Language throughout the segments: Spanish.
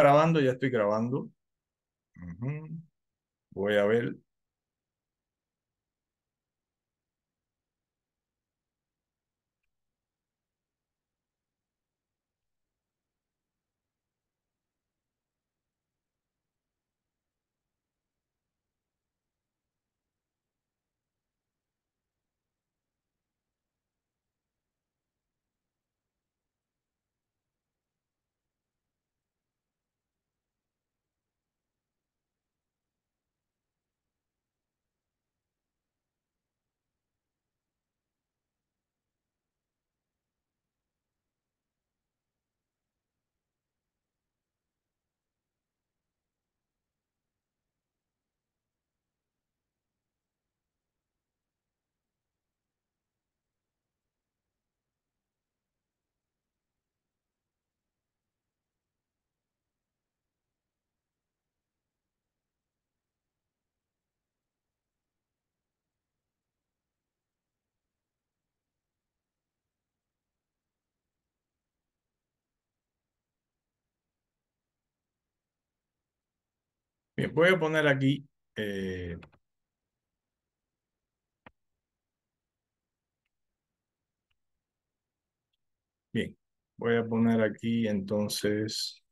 grabando, ya estoy grabando. Voy a ver Bien, voy a poner aquí eh, Bien, voy a poner aquí entonces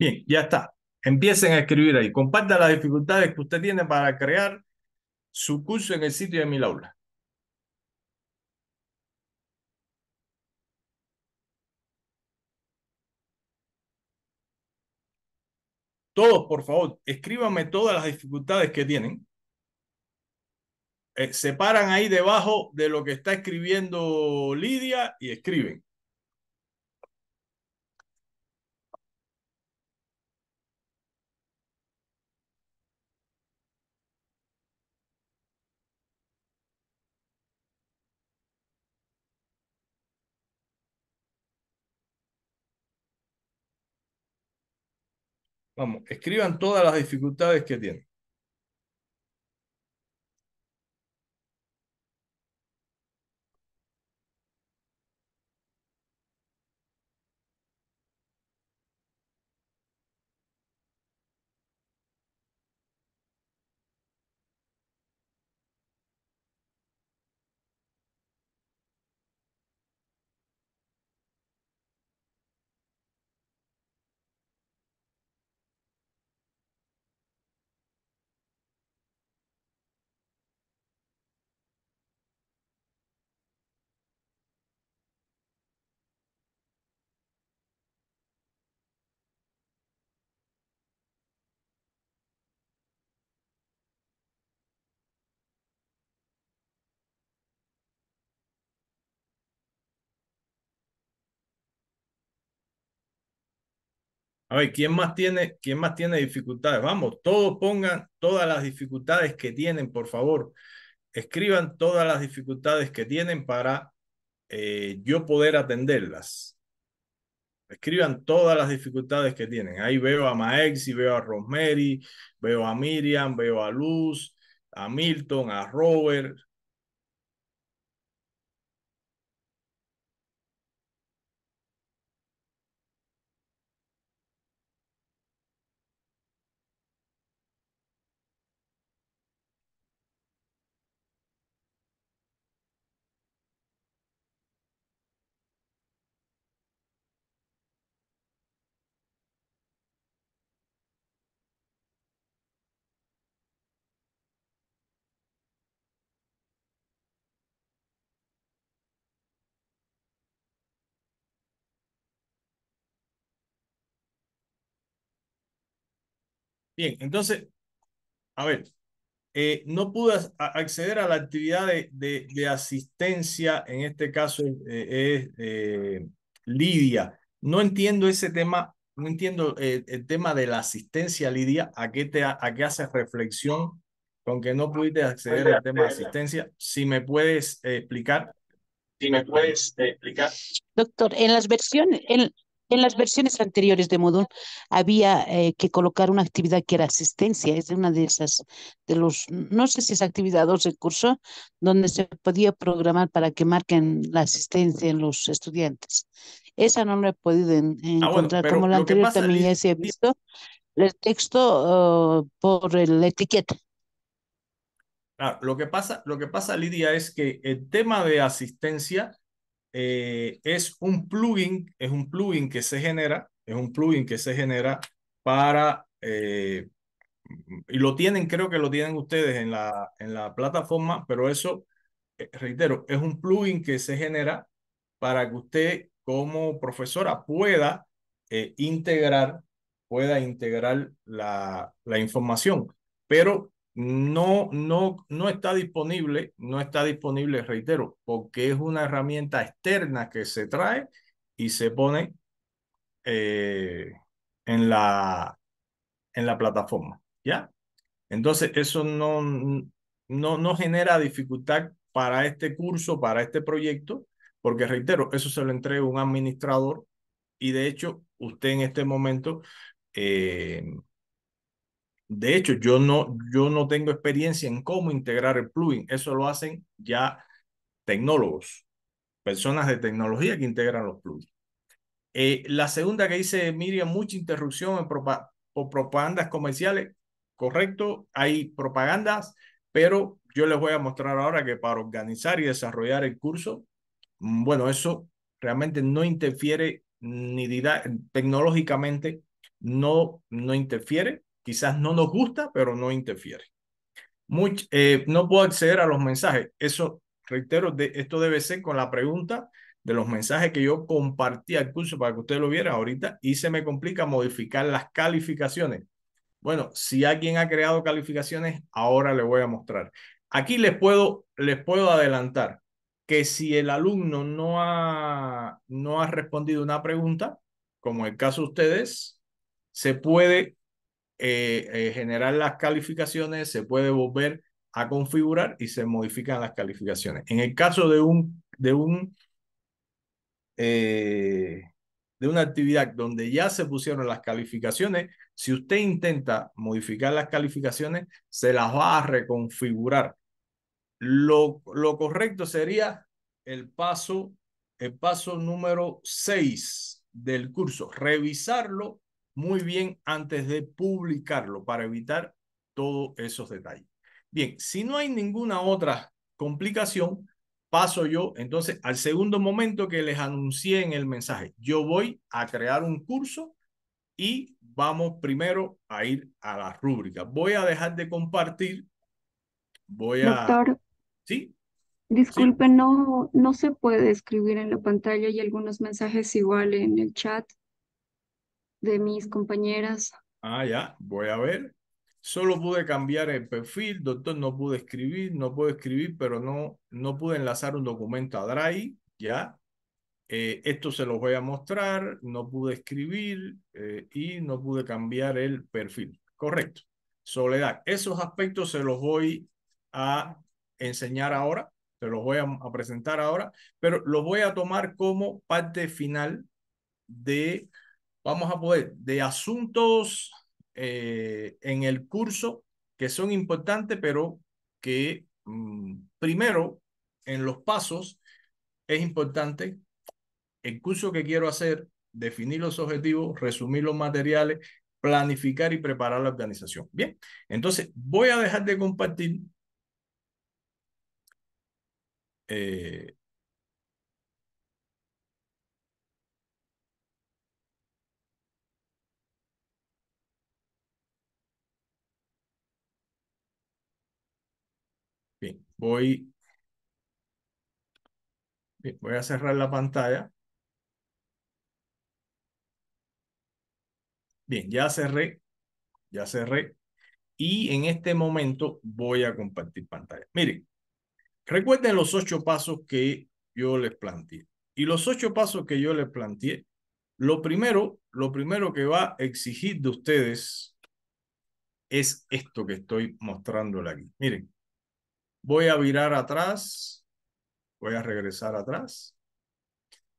Bien, ya está. Empiecen a escribir ahí. Compartan las dificultades que usted tiene para crear su curso en el sitio de mi aula. Todos, por favor, escríbanme todas las dificultades que tienen. Eh, separan ahí debajo de lo que está escribiendo Lidia y escriben. Vamos, escriban todas las dificultades que tienen. A ver, ¿quién más tiene, quién más tiene dificultades? Vamos, todos pongan todas las dificultades que tienen, por favor. Escriban todas las dificultades que tienen para eh, yo poder atenderlas. Escriban todas las dificultades que tienen. Ahí veo a Maexi, veo a Rosemary, veo a Miriam, veo a Luz, a Milton, a Robert, Bien, entonces, a ver, eh, no pude acceder a la actividad de, de, asistencia, en este caso eh, es eh, Lidia. No entiendo ese tema, no entiendo el tema de la asistencia, Lidia, a qué, te, a qué haces reflexión con que no pudiste acceder al tema de asistencia. Si me puedes explicar. Si me puedes explicar. Doctor, en las versiones, en las versiones anteriores de Moodle había eh, que colocar una actividad que era asistencia, es una de esas, de los, no sé si es actividad o curso, donde se podía programar para que marquen la asistencia en los estudiantes. Esa no la he podido ah, encontrar, como la anterior también ya se ha visto, el texto oh, por la etiqueta. Ah, lo, que pasa, lo que pasa, Lidia, es que el tema de asistencia eh, es un plugin, es un plugin que se genera, es un plugin que se genera para, eh, y lo tienen, creo que lo tienen ustedes en la, en la plataforma, pero eso, eh, reitero, es un plugin que se genera para que usted como profesora pueda integrar, pueda integrar la, la información. Pero no, no, no está disponible, no está disponible, reitero, porque es una herramienta externa que se trae y se pone eh, en, la, en la plataforma, ¿ya? Entonces, eso no, no, no genera dificultad para este curso, para este proyecto, porque reitero, eso se lo entrega un administrador y de hecho, usted en este momento... Eh, de hecho, yo no, yo no tengo experiencia en cómo integrar el plugin. Eso lo hacen ya tecnólogos, personas de tecnología que integran los plugins. Eh, la segunda que dice Miriam, mucha interrupción en por propagandas comerciales. Correcto, hay propagandas, pero yo les voy a mostrar ahora que para organizar y desarrollar el curso, mm, bueno, eso realmente no interfiere ni tecnológicamente, no, no interfiere quizás no nos gusta, pero no interfiere. Eh, no puedo acceder a los mensajes. Eso, reitero, de, esto debe ser con la pregunta de los mensajes que yo compartí al curso para que ustedes lo vieran ahorita y se me complica modificar las calificaciones. Bueno, si alguien ha creado calificaciones, ahora le voy a mostrar. Aquí les puedo, les puedo adelantar que si el alumno no ha, no ha respondido una pregunta, como el caso de ustedes, se puede eh, eh, generar las calificaciones, se puede volver a configurar y se modifican las calificaciones. En el caso de un, de un eh, de una actividad donde ya se pusieron las calificaciones, si usted intenta modificar las calificaciones, se las va a reconfigurar. Lo, lo correcto sería el paso, el paso número 6 del curso, revisarlo muy bien antes de publicarlo para evitar todos esos detalles. Bien, si no hay ninguna otra complicación, paso yo entonces al segundo momento que les anuncié en el mensaje. Yo voy a crear un curso y vamos primero a ir a la rúbrica. Voy a dejar de compartir. Voy a... ¿Sí? Disculpe, no, no se puede escribir en la pantalla y algunos mensajes igual en el chat de mis compañeras. Ah, ya, voy a ver. Solo pude cambiar el perfil, doctor, no pude escribir, no pude escribir, pero no, no pude enlazar un documento a Drive, ¿ya? Eh, esto se los voy a mostrar, no pude escribir eh, y no pude cambiar el perfil. Correcto. Soledad, esos aspectos se los voy a enseñar ahora, se los voy a presentar ahora, pero los voy a tomar como parte final de vamos a poder, de asuntos eh, en el curso que son importantes, pero que mm, primero en los pasos es importante el curso que quiero hacer, definir los objetivos, resumir los materiales, planificar y preparar la organización. Bien, entonces voy a dejar de compartir. Eh, voy, voy a cerrar la pantalla. Bien, ya cerré, ya cerré. Y en este momento voy a compartir pantalla. Miren, recuerden los ocho pasos que yo les planteé. Y los ocho pasos que yo les planteé, lo primero, lo primero que va a exigir de ustedes es esto que estoy mostrándole aquí. Miren, Voy a virar atrás. Voy a regresar atrás.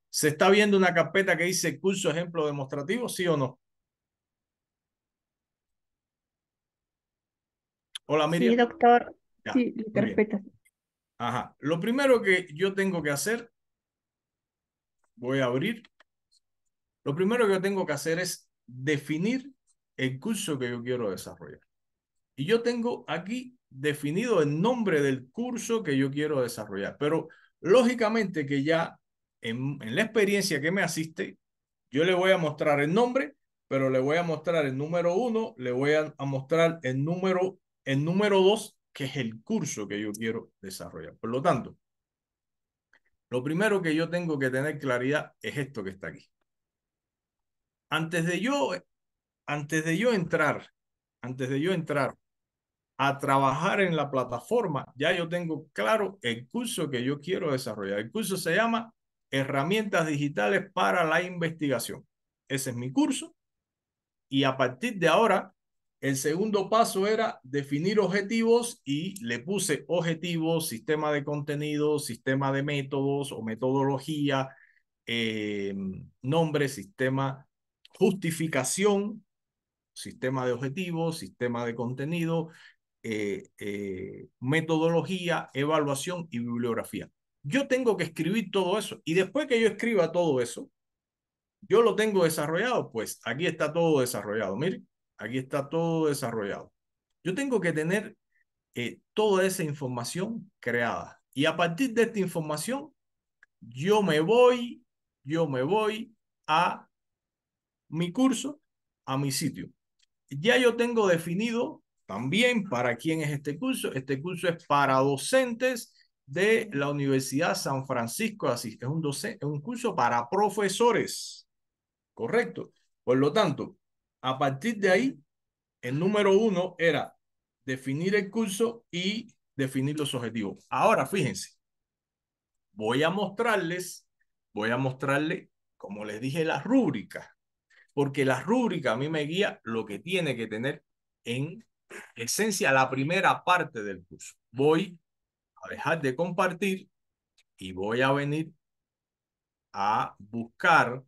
¿Se está viendo una carpeta que dice curso ejemplo demostrativo? ¿Sí o no? Hola, Miriam. Sí, doctor. sí, perfecto. Ajá. Lo primero que yo tengo que hacer, voy a abrir. Lo primero que yo tengo que hacer es definir el curso que yo quiero desarrollar. Y yo tengo aquí definido el nombre del curso que yo quiero desarrollar, pero lógicamente que ya en, la experiencia que me asiste, yo le voy a mostrar el nombre, pero le voy a mostrar el número uno, le voy a, a mostrar el número, el número dos, que es el curso que yo quiero desarrollar. Por lo tanto, lo primero que yo tengo que tener claridad es esto que está aquí. Antes de yo, antes de yo entrar, antes de yo entrar a trabajar en la plataforma, ya yo tengo claro el curso que yo quiero desarrollar. El curso se llama Herramientas Digitales para la Investigación. Ese es mi curso. Y a partir de ahora, el segundo paso era definir objetivos y le puse objetivos, sistema de contenido sistema de métodos o metodología, eh, nombre, sistema, justificación, sistema de objetivos, sistema de contenido, eh, eh, metodología, evaluación y bibliografía. Yo tengo que escribir todo eso y después que yo escriba todo eso, yo lo tengo desarrollado, pues aquí está todo desarrollado. miren, aquí está todo desarrollado. Yo tengo que tener eh, toda esa información creada y a partir de esta información, yo me voy, yo me voy a mi curso, a mi sitio. Ya yo tengo definido también, ¿para quién es este curso? Este curso es para docentes de la Universidad San Francisco de Asís. Es un, es un curso para profesores. Correcto. Por lo tanto, a partir de ahí, el número uno era definir el curso y definir los objetivos. Ahora, fíjense, voy a mostrarles, voy a mostrarles, como les dije, las rúbricas, porque las rúbricas a mí me guía lo que tiene que tener en esencia, la primera parte del curso. Voy a dejar de compartir y voy a venir a buscar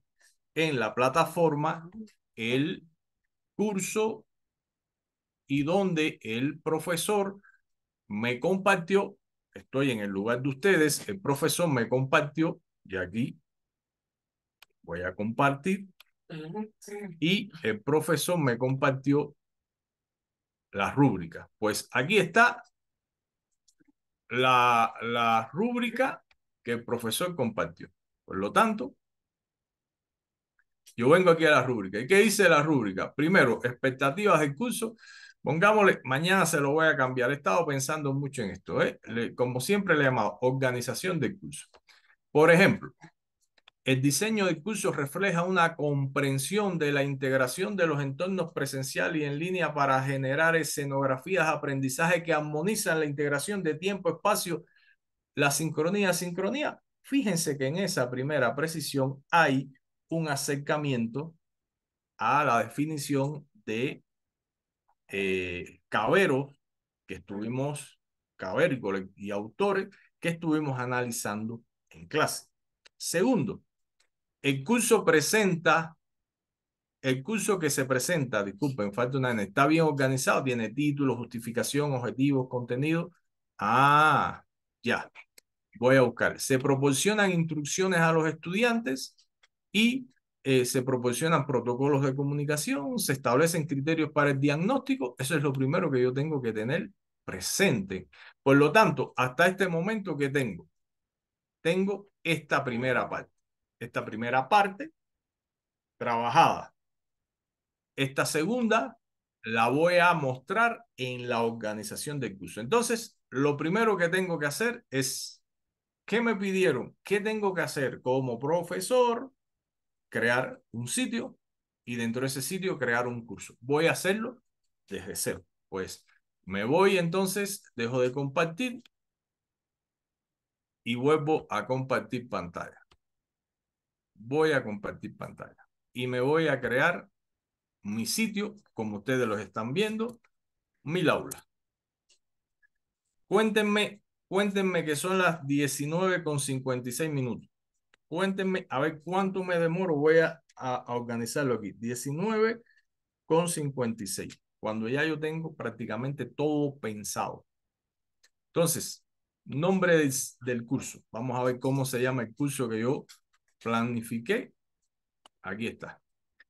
en la plataforma el curso y donde el profesor me compartió, estoy en el lugar de ustedes, el profesor me compartió, y aquí voy a compartir, y el profesor me compartió las rúbricas. Pues aquí está la, la rúbrica que el profesor compartió. Por lo tanto, yo vengo aquí a la rúbrica. ¿Y qué dice la rúbrica? Primero, expectativas del curso. Pongámosle, mañana se lo voy a cambiar. He estado pensando mucho en esto. ¿eh? como siempre le he llamado organización del curso. Por ejemplo, el diseño de curso refleja una comprensión de la integración de los entornos presencial y en línea para generar escenografías, aprendizaje que armonizan la integración de tiempo, espacio, la sincronía, sincronía. Fíjense que en esa primera precisión hay un acercamiento a la definición de eh, Cabero, que estuvimos, Cabero y autores, que estuvimos analizando en clase. Segundo, el curso presenta, el curso que se presenta, disculpen, falta una N, está bien organizado, tiene título, justificación, objetivos, contenido. Ah, ya, voy a buscar. Se proporcionan instrucciones a los estudiantes y eh, se proporcionan protocolos de comunicación, se establecen criterios para el diagnóstico. Eso es lo primero que yo tengo que tener presente. Por lo tanto, hasta este momento que tengo, tengo esta primera parte esta primera parte trabajada. Esta segunda la voy a mostrar en la organización del curso. Entonces, lo primero que tengo que hacer es, ¿qué me pidieron? ¿Qué tengo que hacer como profesor? Crear un sitio y dentro de ese sitio crear un curso. Voy a hacerlo desde cero. Pues me voy entonces, dejo de compartir y vuelvo a compartir pantalla voy a compartir pantalla y me voy a crear mi sitio, como ustedes los están viendo, mi aula. Cuéntenme, cuéntenme que son las 19.56 minutos. Cuéntenme, a ver cuánto me demoro, voy a, a, organizarlo aquí. 19.56, cuando ya yo tengo prácticamente todo pensado. Entonces, nombre del curso. Vamos a ver cómo se llama el curso que yo planifiqué. Aquí está.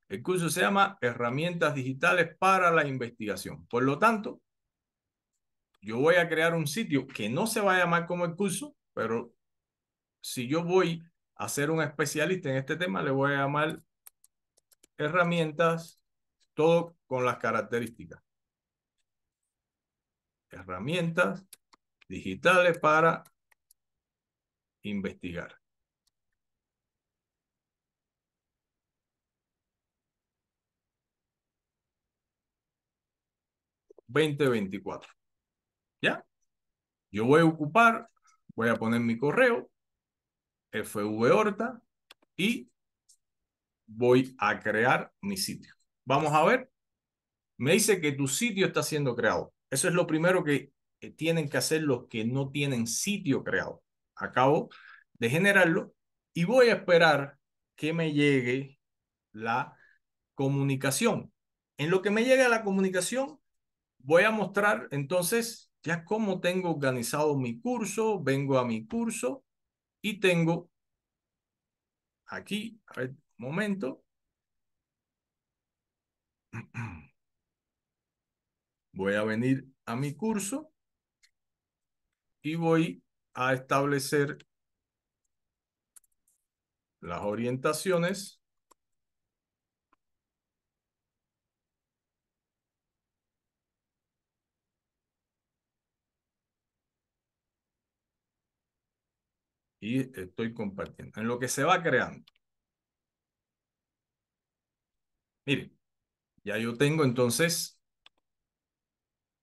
El curso se llama Herramientas Digitales para la Investigación. Por lo tanto, yo voy a crear un sitio que no se va a llamar como el curso, pero si yo voy a ser un especialista en este tema, le voy a llamar herramientas, todo con las características. Herramientas digitales para investigar. 2024. ¿Ya? Yo voy a ocupar, voy a poner mi correo, Horta. y voy a crear mi sitio. Vamos a ver. Me dice que tu sitio está siendo creado. Eso es lo primero que tienen que hacer los que no tienen sitio creado. Acabo de generarlo y voy a esperar que me llegue la comunicación. En lo que me llegue la comunicación, voy a mostrar entonces ya cómo tengo organizado mi curso. Vengo a mi curso y tengo aquí, a ver, un momento. Voy a venir a mi curso y voy a establecer las orientaciones y estoy compartiendo. En lo que se va creando. Miren. ya yo tengo entonces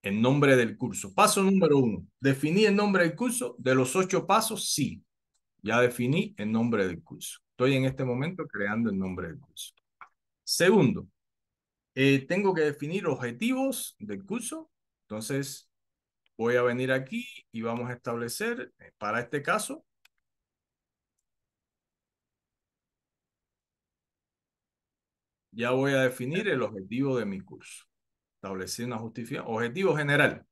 el nombre del curso. Paso número uno, definí el nombre del curso. De los ocho pasos, sí. Ya definí el nombre del curso. Estoy en este momento creando el nombre del curso. Segundo, eh, tengo que definir objetivos del curso. Entonces, voy a venir aquí y vamos a establecer, eh, para este caso, ya voy a definir el objetivo de mi curso. Establecer una justificación. Objetivo general.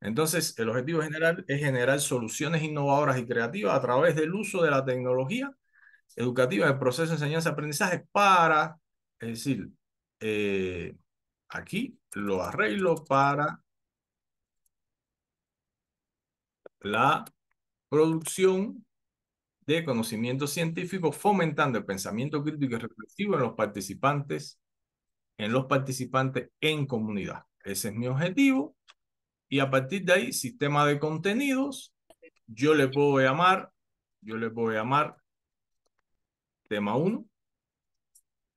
Entonces, el objetivo general es generar soluciones innovadoras y creativas a través del uso de la tecnología educativa el proceso de enseñanza-aprendizaje para, es decir, eh, aquí lo arreglo para la producción de conocimiento científico, fomentando el pensamiento crítico y reflexivo en los participantes, en los participantes en comunidad. Ese es mi objetivo. Y a partir de ahí, sistema de contenidos, yo le puedo llamar, yo le puedo llamar tema 1,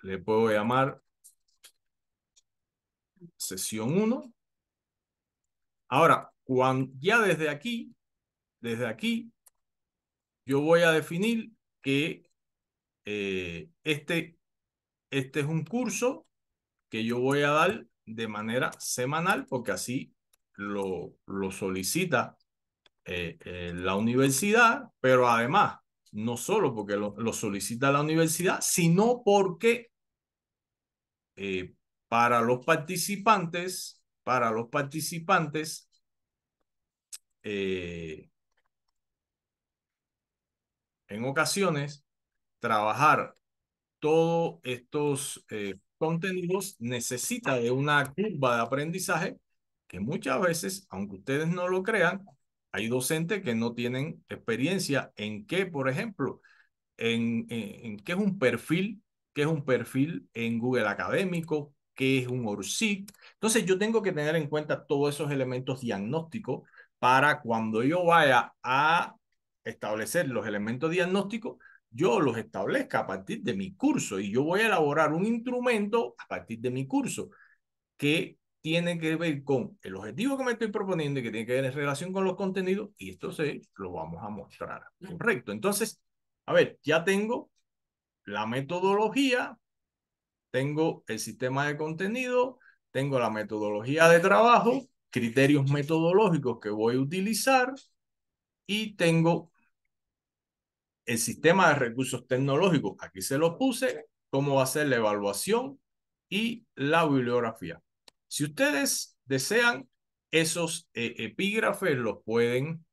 le puedo llamar sesión 1. Ahora, ya desde aquí, desde aquí, yo voy a definir que eh, este, este es un curso que yo voy a dar de manera semanal porque así lo, lo solicita eh, eh, la universidad, pero además, no solo porque lo, solicita la universidad, sino porque para los participantes, para los participantes, en ocasiones trabajar todos estos eh, contenidos necesita de una curva de aprendizaje que muchas veces, aunque ustedes no lo crean, hay docentes que no tienen experiencia en qué, por ejemplo, en, qué es un perfil, qué es un perfil en Google Académico, qué es un Orsic. Entonces yo tengo que tener en cuenta todos esos elementos diagnósticos para cuando yo vaya a establecer los elementos diagnósticos, yo los establezca a partir de mi curso y yo voy a elaborar un instrumento a partir de mi curso que tiene que ver con el objetivo que me estoy proponiendo y que tiene que ver en relación con los contenidos y esto se lo vamos a mostrar. Correcto. Entonces, a ver, ya tengo la metodología, tengo el sistema de contenido, tengo la metodología de trabajo, criterios metodológicos que voy a utilizar, y tengo el sistema de recursos tecnológicos. Aquí se los puse, cómo va a ser la evaluación y la bibliografía. Si ustedes desean esos eh, epígrafes, los pueden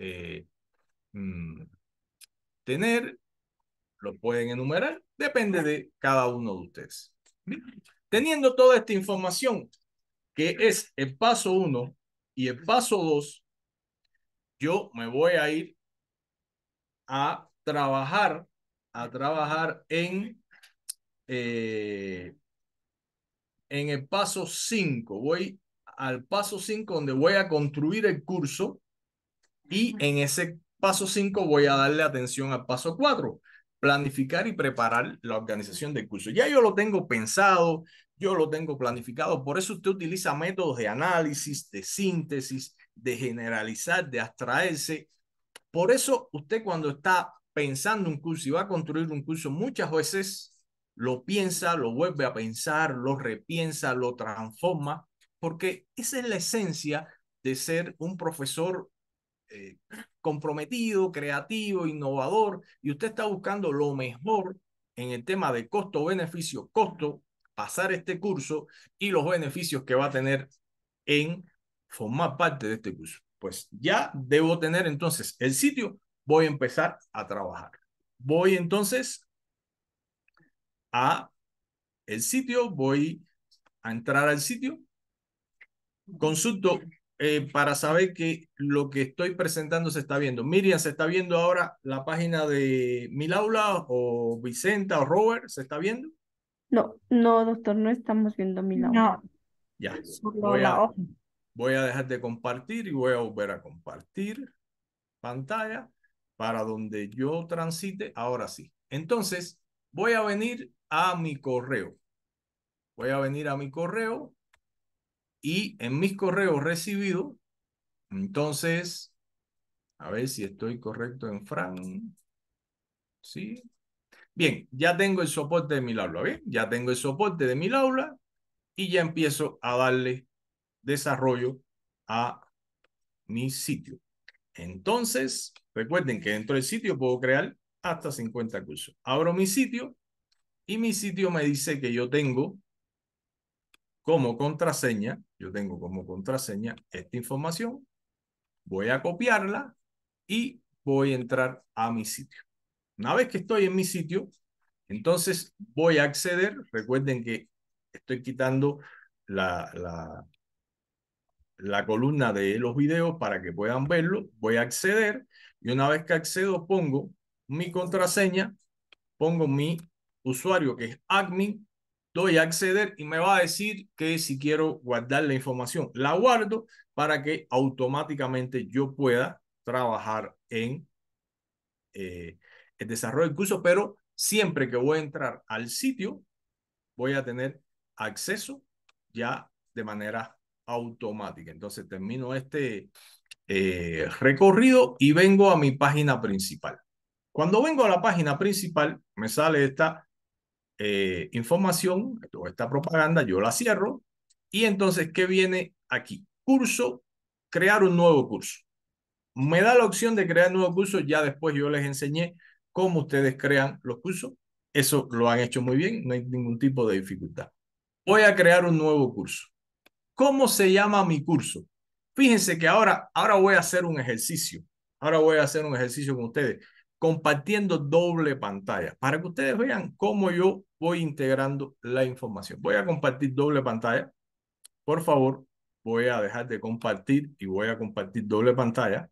eh, mm, tener, los pueden enumerar, depende de cada uno de ustedes. Teniendo toda esta información, que es el paso uno y el paso dos, yo me voy a ir a trabajar, a trabajar en, eh, en el paso 5. Voy al paso 5 donde voy a construir el curso y en ese paso 5 voy a darle atención al paso 4, planificar y preparar la organización del curso. Ya yo lo tengo pensado, yo lo tengo planificado, por eso usted utiliza métodos de análisis, de síntesis, de generalizar, de abstraerse. Por eso usted cuando está pensando un curso y va a construir un curso, muchas veces lo piensa, lo vuelve a pensar, lo repiensa, lo transforma, porque esa es la esencia de ser un profesor eh, comprometido, creativo, innovador, y usted está buscando lo mejor en el tema de costo-beneficio, costo, pasar este curso y los beneficios que va a tener en formar parte de este curso. Pues ya debo tener entonces el sitio, voy a empezar a trabajar. Voy entonces a el sitio, voy a entrar al sitio, consulto eh, para saber que lo que estoy presentando se está viendo. Miriam, ¿se está viendo ahora la página de Milaula o Vicenta o Robert? ¿Se está viendo? No, no, doctor, no estamos viendo Milaula. No. Ya voy a dejar de compartir y voy a volver a compartir pantalla para donde yo transite. Ahora sí. Entonces, voy a venir a mi correo. Voy a venir a mi correo y en mis correos recibidos, entonces, a ver si estoy correcto en Fran. Sí. Bien, ya tengo el soporte de mi aula, ¿bien? Ya tengo el soporte de mi aula y ya empiezo a darle desarrollo a mi sitio. Entonces, recuerden que dentro del sitio puedo crear hasta 50 cursos. Abro mi sitio y mi sitio me dice que yo tengo como contraseña, yo tengo como contraseña esta información, voy a copiarla y voy a entrar a mi sitio. Una vez que estoy en mi sitio, entonces voy a acceder, recuerden que estoy quitando la, la, la columna de los videos para que puedan verlo. Voy a acceder y una vez que accedo pongo mi contraseña, pongo mi usuario que es admin, doy a acceder y me va a decir que si quiero guardar la información, la guardo para que automáticamente yo pueda trabajar en eh, el desarrollo del curso, pero siempre que voy a entrar al sitio, voy a tener acceso ya de manera automática. Entonces termino este eh, recorrido y vengo a mi página principal. Cuando vengo a la página principal, me sale esta eh, información o esta propaganda, yo la cierro y entonces, ¿qué viene aquí? Curso, crear un nuevo curso. Me da la opción de crear un nuevo curso, ya después yo les enseñé cómo ustedes crean los cursos. Eso lo han hecho muy bien, no hay ningún tipo de dificultad. Voy a crear un nuevo curso. ¿Cómo se llama mi curso? Fíjense que ahora, ahora voy a hacer un ejercicio. Ahora voy a hacer un ejercicio con ustedes, compartiendo doble pantalla, para que ustedes vean cómo yo voy integrando la información. Voy a compartir doble pantalla. Por favor, voy a dejar de compartir y voy a compartir doble pantalla.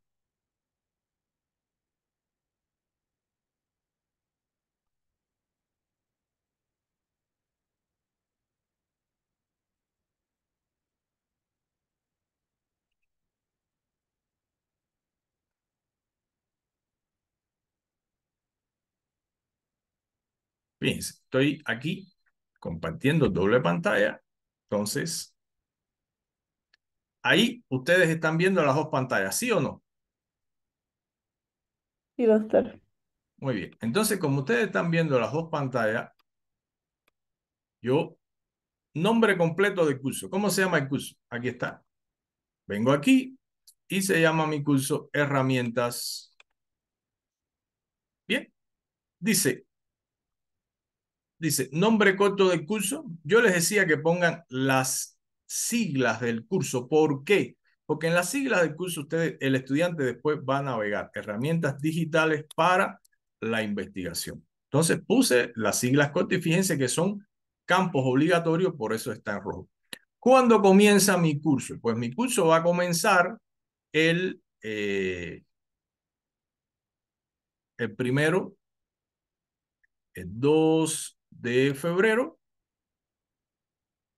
Fíjense, estoy aquí compartiendo doble pantalla. Entonces, ahí ustedes están viendo las dos pantallas, ¿sí o no? Sí, doctor. Muy bien. Entonces, como ustedes están viendo las dos pantallas, yo, nombre completo del curso. ¿Cómo se llama el curso? Aquí está. Vengo aquí y se llama mi curso Herramientas. Bien. Dice, Dice, nombre corto del curso. Yo les decía que pongan las siglas del curso. ¿Por qué? Porque en las siglas del curso ustedes, el estudiante después va a navegar herramientas digitales para la investigación. Entonces puse las siglas cortas y fíjense que son campos obligatorios, por eso está en rojo. ¿Cuándo comienza mi curso? Pues mi curso va a comenzar el, eh, el primero, el 2, de febrero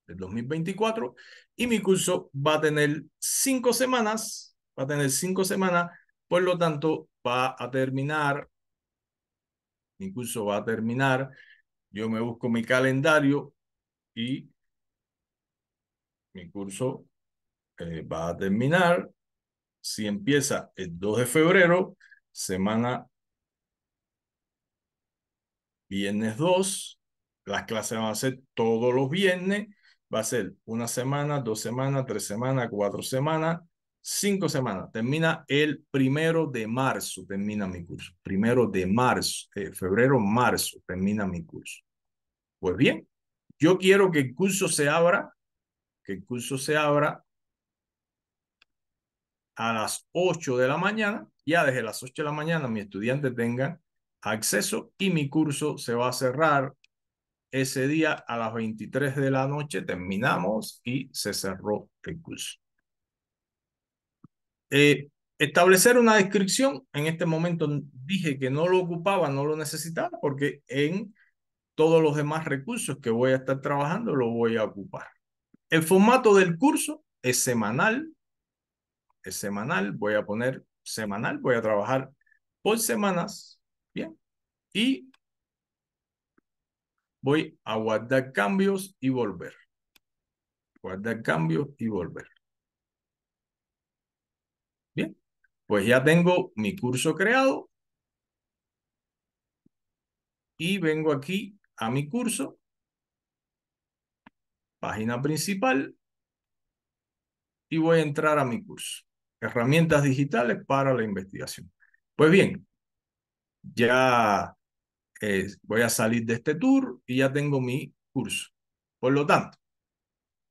del 2024 y mi curso va a tener cinco semanas, va a tener cinco semanas, por lo tanto va a terminar, mi curso va a terminar, yo me busco mi calendario y mi curso eh, va a terminar, si empieza el 2 de febrero, semana viernes 2, las clases van a ser todos los viernes. Va a ser una semana, dos semanas, tres semanas, cuatro semanas, cinco semanas. Termina el primero de marzo, termina mi curso. Primero de marzo, eh, febrero, marzo, termina mi curso. Pues bien, yo quiero que el curso se abra, que el curso se abra a las 8 de la mañana. Ya desde las 8 de la mañana mi estudiante tenga acceso y mi curso se va a cerrar ese día a las 23 de la noche terminamos y se cerró el curso. Eh, establecer una descripción, en este momento dije que no lo ocupaba, no lo necesitaba, porque en todos los demás recursos que voy a estar trabajando lo voy a ocupar. El formato del curso es semanal, es semanal, voy a poner semanal, voy a trabajar por semanas, bien, y voy a guardar cambios y volver. Guardar cambios y volver. Bien, pues ya tengo mi curso creado. Y vengo aquí a mi curso. Página principal. Y voy a entrar a mi curso. Herramientas digitales para la investigación. Pues bien, ya voy a salir de este tour y ya tengo mi curso. Por lo tanto,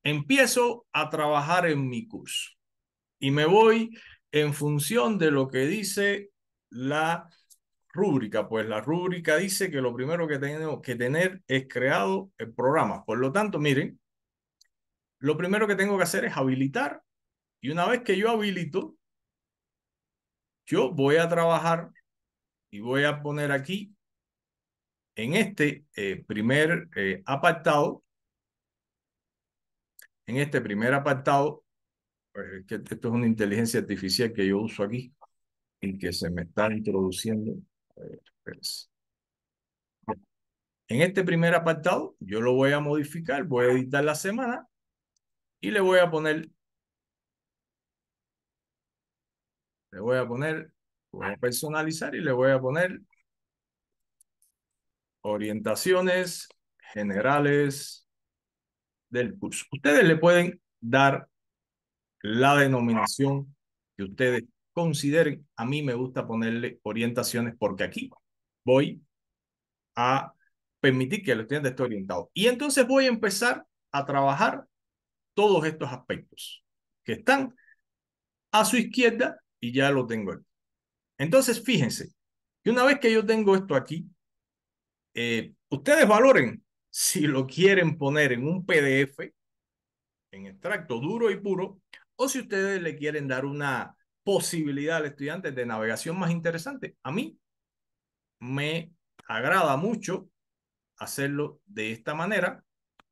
empiezo a trabajar en mi curso y me voy en función de lo que dice la rúbrica. Pues la rúbrica dice que lo primero que tengo que tener es creado el programa. Por lo tanto, miren, lo primero que tengo que hacer es habilitar y una vez que yo habilito, yo voy a trabajar y voy a poner aquí en este eh, primer eh, apartado, en este primer apartado, pues, que esto es una inteligencia artificial que yo uso aquí y que se me está introduciendo. Pues. en este primer apartado, yo lo voy a modificar, voy a editar la semana y le voy a poner, le voy a poner, voy a personalizar y le voy a poner orientaciones generales del curso. Ustedes le pueden dar la denominación que ustedes consideren. A mí me gusta ponerle orientaciones porque aquí voy a permitir que el estudiante esté orientado. Y entonces voy a empezar a trabajar todos estos aspectos que están a su izquierda y ya lo tengo aquí. Entonces, fíjense que una vez que yo tengo esto aquí, eh, ustedes valoren si lo quieren poner en un PDF, en extracto duro y puro, o si ustedes le quieren dar una posibilidad al estudiante de navegación más interesante. A mí me agrada mucho hacerlo de esta manera,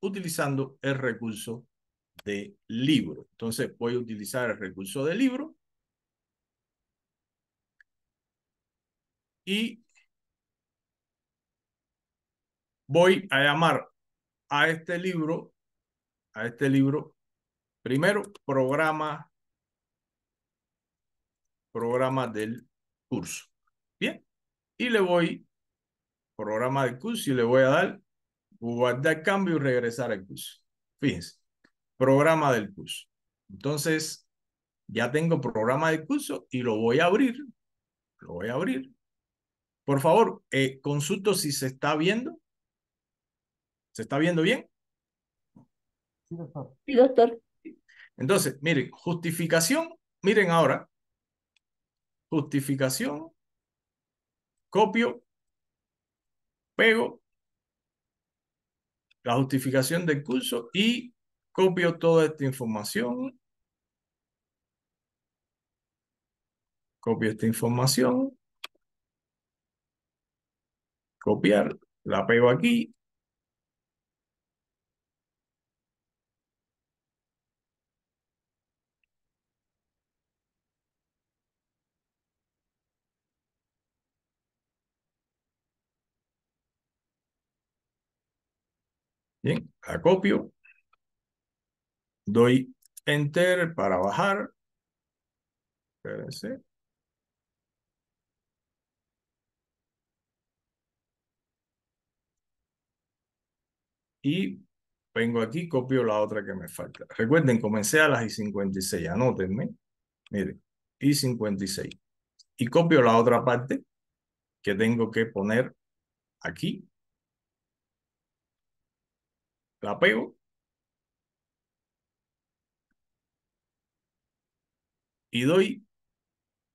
utilizando el recurso de libro. Entonces voy a utilizar el recurso de libro y voy a llamar a este libro, a este libro, primero, programa, programa del curso. Bien, y le voy, programa del curso, y le voy a dar, guardar cambio y regresar al curso. Fíjense, programa del curso. Entonces, ya tengo programa del curso y lo voy a abrir. Lo voy a abrir. Por favor, eh, consulto si se está viendo. ¿Se está viendo bien? Sí, doctor. Entonces, miren, justificación, miren ahora. Justificación, copio, pego la justificación del curso y copio toda esta información. Copio esta información. Copiar, la pego aquí Bien, la copio. Doy Enter para bajar. Espérense. Y vengo aquí, copio la otra que me falta. Recuerden, comencé a las I56, anótenme. Miren, I56. Y copio la otra parte que tengo que poner aquí la pego. Y doy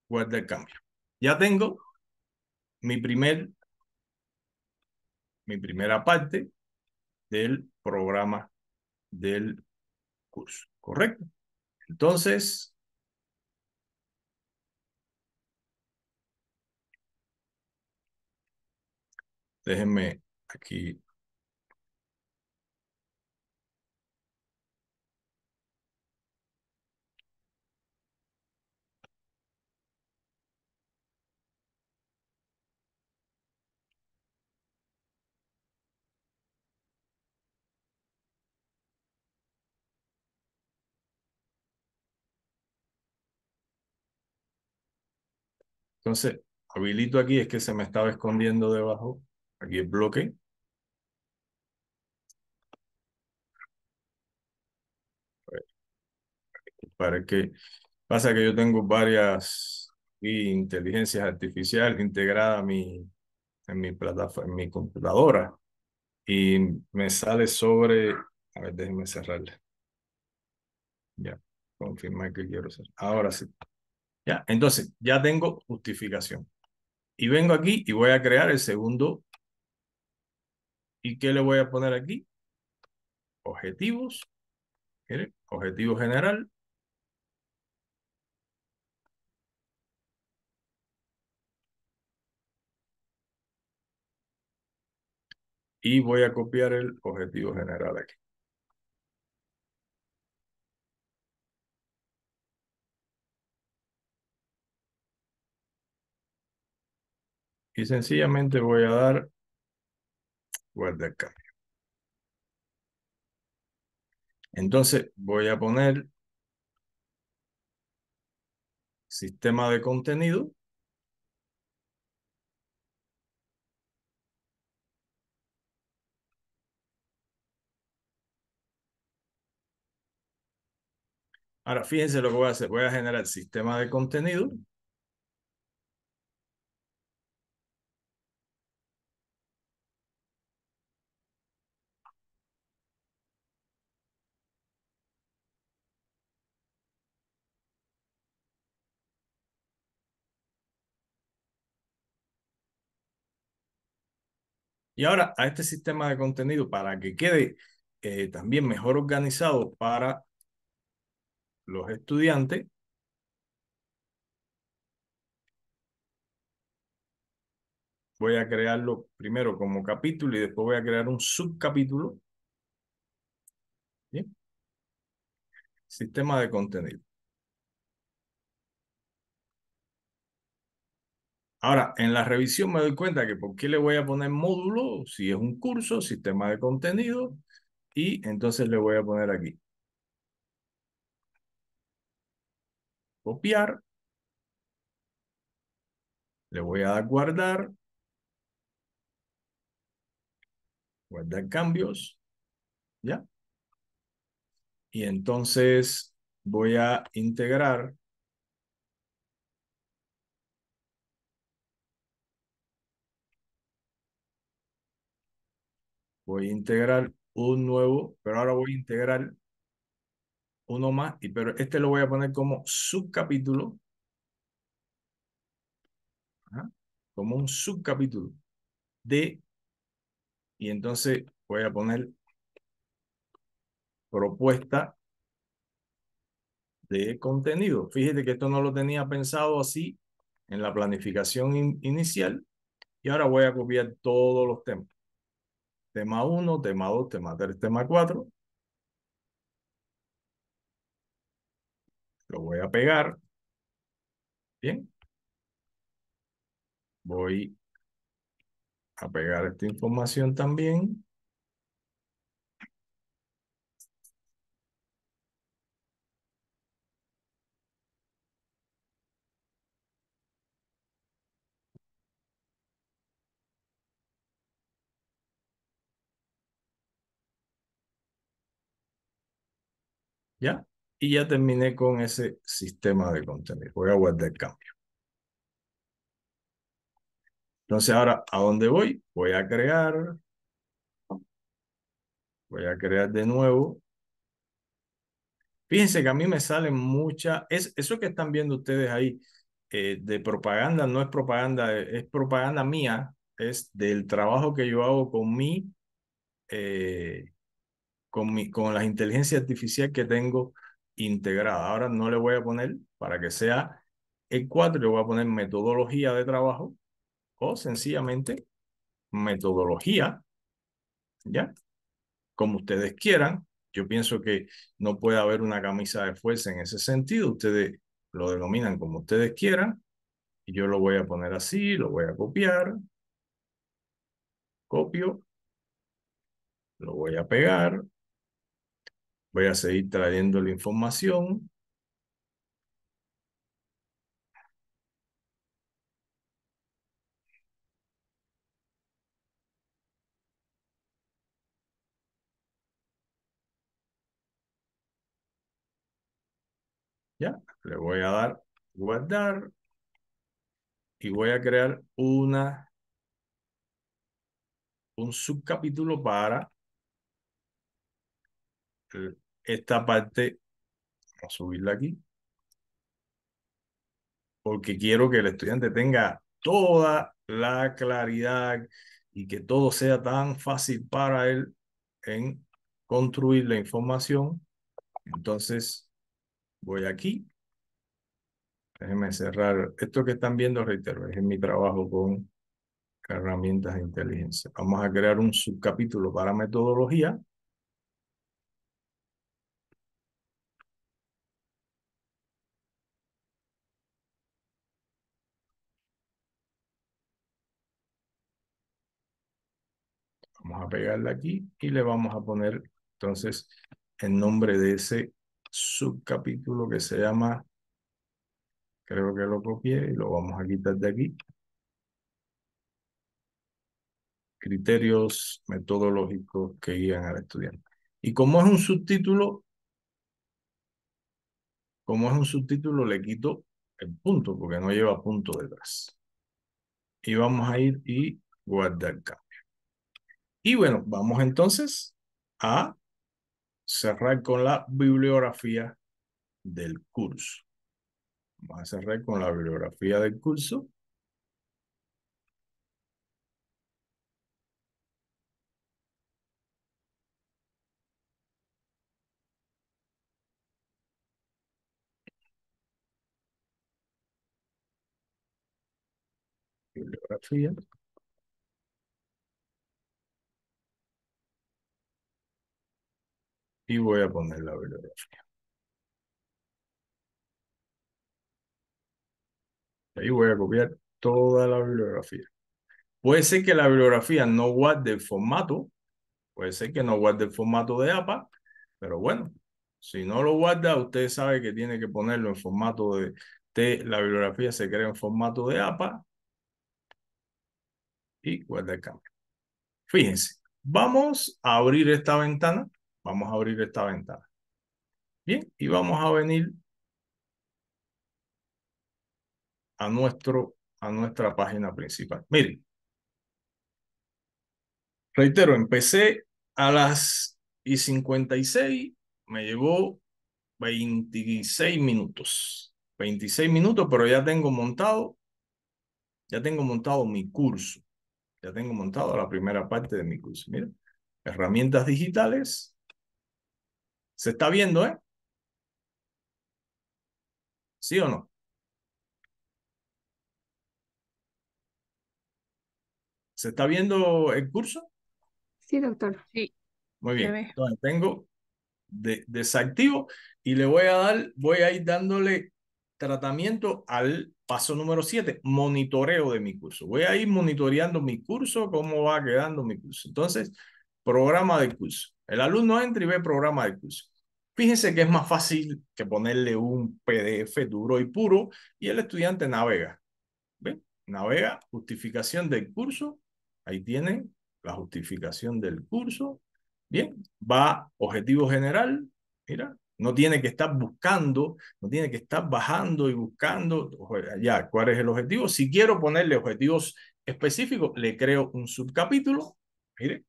guardar el cambio. Ya tengo mi primer mi primera parte del programa del curso, ¿correcto? Entonces, déjenme aquí Entonces, habilito aquí, es que se me estaba escondiendo debajo, aquí el bloque. Para que, pasa que yo tengo varias inteligencias artificiales integradas mi, en mi plataforma, en mi computadora. Y me sale sobre, a ver, déjenme cerrarla. Ya, confirmar que quiero cerrar. Ahora sí. Ya, entonces, ya tengo justificación. Y vengo aquí y voy a crear el segundo. ¿Y qué le voy a poner aquí? Objetivos. Objetivo general. Y voy a copiar el objetivo general aquí. y sencillamente voy a dar guardar cambio. Entonces voy a poner sistema de contenido. Ahora fíjense lo que voy a hacer. Voy a generar sistema de contenido. Y ahora a este sistema de contenido para que quede eh, también mejor organizado para los estudiantes, voy a crearlo primero como capítulo y después voy a crear un subcapítulo. Sistema de contenido. Ahora, en la revisión me doy cuenta que por qué le voy a poner módulo, si es un curso, sistema de contenido, y entonces le voy a poner aquí. Copiar. Le voy a dar guardar. Guardar cambios. ¿Ya? Y entonces voy a integrar voy a integrar un nuevo, pero ahora voy a integrar uno más, y, pero este lo voy a poner como subcapítulo. como un subcapítulo de, y entonces voy a poner propuesta de contenido. Fíjate que esto no lo tenía pensado así en la planificación inicial y ahora voy a copiar todos los temas tema 1, tema 2, tema 3, tema 4. Lo voy a pegar. Bien. Voy a pegar esta información también. ¿Ya? Y ya terminé con ese sistema de contenido. Voy a guardar el cambio. Entonces ahora, ¿a dónde voy? Voy a crear. Voy a crear de nuevo. Fíjense que a mí me salen muchas... Es, eso que están viendo ustedes ahí eh, de propaganda no es propaganda, es propaganda mía. Es del trabajo que yo hago con mi eh, con, con la inteligencia artificial que tengo integrada. Ahora no le voy a poner para que sea el 4, le voy a poner metodología de trabajo o sencillamente metodología, ¿ya? Como ustedes quieran. Yo pienso que no puede haber una camisa de fuerza en ese sentido. Ustedes lo denominan como ustedes quieran. Y yo lo voy a poner así, lo voy a copiar. Copio. Lo voy a pegar. Voy a seguir trayendo la información. Ya, le voy a dar guardar y voy a crear una un subcapítulo para el esta parte, vamos a subirla aquí, porque quiero que el estudiante tenga toda la claridad y que todo sea tan fácil para él en construir la información. Entonces, voy aquí. Déjenme cerrar. Esto que están viendo, reitero, es mi trabajo con herramientas de inteligencia. Vamos a crear un subcapítulo para metodología pegarla aquí y le vamos a poner entonces el nombre de ese subcapítulo que se llama, creo que lo copié y lo vamos a quitar de aquí. Criterios metodológicos que guían al estudiante. Y como es un subtítulo, como es un subtítulo, le quito el punto porque no lleva punto detrás. Y vamos a ir y guardar acá. Y bueno, vamos entonces a cerrar con la bibliografía del curso. Vamos a cerrar con la bibliografía del curso. Bibliografía. y voy a poner la bibliografía. Ahí voy a copiar toda la bibliografía. Puede ser que la bibliografía no guarde el formato, puede ser que no guarde el formato de APA, pero bueno, si no lo guarda, usted sabe que tiene que ponerlo en formato de T. La bibliografía se crea en formato de APA y guarda el cambio. Fíjense, vamos a abrir esta ventana Vamos a abrir esta ventana. Bien, y vamos a venir a, nuestro, a nuestra página principal. Miren, reitero, empecé a las y 56, me llevó 26 minutos. 26 minutos, pero ya tengo montado, ya tengo montado mi curso. Ya tengo montado la primera parte de mi curso. Miren, herramientas digitales, se está viendo, ¿eh? ¿Sí o no? ¿Se está viendo el curso? Sí, doctor. Sí. Muy bien. Entonces tengo desactivo y le voy a dar, voy a ir dándole tratamiento al paso número 7, monitoreo de mi curso. Voy a ir monitoreando mi curso, cómo va quedando mi curso. Entonces, programa de curso. El alumno entra y ve programa de curso. Fíjense que es más fácil que ponerle un PDF duro y puro y el estudiante navega. ¿Ven? Navega, justificación del curso. Ahí tienen la justificación del curso. Bien, va objetivo general. Mira, no tiene que estar buscando, no tiene que estar bajando y buscando. Ya, ¿cuál es el objetivo? Si quiero ponerle objetivos específicos, le creo un subcapítulo. Mire,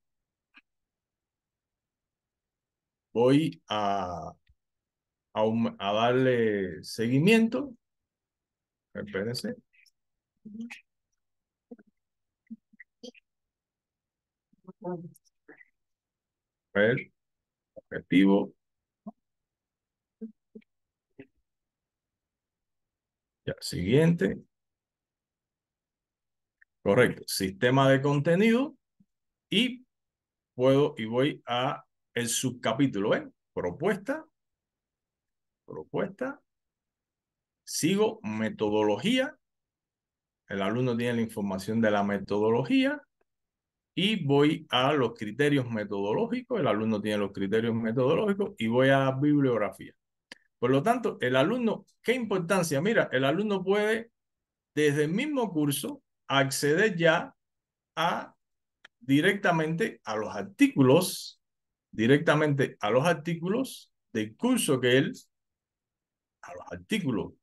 voy a, a, darle seguimiento. Espérense. objetivo. Ya, siguiente. Correcto. Sistema de contenido. Y puedo y voy a el subcapítulo es propuesta, propuesta, sigo metodología, el alumno tiene la información de la metodología y voy a los criterios metodológicos, el alumno tiene los criterios metodológicos y voy a la bibliografía. Por lo tanto, el alumno, ¿qué importancia? Mira, el alumno puede desde el mismo curso acceder ya a directamente a los artículos directamente a los artículos del curso que él, a los artículos.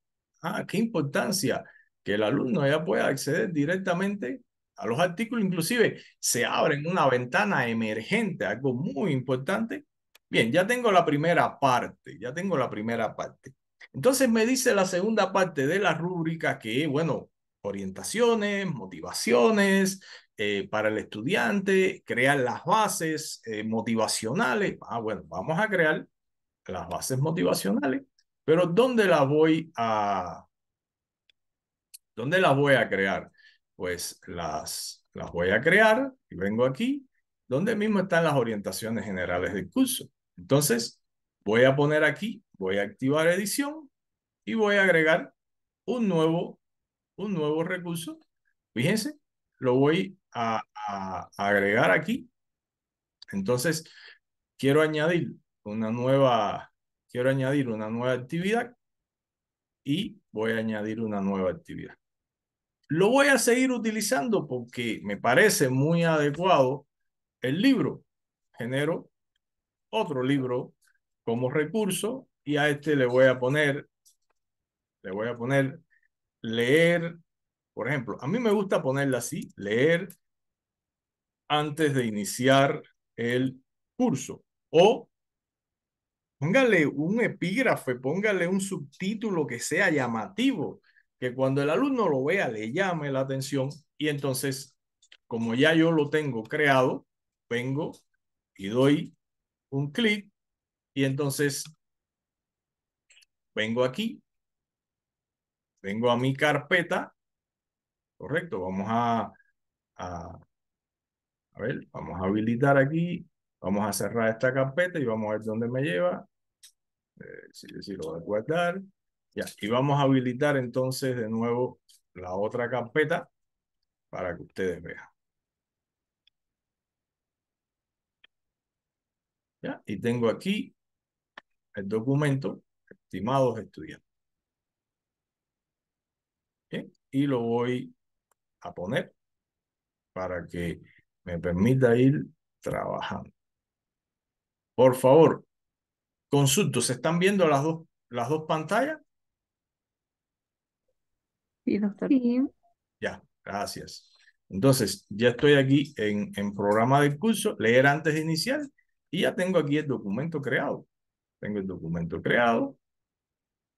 Ah, qué importancia que el alumno ya pueda acceder directamente a los artículos, inclusive se abre una ventana emergente, algo muy importante. Bien, ya tengo la primera parte, ya tengo la primera parte. Entonces me dice la segunda parte de la rúbrica que, bueno, orientaciones, motivaciones, eh, para el estudiante, crear las bases eh, motivacionales. Ah, bueno, vamos a crear las bases motivacionales, pero ¿dónde las voy a, dónde las voy a crear? Pues las, las voy a crear y vengo aquí, donde mismo están las orientaciones generales del curso. Entonces, voy a poner aquí, voy a activar edición y voy a agregar un nuevo, un nuevo recurso. Fíjense, lo voy a, agregar aquí. Entonces, quiero añadir una nueva, quiero añadir una nueva actividad y voy a añadir una nueva actividad. Lo voy a seguir utilizando porque me parece muy adecuado el libro. Genero otro libro como recurso y a este le voy a poner, le voy a poner leer por ejemplo, a mí me gusta ponerla así, leer antes de iniciar el curso. O póngale un epígrafe, póngale un subtítulo que sea llamativo, que cuando el alumno lo vea le llame la atención y entonces, como ya yo lo tengo creado, vengo y doy un clic y entonces vengo aquí, vengo a mi carpeta Correcto, vamos a, a, ver, vamos a habilitar aquí, vamos a cerrar esta carpeta y vamos a ver dónde me lleva. Eh, si, lo voy a guardar. Ya, y vamos a habilitar entonces de nuevo la otra carpeta para que ustedes vean. Ya, y tengo aquí el documento, estimados estudiantes. Bien, y lo voy a poner para que me permita ir trabajando. Por favor, consultos. ¿se están viendo las dos, las dos pantallas? Sí, doctor. Ya, gracias. Entonces, ya estoy aquí en, en programa del curso, leer antes de iniciar, y ya tengo aquí el documento creado. Tengo el documento creado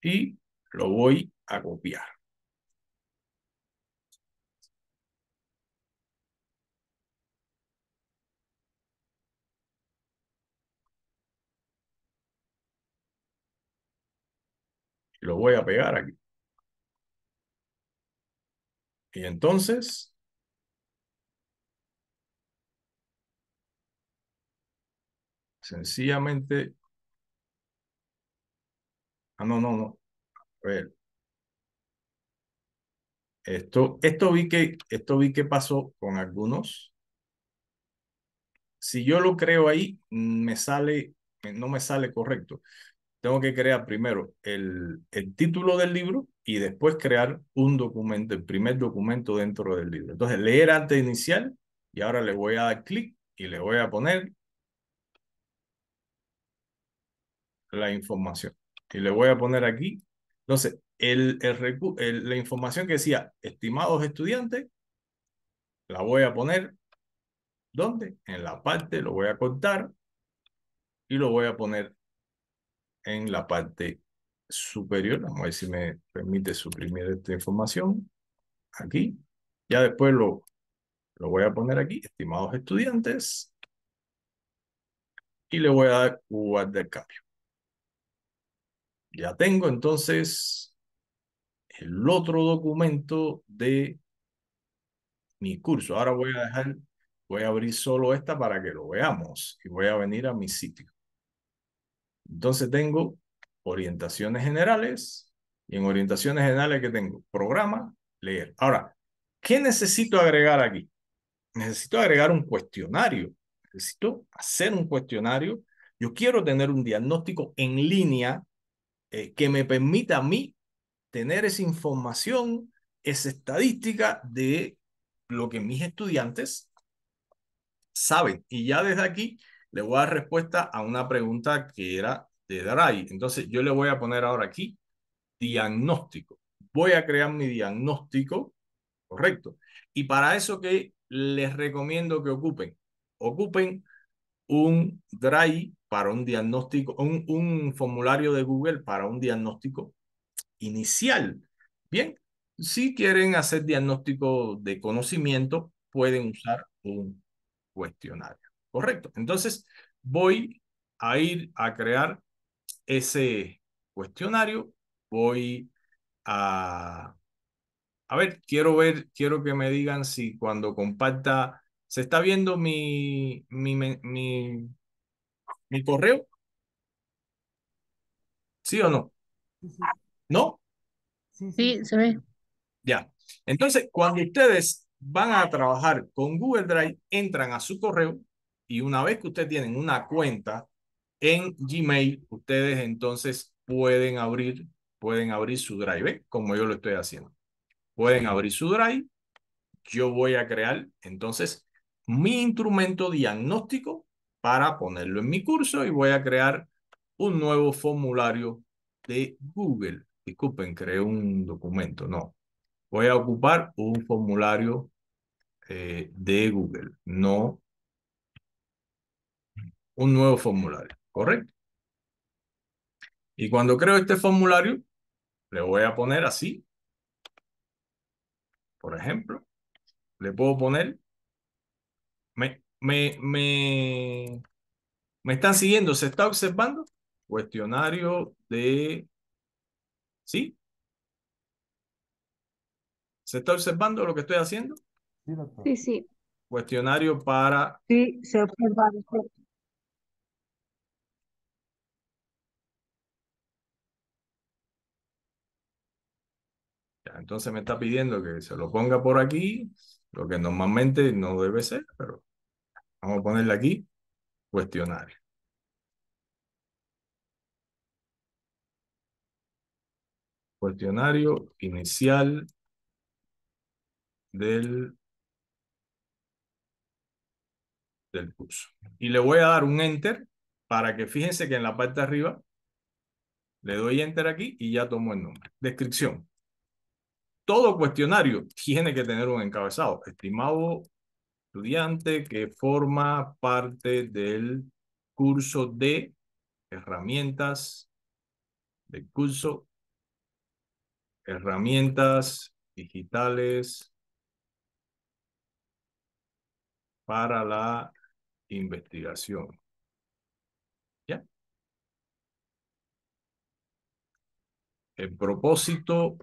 y lo voy a copiar. lo voy a pegar aquí. Y entonces sencillamente. Ah, no, no, no. A ver. Esto, esto vi que, esto vi que pasó con algunos. Si yo lo creo ahí, me sale, no me sale correcto tengo que crear primero el, el, título del libro y después crear un documento, el primer documento dentro del libro. Entonces, leer antes inicial y ahora le voy a dar clic y le voy a poner la información. Y le voy a poner aquí. Entonces, el, el, la información que decía, estimados estudiantes, la voy a poner, ¿dónde? En la parte, lo voy a cortar y lo voy a poner en la parte superior. Vamos a ver si me permite suprimir esta información. Aquí. Ya después lo, lo voy a poner aquí, estimados estudiantes. Y le voy a dar guardar cambio. Ya tengo entonces el otro documento de mi curso. Ahora voy a dejar, voy a abrir solo esta para que lo veamos y voy a venir a mi sitio. Entonces tengo orientaciones generales y en orientaciones generales que tengo programa, leer. Ahora, ¿qué necesito agregar aquí? Necesito agregar un cuestionario. Necesito hacer un cuestionario. Yo quiero tener un diagnóstico en línea eh, que me permita a mí tener esa información, esa estadística de lo que mis estudiantes saben. Y ya desde aquí le voy a dar respuesta a una pregunta que era de dry. Entonces yo le voy a poner ahora aquí diagnóstico. Voy a crear mi diagnóstico, correcto. Y para eso que les recomiendo que ocupen, ocupen un DRAI para un diagnóstico, un formulario de Google para un diagnóstico inicial. Bien, si quieren hacer diagnóstico de conocimiento, pueden usar un cuestionario. Correcto. Entonces, voy a ir a crear ese cuestionario. Voy a... A ver, quiero ver, quiero que me digan si cuando comparta... ¿Se está viendo mi, mi, mi, mi correo? ¿Sí o no? ¿No? Sí, se ve. Ya. Entonces, cuando ustedes van a trabajar con Google Drive, entran a su correo, y una vez que ustedes tienen una cuenta en Gmail, ustedes entonces pueden abrir, pueden abrir su drive, ¿eh? como yo lo estoy haciendo. Pueden abrir su drive. Yo voy a crear entonces mi instrumento diagnóstico para ponerlo en mi curso y voy a crear un nuevo formulario de Google. Disculpen, creé un documento, no. Voy a ocupar un formulario eh, de Google, no un nuevo formulario, ¿correcto? Y cuando creo este formulario, le voy a poner así. Por ejemplo, le puedo poner, me, me, me, están siguiendo, se está observando, cuestionario de, ¿sí? ¿Se está observando lo que estoy haciendo? Sí, sí. Cuestionario para... Sí, se observa. Entonces me está pidiendo que se lo ponga por aquí, lo que normalmente no debe ser, pero vamos a ponerle aquí cuestionario. Cuestionario inicial del, del curso. Y le voy a dar un enter para que fíjense que en la parte de arriba le doy enter aquí y ya tomo el nombre. Descripción todo cuestionario tiene que tener un encabezado. Estimado estudiante que forma parte del curso de herramientas, del curso herramientas digitales para la investigación. ¿Ya? El propósito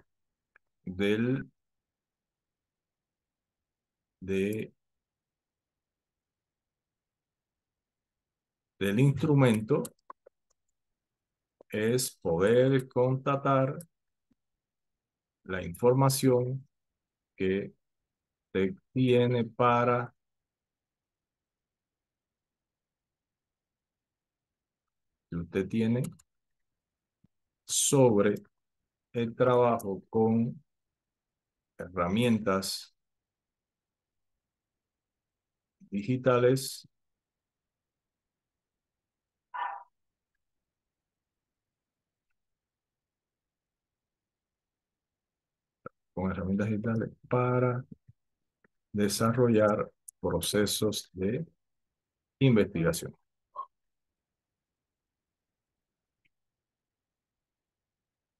del del instrumento es poder contatar la información que se tiene para que usted tiene sobre el trabajo con herramientas digitales con herramientas digitales para desarrollar procesos de investigación.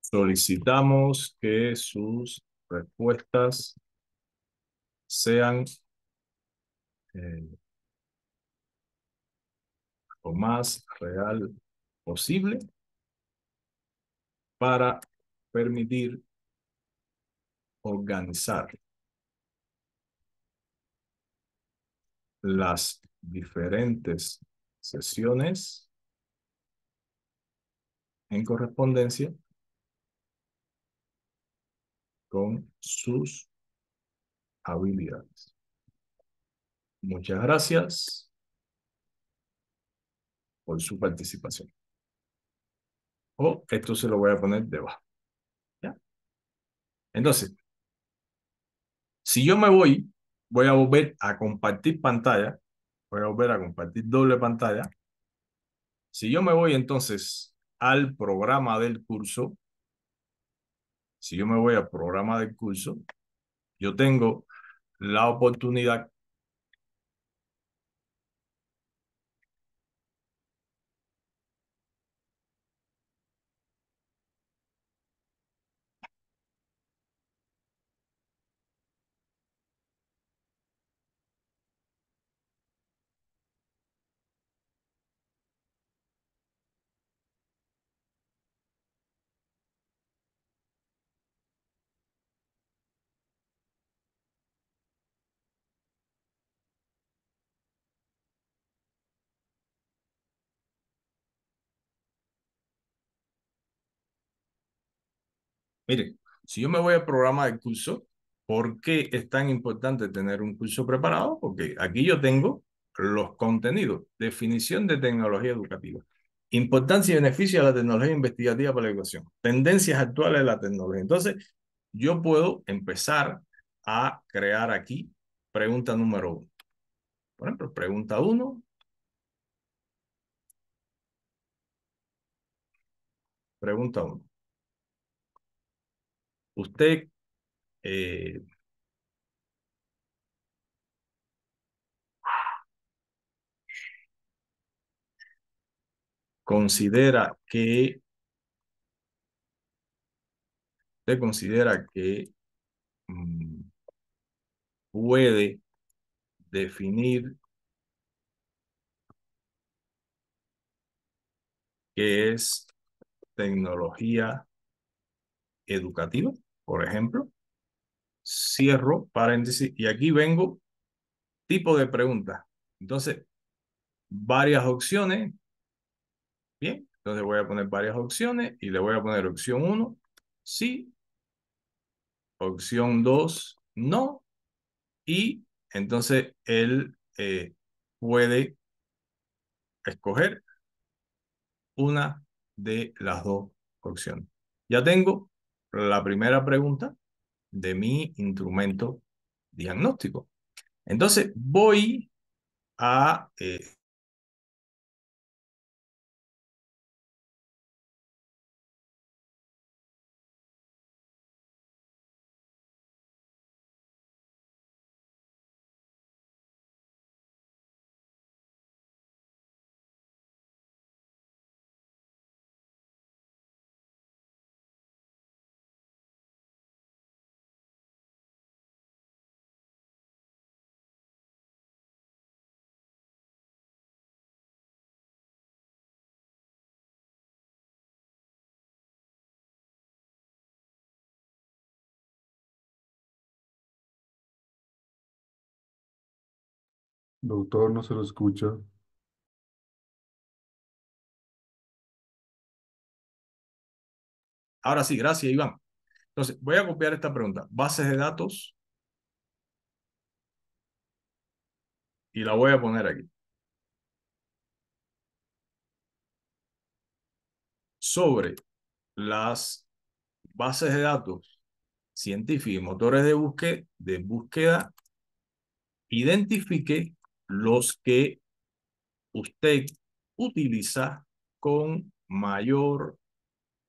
Solicitamos que sus respuestas sean eh, lo más real posible para permitir organizar las diferentes sesiones en correspondencia con sus habilidades. Muchas gracias por su participación. O esto se lo voy a poner debajo. ¿Ya? Entonces, si yo me voy, voy a volver a compartir pantalla. Voy a volver a compartir doble pantalla. Si yo me voy entonces al programa del curso, si yo me voy al programa de curso, yo tengo la oportunidad Mire, si yo me voy al programa de curso, ¿por qué es tan importante tener un curso preparado? Porque aquí yo tengo los contenidos, definición de tecnología educativa, importancia y beneficio de la tecnología investigativa para la educación, tendencias actuales de la tecnología. Entonces, yo puedo empezar a crear aquí pregunta número uno. Por ejemplo, pregunta uno. Pregunta uno. Usted eh, considera que usted considera que mm, puede definir qué es tecnología educativa por ejemplo, cierro paréntesis y aquí vengo tipo de pregunta. Entonces, varias opciones. Bien, entonces voy a poner varias opciones y le voy a poner opción 1, sí. Opción 2, no. Y entonces él eh, puede escoger una de las dos opciones. Ya tengo la primera pregunta de mi instrumento diagnóstico. Entonces voy a eh, Doctor, no se lo escucha. Ahora sí, gracias, Iván. Entonces, voy a copiar esta pregunta. Bases de datos. Y la voy a poner aquí. Sobre las bases de datos científicas y motores de búsqueda, de búsqueda identifique los que usted utiliza con mayor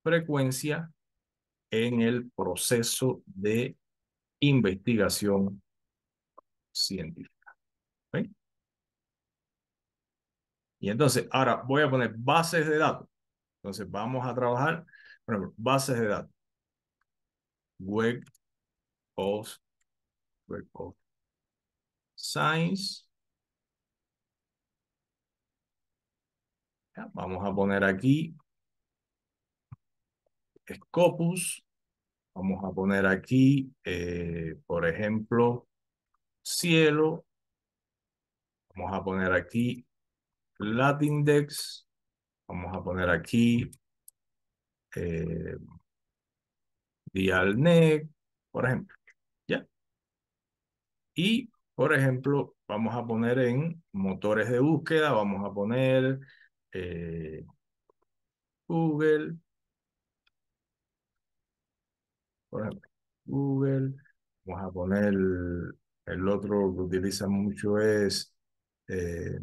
frecuencia en el proceso de investigación científica. Y entonces, ahora voy a poner bases de datos. Entonces, vamos a trabajar, por ejemplo, bases de datos. Web of, Web of Science. Vamos a poner aquí Scopus. Vamos a poner aquí, eh, por ejemplo, cielo. Vamos a poner aquí Latindex. Vamos a poner aquí eh, Dialnet, por ejemplo. ¿Ya? Y, por ejemplo, vamos a poner en motores de búsqueda, vamos a poner eh, Google, por ejemplo, Google, vamos a poner el, otro que utiliza mucho es eh,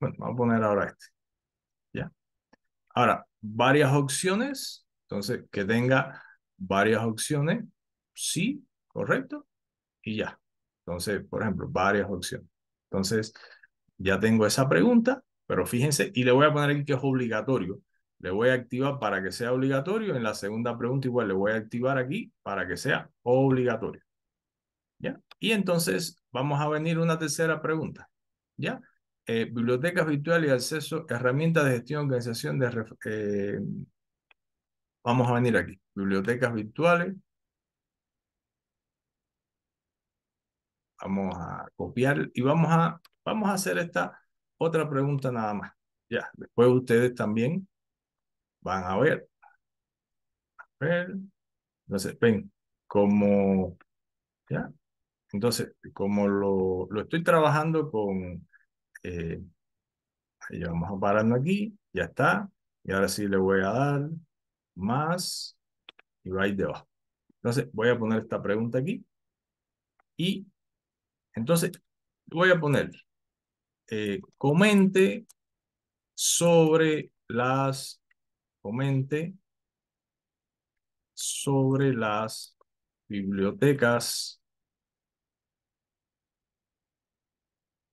bueno, vamos a poner ahora este. Ya. Ahora, varias opciones. Entonces, que tenga varias opciones. Sí, correcto. Y ya. Entonces, por ejemplo, varias opciones. Entonces, ya tengo esa pregunta, pero fíjense, y le voy a poner aquí que es obligatorio. Le voy a activar para que sea obligatorio. En la segunda pregunta igual le voy a activar aquí para que sea obligatorio. ¿Ya? Y entonces vamos a venir una tercera pregunta. ¿Ya? Eh, bibliotecas virtuales y acceso, herramientas de gestión, organización de... Eh, vamos a venir aquí. Bibliotecas virtuales, Vamos a copiar y vamos a, vamos a hacer esta otra pregunta nada más. Ya, después ustedes también van a ver. A ver. Entonces, ven, como, ¿ya? Entonces, como lo, lo estoy trabajando con, eh, ya vamos parando aquí, ya está. Y ahora sí le voy a dar más y va ahí debajo. Entonces, voy a poner esta pregunta aquí y entonces, voy a poner, eh, comente sobre las, comente sobre las bibliotecas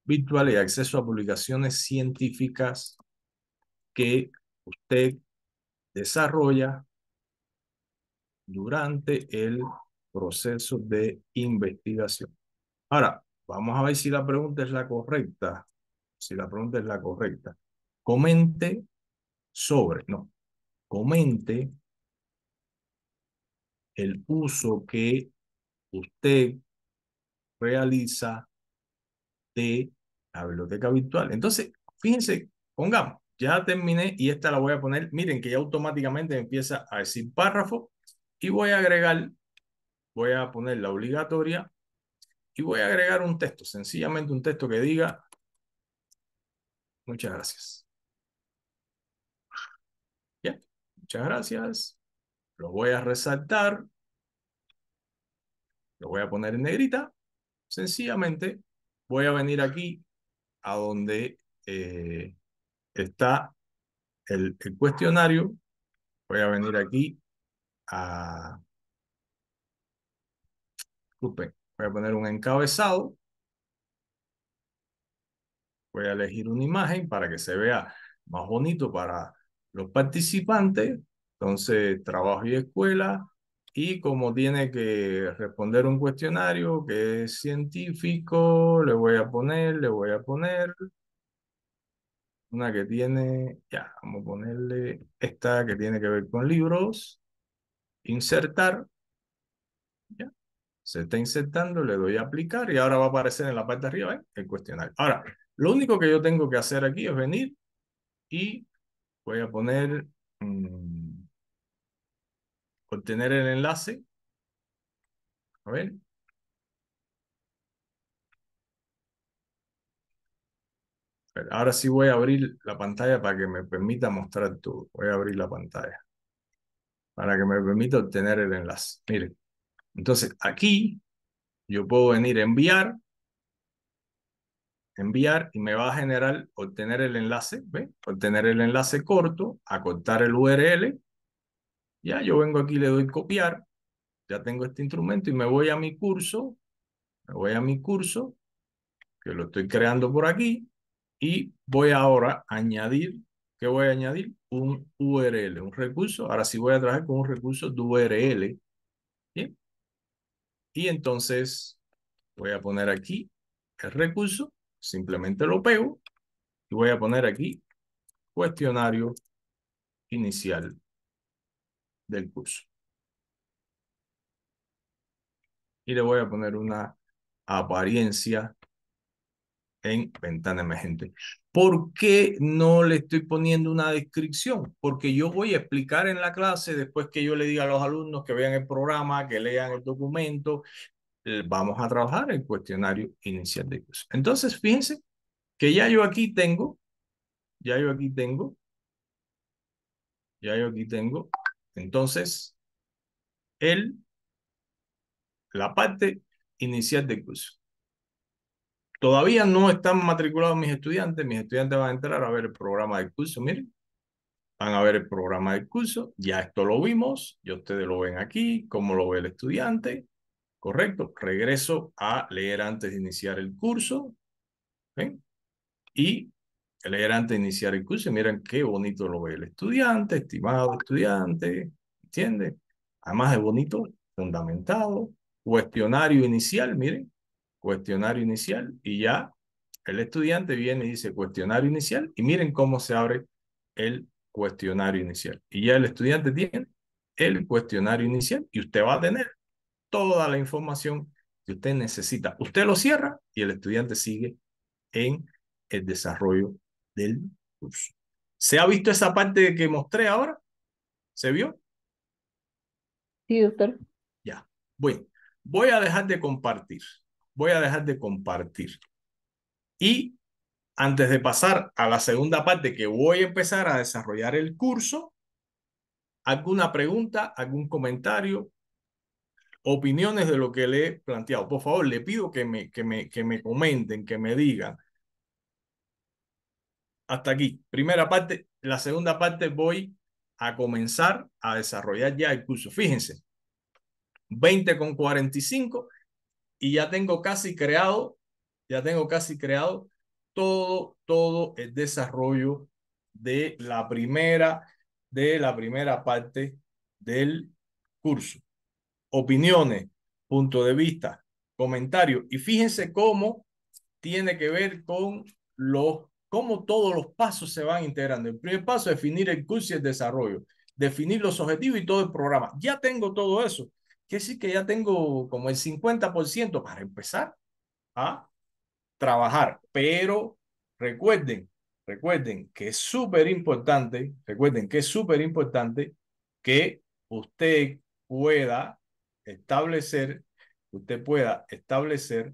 virtuales y acceso a publicaciones científicas que usted desarrolla durante el proceso de investigación. Ahora, Vamos a ver si la pregunta es la correcta. Si la pregunta es la correcta. Comente sobre, no, comente el uso que usted realiza de la biblioteca virtual. Entonces, fíjense, pongamos, ya terminé y esta la voy a poner. Miren que ya automáticamente empieza a decir párrafo y voy a agregar, voy a poner la obligatoria y voy a agregar un texto, sencillamente un texto que diga, muchas gracias. Bien, muchas gracias. Lo voy a resaltar. Lo voy a poner en negrita. Sencillamente voy a venir aquí a donde eh, está el, el cuestionario. Voy a venir aquí a... Voy a poner un encabezado. Voy a elegir una imagen para que se vea más bonito para los participantes. Entonces, trabajo y escuela. Y como tiene que responder un cuestionario que es científico, le voy a poner, le voy a poner una que tiene, ya, vamos a ponerle esta que tiene que ver con libros, insertar, ya. Se está insertando, le doy a aplicar y ahora va a aparecer en la parte de arriba ¿eh? el cuestionario. Ahora, lo único que yo tengo que hacer aquí es venir y voy a poner mm, obtener el enlace. A ver, Ahora sí voy a abrir la pantalla para que me permita mostrar todo. Voy a abrir la pantalla para que me permita obtener el enlace. Miren, entonces, aquí yo puedo venir a enviar, enviar y me va a generar, obtener el enlace, ¿ve? Obtener el enlace corto, acortar el URL. Ya, yo vengo aquí, le doy copiar. Ya tengo este instrumento y me voy a mi curso. Me voy a mi curso, que lo estoy creando por aquí. Y voy ahora a añadir, ¿qué voy a añadir? Un URL, un recurso. Ahora sí voy a trabajar con un recurso de URL. Bien, y entonces voy a poner aquí el recurso, simplemente lo pego y voy a poner aquí cuestionario inicial del curso. Y le voy a poner una apariencia en Ventana Emergente. ¿Por qué no le estoy poniendo una descripción? Porque yo voy a explicar en la clase, después que yo le diga a los alumnos que vean el programa, que lean el documento, eh, vamos a trabajar el cuestionario inicial de curso. Entonces, fíjense que ya yo aquí tengo, ya yo aquí tengo, ya yo aquí tengo, entonces, el, la parte inicial de curso. Todavía no están matriculados mis estudiantes. Mis estudiantes van a entrar a ver el programa del curso. Miren, van a ver el programa del curso. Ya esto lo vimos. Y ustedes lo ven aquí, cómo lo ve el estudiante. Correcto. Regreso a leer antes de iniciar el curso. ¿Ven? Y leer antes de iniciar el curso. Miren qué bonito lo ve el estudiante, estimado estudiante. ¿Entiendes? Además es bonito, fundamentado. Cuestionario inicial, miren, cuestionario inicial y ya el estudiante viene y dice cuestionario inicial y miren cómo se abre el cuestionario inicial. Y ya el estudiante tiene el cuestionario inicial y usted va a tener toda la información que usted necesita. Usted lo cierra y el estudiante sigue en el desarrollo del curso. ¿Se ha visto esa parte que mostré ahora? ¿Se vio? Sí, doctor. Ya. Bueno, voy a dejar de compartir voy a dejar de compartir. Y antes de pasar a la segunda parte que voy a empezar a desarrollar el curso, alguna pregunta, algún comentario, opiniones de lo que le he planteado. Por favor, le pido que me, que me, que me comenten, que me digan. Hasta aquí, primera parte. La segunda parte voy a comenzar a desarrollar ya el curso. Fíjense, 20 con 45 y ya tengo casi creado, ya tengo casi creado todo, todo el desarrollo de la primera, de la primera parte del curso. Opiniones, punto de vista, comentarios. Y fíjense cómo tiene que ver con los, cómo todos los pasos se van integrando. El primer paso es definir el curso y el desarrollo, definir los objetivos y todo el programa. Ya tengo todo eso. Quiere decir que ya tengo como el 50% para empezar a trabajar. Pero recuerden, recuerden que es súper importante, recuerden que es súper importante que usted pueda establecer, usted pueda establecer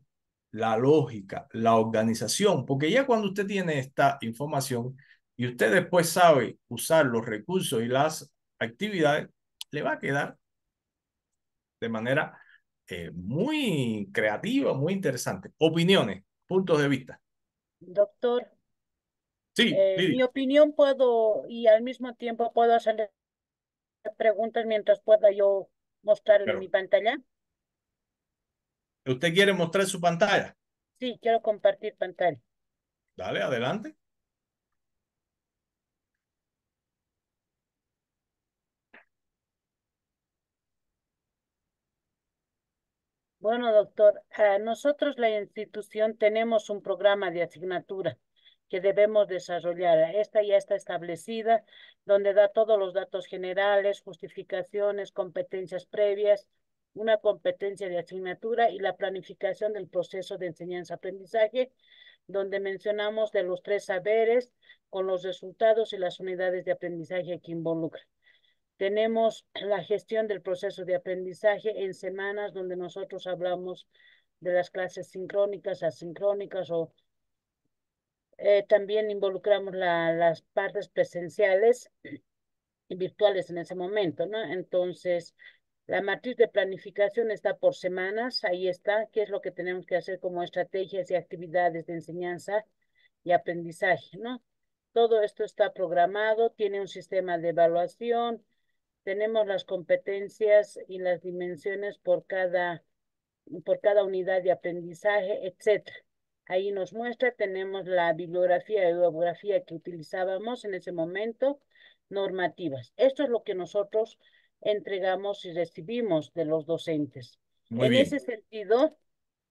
la lógica, la organización, porque ya cuando usted tiene esta información y usted después sabe usar los recursos y las actividades, le va a quedar de manera eh, muy creativa, muy interesante. Opiniones, puntos de vista. Doctor. Sí, eh, mi opinión puedo, y al mismo tiempo puedo hacer preguntas mientras pueda yo mostrarle mi pantalla. ¿Usted quiere mostrar su pantalla? Sí, quiero compartir pantalla. Dale, adelante. Bueno, doctor, eh, nosotros la institución tenemos un programa de asignatura que debemos desarrollar. Esta ya está establecida, donde da todos los datos generales, justificaciones, competencias previas, una competencia de asignatura y la planificación del proceso de enseñanza-aprendizaje, donde mencionamos de los tres saberes con los resultados y las unidades de aprendizaje que involucran. Tenemos la gestión del proceso de aprendizaje en semanas donde nosotros hablamos de las clases sincrónicas, asincrónicas o eh, también involucramos la, las partes presenciales y virtuales en ese momento, ¿no? Entonces, la matriz de planificación está por semanas, ahí está, qué es lo que tenemos que hacer como estrategias y actividades de enseñanza y aprendizaje, ¿no? Todo esto está programado, tiene un sistema de evaluación, tenemos las competencias y las dimensiones por cada, por cada unidad de aprendizaje, etc. Ahí nos muestra, tenemos la bibliografía y bibliografía que utilizábamos en ese momento, normativas. Esto es lo que nosotros entregamos y recibimos de los docentes. en ese sentido,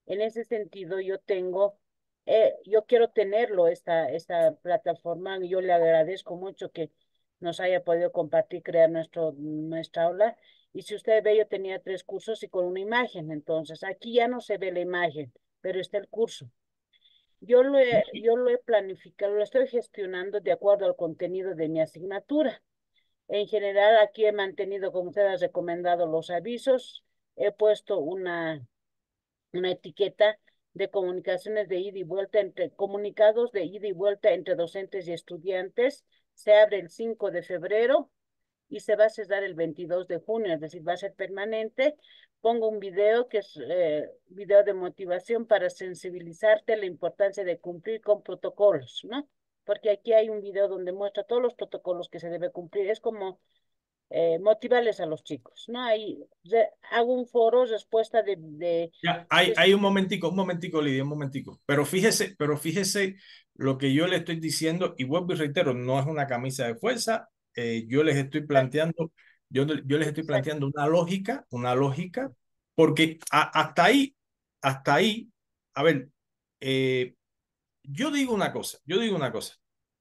en ese sentido yo tengo, eh, yo quiero tenerlo esta, esta plataforma, y yo le agradezco mucho que nos haya podido compartir, crear nuestro, nuestra aula. Y si usted ve, yo tenía tres cursos y con una imagen. Entonces, aquí ya no se ve la imagen, pero está el curso. Yo lo he, yo lo he planificado, lo estoy gestionando de acuerdo al contenido de mi asignatura. En general, aquí he mantenido, como usted ha recomendado, los avisos. He puesto una, una etiqueta de comunicaciones de ida y vuelta entre comunicados de ida y vuelta entre docentes y estudiantes se abre el 5 de febrero y se va a cerrar el 22 de junio, es decir, va a ser permanente. Pongo un video que es eh, video de motivación para sensibilizarte la importancia de cumplir con protocolos, ¿no? Porque aquí hay un video donde muestra todos los protocolos que se debe cumplir. Es como eh, motivarles a los chicos, ¿no? Hay, hago un foro, respuesta de... ya, hay, hay, un momentico, un momentico, Lidia, un momentico. Pero fíjese, pero fíjese lo que yo le estoy diciendo, y vuelvo y reitero, no es una camisa de fuerza, eh, yo les estoy planteando, yo, yo les estoy planteando una lógica, una lógica, porque hasta ahí, hasta ahí, a ver, eh, yo digo una cosa, yo digo una cosa,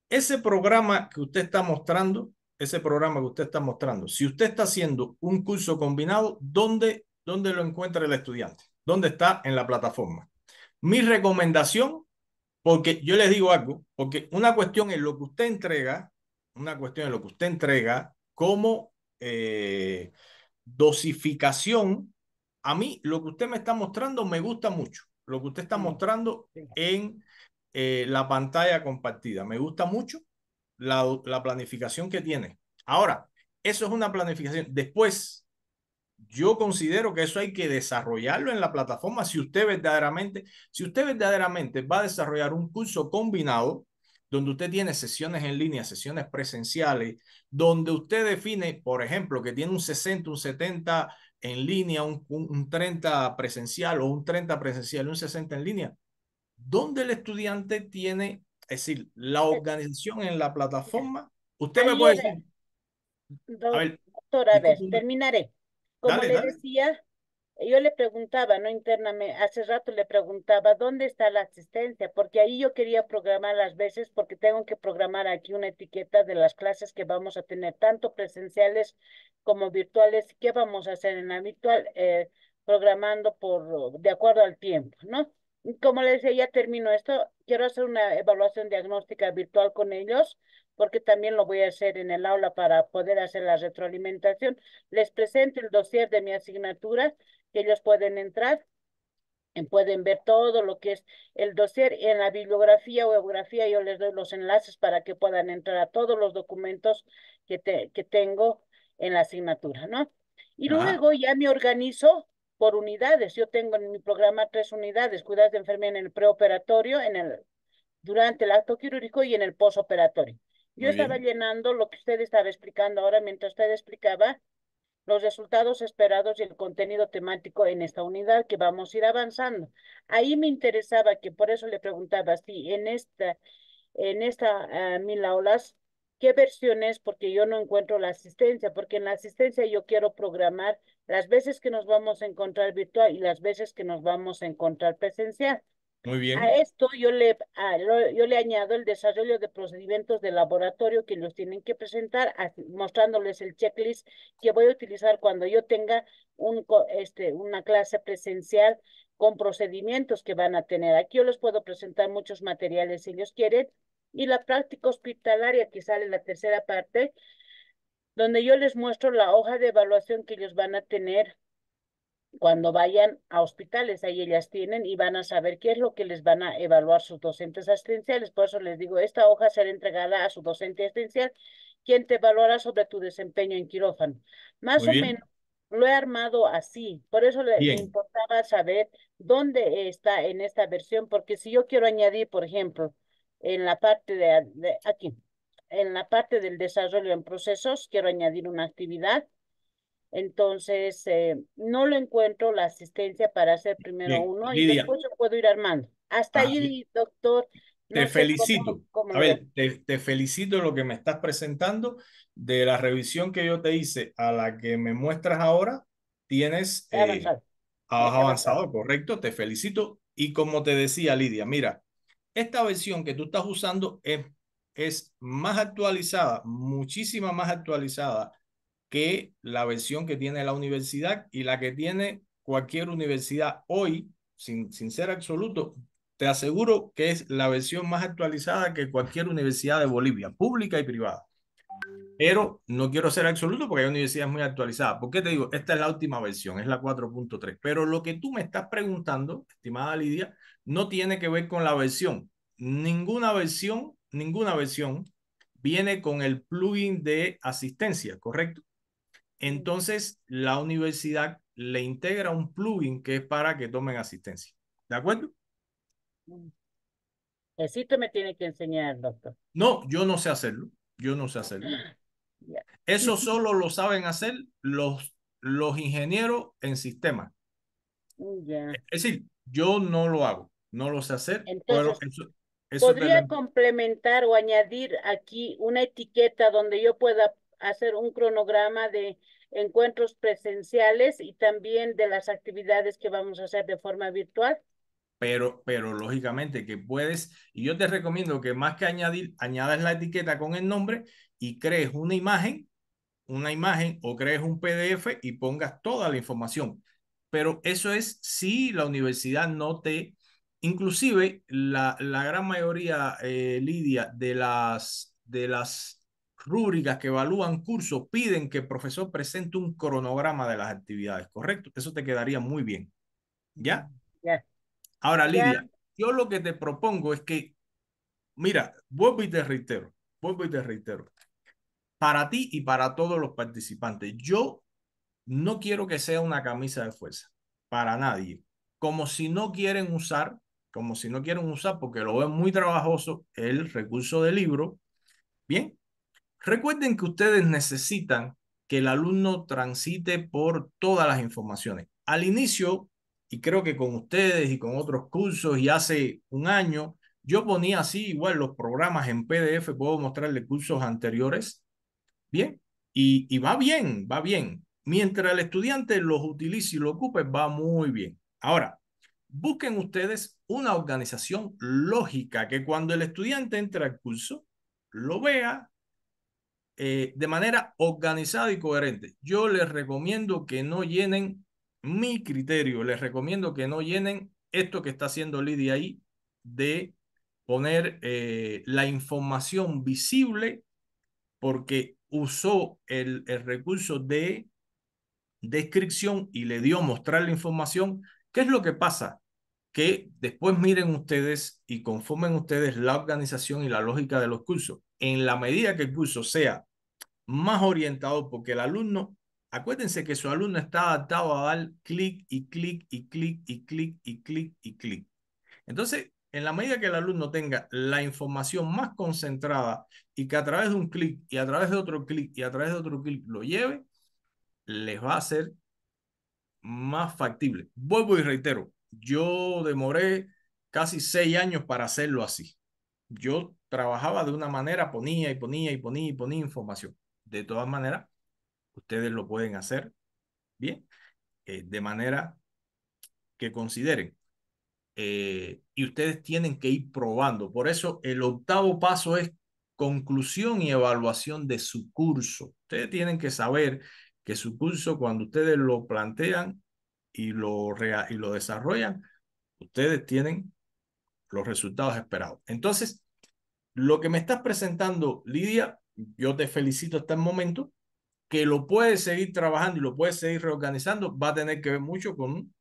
ese programa que usted está mostrando, ese programa que usted está mostrando, si usted está haciendo un curso combinado, ¿dónde, lo encuentra el estudiante? ¿Dónde está en la plataforma? Mi recomendación, porque yo les digo algo, porque una cuestión es lo que usted entrega, una cuestión es lo que usted entrega como eh, dosificación. A mí lo que usted me está mostrando me gusta mucho, lo que usted está mostrando en eh, la pantalla compartida, me gusta mucho la, la planificación que tiene. Ahora, eso es una planificación. Después, yo considero que eso hay que desarrollarlo en la plataforma si usted verdaderamente, si usted verdaderamente va a desarrollar un curso combinado donde usted tiene sesiones en línea, sesiones presenciales, donde usted define, por ejemplo, que tiene un 60, un 70 en línea, un, un 30 presencial o un 30 presencial, un 60 en línea, donde el estudiante tiene, es decir, la organización en la plataforma. Usted me puede decir, doctora, terminaré. Como le decía, yo le preguntaba, no internamente, hace rato le preguntaba, ¿dónde está la asistencia? Porque ahí yo quería programar las veces, porque tengo que programar aquí una etiqueta de las clases que vamos a tener, tanto presenciales como virtuales. ¿Qué vamos a hacer en la virtual? Eh, programando por, de acuerdo al tiempo, ¿no? Como le decía, ya termino esto. Quiero hacer una evaluación diagnóstica virtual con ellos porque también lo voy a hacer en el aula para poder hacer la retroalimentación. Les presento el dossier de mi asignatura, que ellos pueden entrar y pueden ver todo lo que es el dossier. En la bibliografía o biografía yo les doy los enlaces para que puedan entrar a todos los documentos que, te, que tengo en la asignatura, ¿no? Y luego ya me organizo por unidades. Yo tengo en mi programa tres unidades, cuidados de enfermedad en el preoperatorio, en el, durante el acto quirúrgico y en el posoperatorio. Yo estaba llenando lo que usted estaba explicando ahora mientras usted explicaba los resultados esperados y el contenido temático en esta unidad que vamos a ir avanzando. Ahí me interesaba que por eso le preguntaba si en esta en esta ah, mil aulas qué versión es? porque yo no encuentro la asistencia porque en la asistencia yo quiero programar las veces que nos vamos a encontrar virtual y las veces que nos vamos a encontrar presencial bien. A esto yo le, añado el desarrollo de procedimientos de laboratorio que los tienen que presentar, mostrándoles el checklist que voy a utilizar cuando yo tenga este, una clase presencial con procedimientos que van a tener. Aquí yo les puedo presentar muchos materiales si ellos quieren. Y la práctica hospitalaria, que sale en la tercera parte, donde yo les muestro la hoja de evaluación que ellos van a tener cuando vayan a hospitales, ahí ellas tienen y van a saber qué es lo que les van a evaluar sus docentes asistenciales. Por eso les digo, esta hoja será entregada a su docente asistencial, quien te evaluará sobre tu desempeño en quirófano. Más o menos lo he armado así, por eso le importaba saber dónde está en esta versión, porque si yo quiero añadir, por ejemplo, en la parte de aquí, en la parte del desarrollo en procesos, quiero añadir una actividad entonces, eh, no lo encuentro la asistencia para hacer primero uno y después yo puedo ir armando. Hasta ah, ahí, doctor. te felicito. a ver, te, felicito lo que me estás presentando. De la revisión que yo te hice a la que me muestras ahora, tienes eh, avanzado. avanzado, correcto. Te felicito. Y como te decía Lidia, mira, esta versión que tú estás usando es, es más actualizada, muchísima más actualizada que la versión que tiene la universidad y la que tiene cualquier universidad hoy, sin, ser absoluto, te aseguro que es la versión más actualizada que cualquier universidad de Bolivia, pública y privada. Pero no quiero ser absoluto porque hay universidades muy actualizadas. ¿Por qué te digo? Esta es la última versión, es la 4.3. Pero lo que tú me estás preguntando, estimada Lidia, no tiene que ver con la versión. Ninguna versión, ninguna versión viene con el plugin de asistencia, ¿correcto? entonces la universidad le integra un plugin que es para que tomen asistencia. ¿De acuerdo? Mm. ¿Existe me tiene que enseñar, doctor. No, yo no sé hacerlo. Yo no sé hacerlo. Eso solo lo saben hacer los, los ingenieros en sistema. Mm, es decir, yo no lo hago, no lo sé hacer. Entonces, ¿podría complementar o añadir aquí una etiqueta donde yo pueda hacer un cronograma de encuentros presenciales y también de las actividades que vamos a hacer de forma virtual. Pero, pero lógicamente que puedes, y yo te recomiendo que más que añadir, añadas la etiqueta con el nombre y crees una imagen, una imagen o crees un PDF y pongas toda la información. Pero eso es si la universidad no te, inclusive la, la gran mayoría, eh, Lidia, de las, de las rúbricas que evalúan cursos piden que el profesor presente un cronograma de las actividades, ¿correcto? Eso te quedaría muy bien. ¿Ya? Ahora, Lidia, yo lo que te propongo es que, mira, vuelvo y te reitero, vuelvo y te reitero, para ti y para todos los participantes, yo no quiero que sea una camisa de fuerza, para nadie, como si no quieren usar, como si no quieren usar, porque lo ven muy trabajoso, el recurso del libro, bien, Recuerden que ustedes necesitan que el alumno transite por todas las informaciones. Al inicio, y creo que con ustedes y con otros cursos y hace un año, yo ponía así igual los programas en PDF, puedo mostrarle cursos anteriores. Bien, y, va bien, va bien. Mientras el estudiante los utilice y lo ocupe, va muy bien. Ahora, busquen ustedes una organización lógica que cuando el estudiante entre al curso, lo vea, eh, de manera organizada y coherente. Yo les recomiendo que no llenen mi criterio, les recomiendo que no llenen esto que está haciendo Lidia ahí de poner eh, la información visible porque usó el, el recurso de descripción y le dio mostrar la información. ¿Qué es lo que pasa? Que después miren ustedes y conformen ustedes la organización y la lógica de los cursos en la medida que el curso sea más orientado, porque el alumno, acuérdense que su alumno está adaptado a dar clic y clic y clic y clic y clic y clic. Entonces, en la medida que el alumno tenga la información más concentrada y que a través de un clic y a través de otro clic y a través de otro clic lo lleve, les va a ser más factible. Vuelvo y reitero, yo demoré casi seis años para hacerlo así yo trabajaba de una manera, ponía y ponía y ponía y ponía información. De todas maneras, ustedes lo pueden hacer bien, eh, de manera que consideren. Eh, y ustedes tienen que ir probando. Por eso el octavo paso es conclusión y evaluación de su curso. Ustedes tienen que saber que su curso, cuando ustedes lo plantean y lo, y lo desarrollan, ustedes tienen los resultados esperados. Entonces, lo que me estás presentando, Lidia, yo te felicito hasta el momento, que lo puedes seguir trabajando y lo puedes seguir reorganizando, va a tener que ver mucho con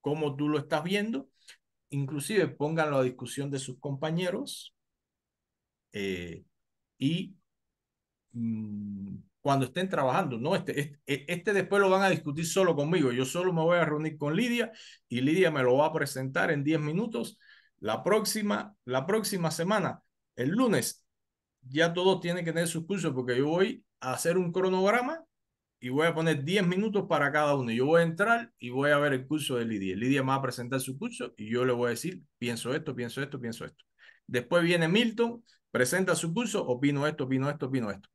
cómo tú lo estás viendo. Inclusive pónganlo la discusión de sus compañeros eh, y mm, cuando estén trabajando, ¿no? Este, este, e, este, después lo van a discutir solo conmigo. Yo solo me voy a reunir con Lidia y Lidia me lo va a presentar en 10 minutos. La próxima, la próxima semana el lunes ya todos tienen que tener sus cursos porque yo voy a hacer un cronograma y voy a poner 10 minutos para cada uno. Yo voy a entrar y voy a ver el curso de Lidia. Lidia me va a presentar su curso y yo le voy a decir, pienso esto, pienso esto, pienso esto. Después viene Milton, presenta su curso, opino esto, opino esto, opino esto.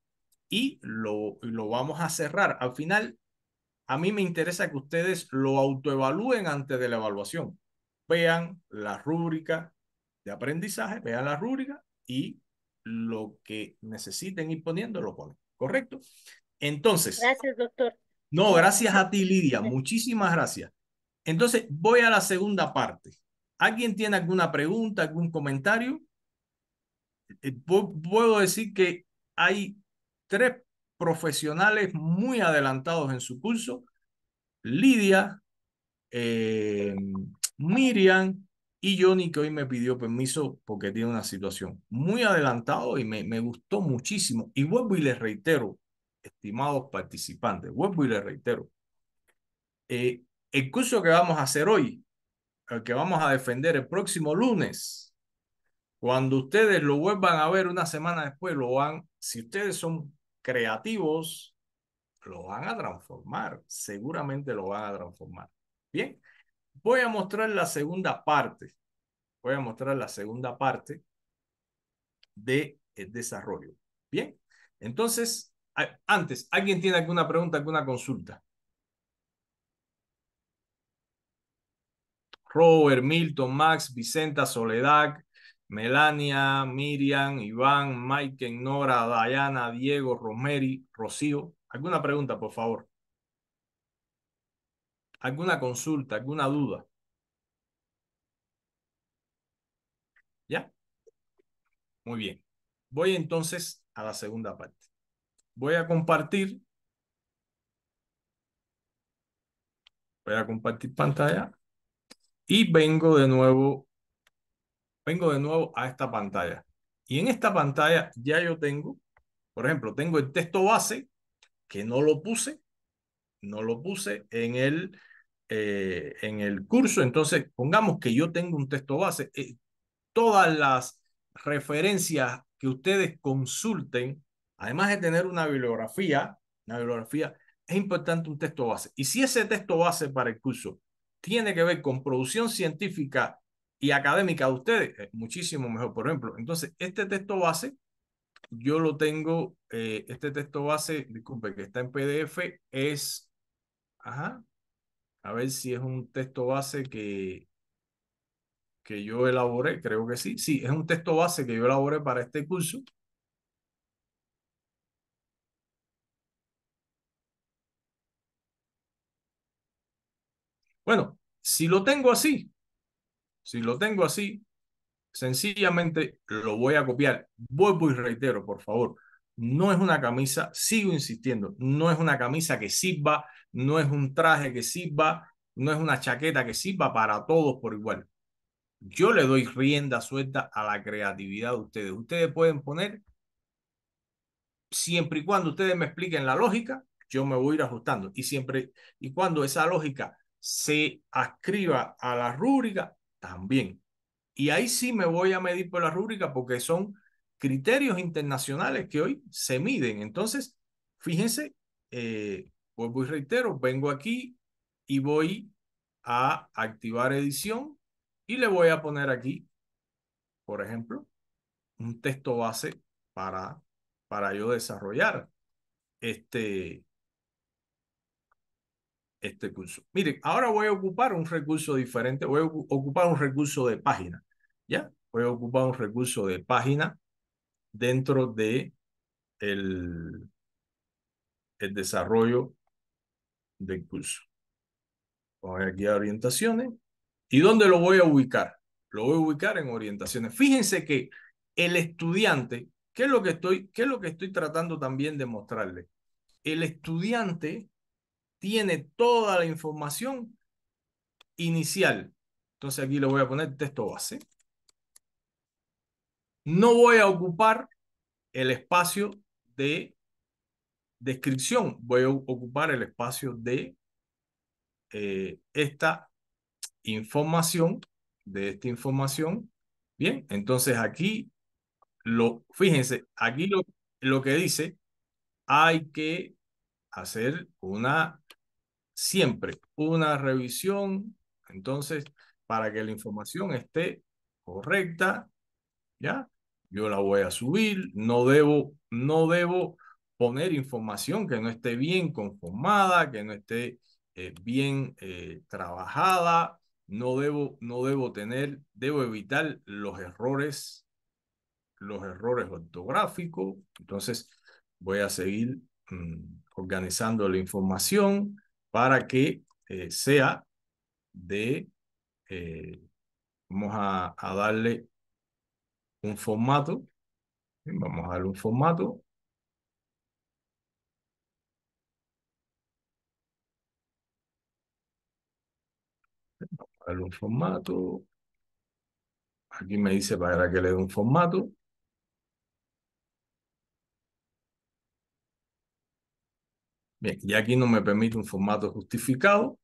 Y lo, lo vamos a cerrar. Al final, a mí me interesa que ustedes lo autoevalúen antes de la evaluación. Vean la rúbrica de aprendizaje, vean la rúbrica y lo que necesiten ir poniendo lo ponen, ¿correcto? Entonces. Gracias, doctor. No, gracias a ti, Lidia. Muchísimas gracias. Entonces, voy a la segunda parte. ¿Alguien tiene alguna pregunta, algún comentario? Eh, puedo decir que hay tres profesionales muy adelantados en su curso. Lidia, eh, Miriam y Johnny que hoy me pidió permiso porque tiene una situación muy adelantado y me, me gustó muchísimo. Y vuelvo y les reitero, estimados participantes, vuelvo y les reitero, eh, el curso que vamos a hacer hoy, el que vamos a defender el próximo lunes, cuando ustedes lo vuelvan a ver una semana después, lo van, si ustedes son creativos, lo van a transformar, seguramente lo van a transformar. Bien, Voy a mostrar la segunda parte. Voy a mostrar la segunda parte de eh, desarrollo. Bien, entonces, antes, ¿alguien tiene alguna pregunta, alguna consulta? Robert, Milton, Max, Vicenta, Soledad, Melania, Miriam, Iván, Mike, Nora, Diana, Diego, Romery, Rocío. ¿Alguna pregunta, por favor? alguna consulta, alguna duda. ¿Ya? Muy bien. Voy entonces a la segunda parte. Voy a compartir. Voy a compartir pantalla. Y vengo de nuevo. Vengo de nuevo a esta pantalla. Y en esta pantalla ya yo tengo, por ejemplo, tengo el texto base que no lo puse. No lo puse en el eh, en el curso. Entonces, pongamos que yo tengo un texto base. Eh, todas las referencias que ustedes consulten, además de tener una bibliografía, una bibliografía, es importante un texto base. Y si ese texto base para el curso tiene que ver con producción científica y académica de ustedes, muchísimo mejor, por ejemplo. Entonces, este texto base, yo lo tengo, eh, este texto base, disculpe, que está en PDF, es, ajá, a ver si es un texto base que, que yo elaboré, creo que sí. Sí, es un texto base que yo elaboré para este curso. Bueno, si lo tengo así, si lo tengo así, sencillamente lo voy a copiar. Vuelvo y reitero, por favor, no es una camisa, sigo insistiendo, no es una camisa que sirva no es un traje que va, no es una chaqueta que sirva para todos por igual. Yo le doy rienda suelta a la creatividad de ustedes. Ustedes pueden poner, siempre y cuando ustedes me expliquen la lógica, yo me voy a ir ajustando. Y siempre y cuando esa lógica se ascriba a la rúbrica, también. Y ahí sí me voy a medir por la rúbrica porque son criterios internacionales que hoy se miden. Entonces, fíjense eh, vuelvo y reitero, vengo aquí y voy a activar edición y le voy a poner aquí, por ejemplo, un texto base para, para yo desarrollar este, este curso. Miren, ahora voy a ocupar un recurso diferente, voy a ocupar un recurso de página, ¿ya? Voy a ocupar un recurso de página dentro de el, el desarrollo de curso. Voy aquí a orientaciones. ¿Y dónde lo voy a ubicar? Lo voy a ubicar en orientaciones. Fíjense que el estudiante, ¿qué es lo que estoy, qué es lo que estoy tratando también de mostrarle? El estudiante tiene toda la información inicial. Entonces aquí le voy a poner texto base. No voy a ocupar el espacio de descripción voy a ocupar el espacio de eh, esta información, de esta información. Bien, entonces aquí, lo, fíjense, aquí lo, lo que dice, hay que hacer una, siempre, una revisión, entonces, para que la información esté correcta, ¿ya? Yo la voy a subir, no debo, no debo poner información que no esté bien conformada, que no esté eh, bien eh, trabajada. No debo, no debo tener, debo evitar los errores, los errores ortográficos. Entonces, voy a seguir mm, organizando la información para que eh, sea de, vamos a darle un formato, vamos a darle un formato un formato. Aquí me dice para que le dé un formato. Bien, y aquí no me permite un formato justificado.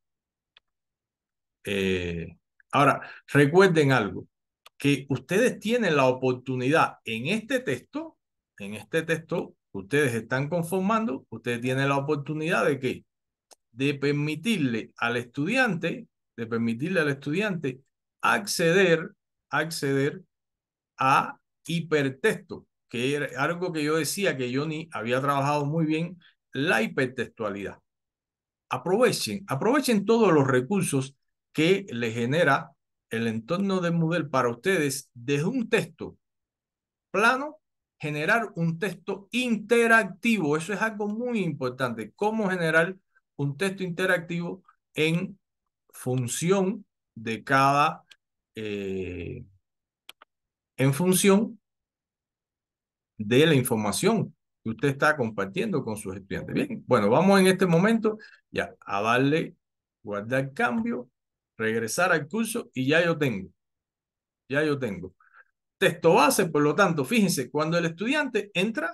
Eh, ahora, recuerden algo, que ustedes tienen la oportunidad en este texto, en este texto que ustedes están conformando, ustedes tienen la oportunidad de qué? De permitirle al estudiante de permitirle al estudiante acceder, acceder a hipertexto, que era algo que yo decía que Johnny había trabajado muy bien, la hipertextualidad. Aprovechen, aprovechen todos los recursos que le genera el entorno de Moodle para ustedes desde un texto plano, generar un texto interactivo. Eso es algo muy importante, cómo generar un texto interactivo en función de cada, eh, en función de la información que usted está compartiendo con sus estudiantes. Bien, bueno, vamos en este momento ya a darle, guardar cambio, regresar al curso y ya yo tengo, ya yo tengo. Texto base, por lo tanto, fíjense, cuando el estudiante entra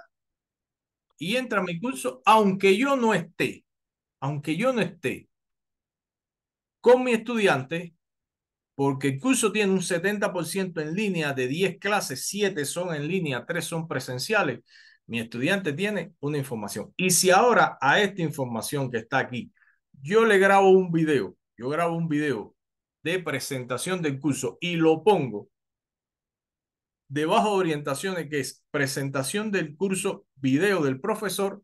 y entra a mi curso, aunque yo no esté, aunque yo no esté, con mi estudiante, porque el curso tiene un 70% en línea, de 10 clases, 7 son en línea, 3 son presenciales. Mi estudiante tiene una información. Y si ahora a esta información que está aquí, yo le grabo un video, yo grabo un video de presentación del curso y lo pongo debajo de orientaciones, que es presentación del curso, video del profesor,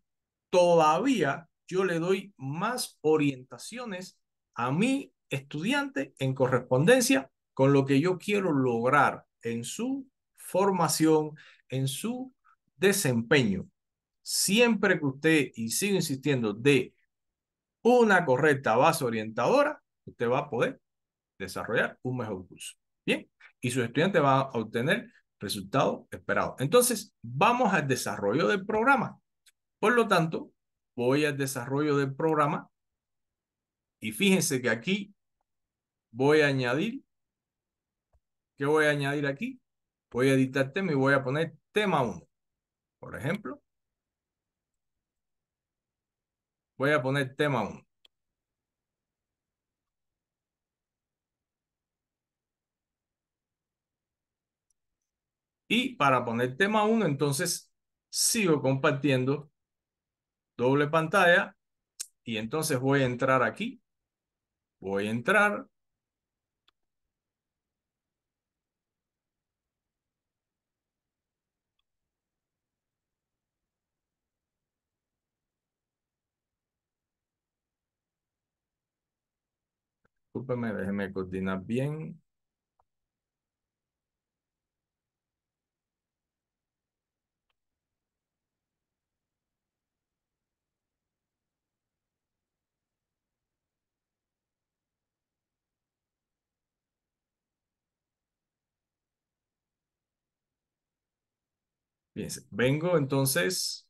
todavía yo le doy más orientaciones a mi estudiante en correspondencia con lo que yo quiero lograr en su formación, en su desempeño. Siempre que usted, y sigo insistiendo, de una correcta base orientadora, usted va a poder desarrollar un mejor curso. Bien, y su estudiante va a obtener resultados esperados. Entonces, vamos al desarrollo del programa. Por lo tanto, voy al desarrollo del programa y fíjense que aquí voy a añadir, ¿qué voy a añadir aquí? Voy a editar tema y voy a poner tema 1. Por ejemplo, voy a poner tema 1. Y para poner tema 1, entonces sigo compartiendo doble pantalla y entonces voy a entrar aquí Voy a entrar. Disculpenme, déjeme coordinar bien. Fíjense, vengo entonces,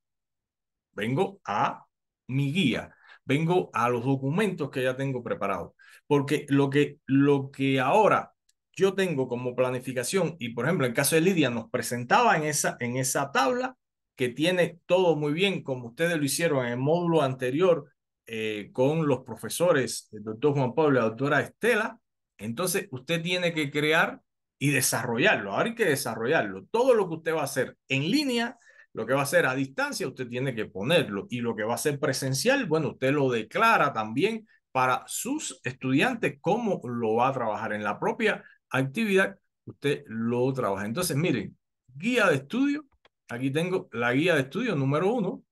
vengo a mi guía, vengo a los documentos que ya tengo preparados, porque lo que, lo que ahora yo tengo como planificación, y por ejemplo, en caso de Lidia, nos presentaba en esa, en esa tabla que tiene todo muy bien, como ustedes lo hicieron en el módulo anterior eh, con los profesores, el doctor Juan Pablo y la doctora Estela, entonces usted tiene que crear y desarrollarlo. Ahora hay que desarrollarlo. Todo lo que usted va a hacer en línea, lo que va a hacer a distancia, usted tiene que ponerlo. Y lo que va a ser presencial, bueno, usted lo declara también para sus estudiantes cómo lo va a trabajar en la propia actividad. Usted lo trabaja. Entonces, miren, guía de estudio. Aquí tengo la guía de estudio número uno.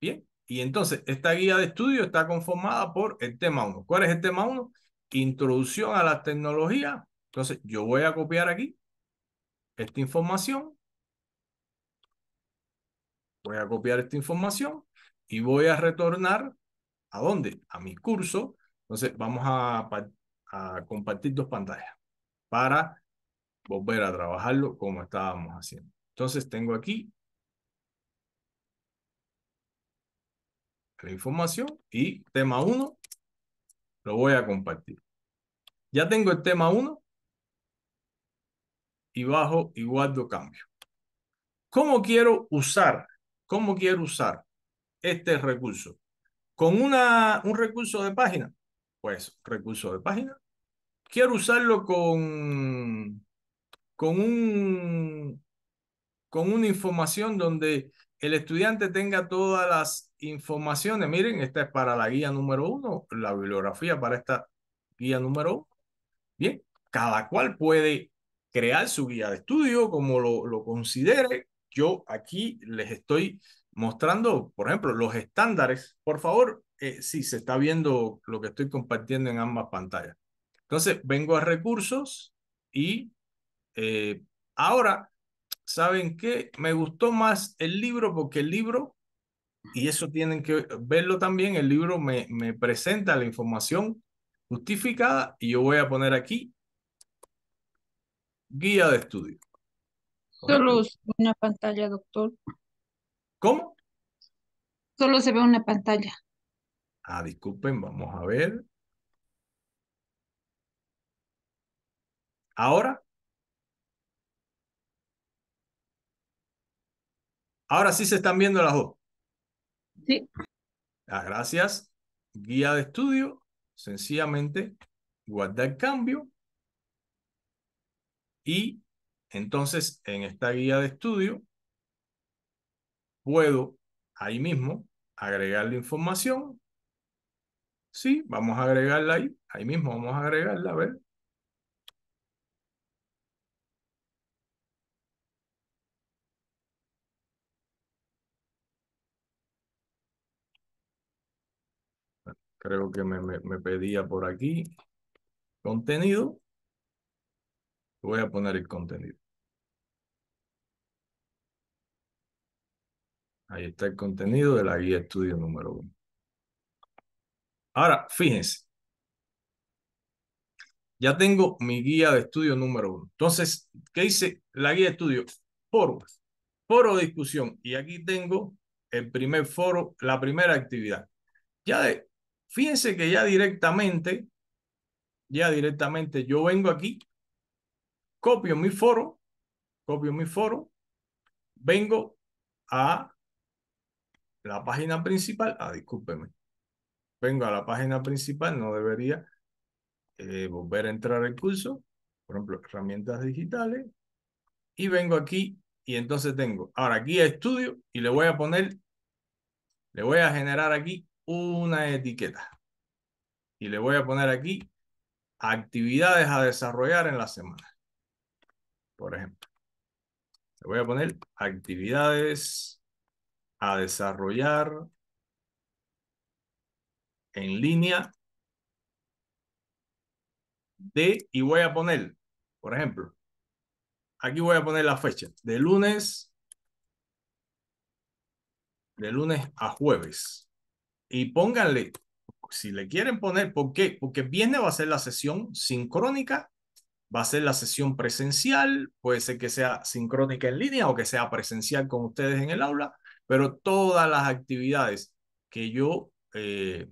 Bien. Y entonces, esta guía de estudio está conformada por el tema uno. ¿Cuál es el tema uno? Introducción a la tecnología entonces, yo voy a copiar aquí esta información. Voy a copiar esta información y voy a retornar a dónde? A mi curso. Entonces, vamos a, compartir dos pantallas para volver a trabajarlo como estábamos haciendo. Entonces, tengo aquí la información y tema 1 lo voy a compartir. Ya tengo el tema 1 y bajo y guardo cambio. ¿Cómo quiero usar? ¿Cómo quiero usar este recurso? ¿Con una, un recurso de página? Pues recurso de página. Quiero usarlo con, con, un, con una información donde el estudiante tenga todas las informaciones. Miren, esta es para la guía número uno, la bibliografía para esta guía número uno. Bien, cada cual puede crear su guía de estudio como lo, lo considere. Yo aquí les estoy mostrando, por ejemplo, los estándares. Por favor, eh, si se está viendo lo que estoy compartiendo en ambas pantallas. Entonces, vengo a recursos y eh, ahora, ¿saben qué? Me gustó más el libro porque el libro, y eso tienen que verlo también, el libro me, me presenta la información justificada y yo voy a poner aquí Guía de estudio. Solo una pantalla, doctor. ¿Cómo? Solo se ve una pantalla. Ah, disculpen, vamos a ver. ¿Ahora? Ahora sí se están viendo las dos. Sí. Ah, gracias. Guía de estudio, sencillamente, guardar cambio y entonces en esta guía de estudio puedo ahí mismo agregar la información. Sí, vamos a agregarla ahí. Ahí mismo vamos a agregarla, a ver. Creo que me, me pedía por aquí contenido. Voy a poner el contenido. Ahí está el contenido de la guía estudio número uno. Ahora, fíjense. Ya tengo mi guía de estudio número uno. Entonces, ¿qué hice? La guía de estudio, foro, foro de discusión. Y aquí tengo el primer foro, la primera actividad. Ya de, fíjense que ya directamente, ya directamente yo vengo aquí copio mi foro, copio mi foro, vengo a la página principal, ah, discúlpeme, vengo a la página principal, no debería eh, volver a entrar el curso, por ejemplo, herramientas digitales, y vengo aquí y entonces tengo, ahora aquí estudio y le voy a poner, le voy a generar aquí una etiqueta y le voy a poner aquí actividades a desarrollar en la semana por ejemplo. Le voy a poner actividades a desarrollar en línea de, y voy a poner, por ejemplo, aquí voy a poner la fecha, de lunes, de lunes a jueves. Y pónganle, si le quieren poner, ¿por qué? Porque viene va a ser la sesión sincrónica va a ser la sesión presencial, puede ser que sea sincrónica en línea o que sea presencial con ustedes en el aula, pero todas las actividades que yo eh,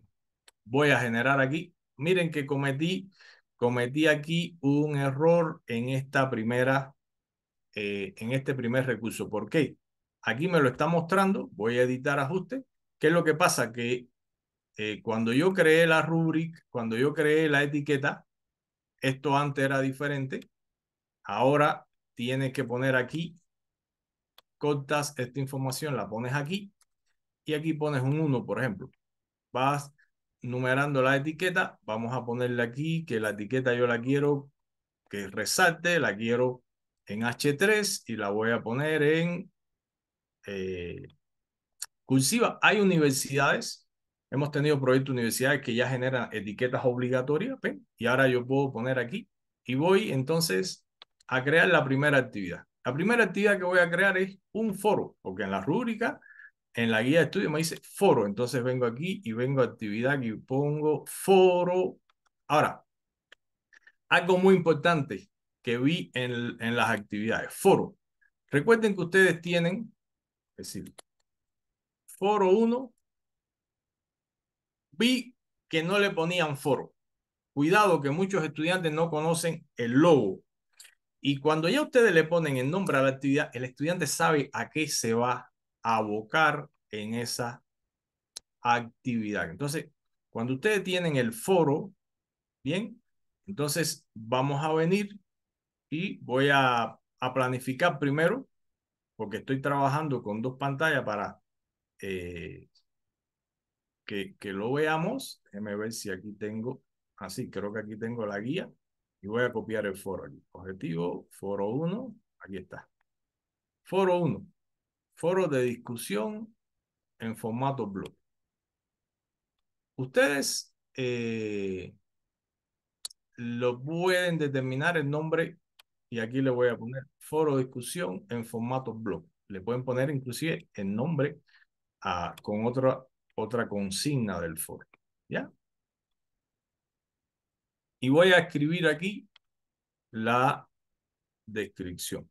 voy a generar aquí, miren que cometí, cometí aquí un error en esta primera, eh, en este primer recurso. ¿Por qué? Aquí me lo está mostrando, voy a editar ajuste. ¿Qué es lo que pasa? Que eh, cuando yo creé la rubric, cuando yo creé la etiqueta, esto antes era diferente. Ahora tienes que poner aquí, cortas esta información, la pones aquí y aquí pones un 1, por ejemplo. Vas numerando la etiqueta, vamos a ponerle aquí que la etiqueta yo la quiero que resalte, la quiero en H3 y la voy a poner en eh, cursiva. Hay universidades Hemos tenido proyectos universitarios que ya generan etiquetas obligatorias, y ahora yo puedo poner aquí y voy entonces a crear la primera actividad. La primera actividad que voy a crear es un foro, porque en la rúbrica, en la guía de estudio me dice foro, entonces vengo aquí y vengo a actividad y pongo foro. Ahora, algo muy importante que vi en, en las actividades, foro. Recuerden que ustedes tienen, es decir, foro 1 Vi que no le ponían foro. Cuidado que muchos estudiantes no conocen el logo. Y cuando ya ustedes le ponen el nombre a la actividad, el estudiante sabe a qué se va a abocar en esa actividad. Entonces, cuando ustedes tienen el foro, bien, entonces vamos a venir y voy a, planificar primero, porque estoy trabajando con dos pantallas para eh, que, que lo veamos. Déjeme ver si aquí tengo, así, ah, creo que aquí tengo la guía y voy a copiar el foro Objetivo, foro 1, aquí está. Foro 1, foro de discusión en formato blog. Ustedes eh, lo pueden determinar el nombre y aquí le voy a poner foro de discusión en formato blog. Le pueden poner inclusive el nombre a, ah, con otra otra consigna del foro. ¿Ya? Y voy a escribir aquí la descripción.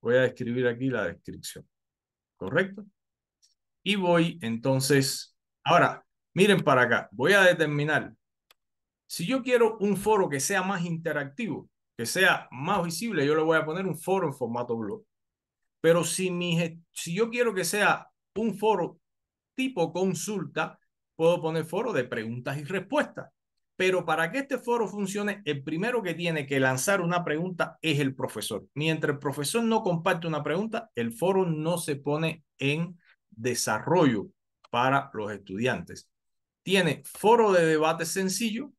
Voy a escribir aquí la descripción. ¿Correcto? Y voy entonces, ahora, miren para acá, voy a determinar, si yo quiero un foro que sea más interactivo, que sea más visible, yo le voy a poner un foro en formato blog. Pero si, si yo quiero que sea un foro tipo consulta, puedo poner foro de preguntas y respuestas. Pero para que este foro funcione, el primero que tiene que lanzar una pregunta es el profesor. Mientras el profesor no comparte una pregunta, el foro no se pone en desarrollo para los estudiantes. Tiene foro de debate sencillo,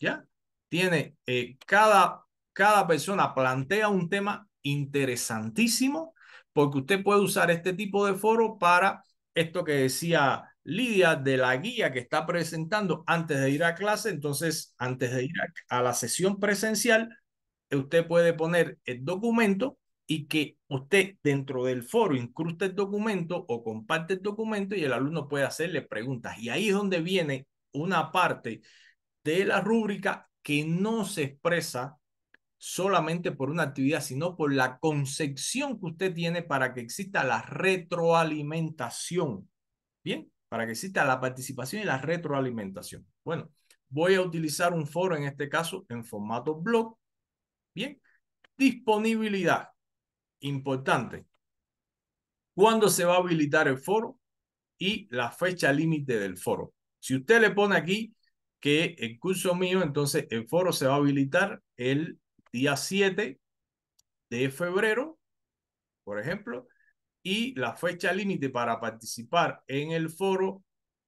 ¿ya? Tiene eh, cada, cada persona plantea un tema interesantísimo porque usted puede usar este tipo de foro para esto que decía Lidia de la guía que está presentando antes de ir a clase. Entonces, antes de ir a, la sesión presencial, usted puede poner el documento y que usted dentro del foro incruste el documento o comparte el documento y el alumno puede hacerle preguntas. Y ahí es donde viene una parte de la rúbrica que no se expresa solamente por una actividad, sino por la concepción que usted tiene para que exista la retroalimentación. Bien, para que exista la participación y la retroalimentación. Bueno, voy a utilizar un foro, en este caso, en formato blog. Bien, disponibilidad. Importante. ¿Cuándo se va a habilitar el foro? Y la fecha límite del foro. Si usted le pone aquí que el curso mío, entonces el foro se va a habilitar el día 7 de febrero, por ejemplo, y la fecha límite para participar en el foro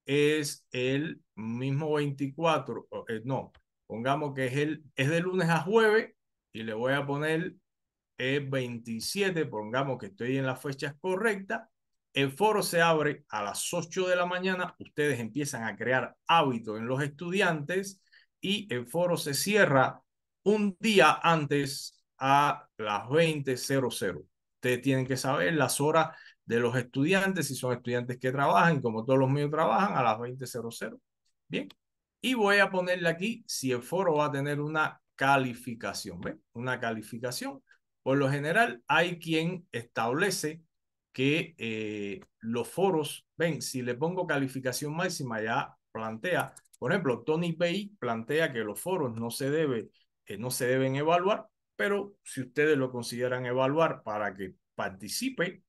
es el mismo 24, eh, no, pongamos que es, el, es de lunes a jueves y le voy a poner el 27, pongamos que estoy en las fechas correctas. El foro se abre a las 8 de la mañana, ustedes empiezan a crear hábitos en los estudiantes y el foro se cierra un día antes a las 20.00. Ustedes tienen que saber las horas de los estudiantes, si son estudiantes que trabajan, como todos los míos trabajan, a las 20.00. Bien. Y voy a ponerle aquí si el foro va a tener una calificación. ¿Ven? Una calificación. Por lo general, hay quien establece que eh, los foros, ven, si le pongo calificación máxima, ya plantea, por ejemplo, Tony Bay plantea que los foros no se deben no se deben evaluar, pero si ustedes lo consideran evaluar para que participe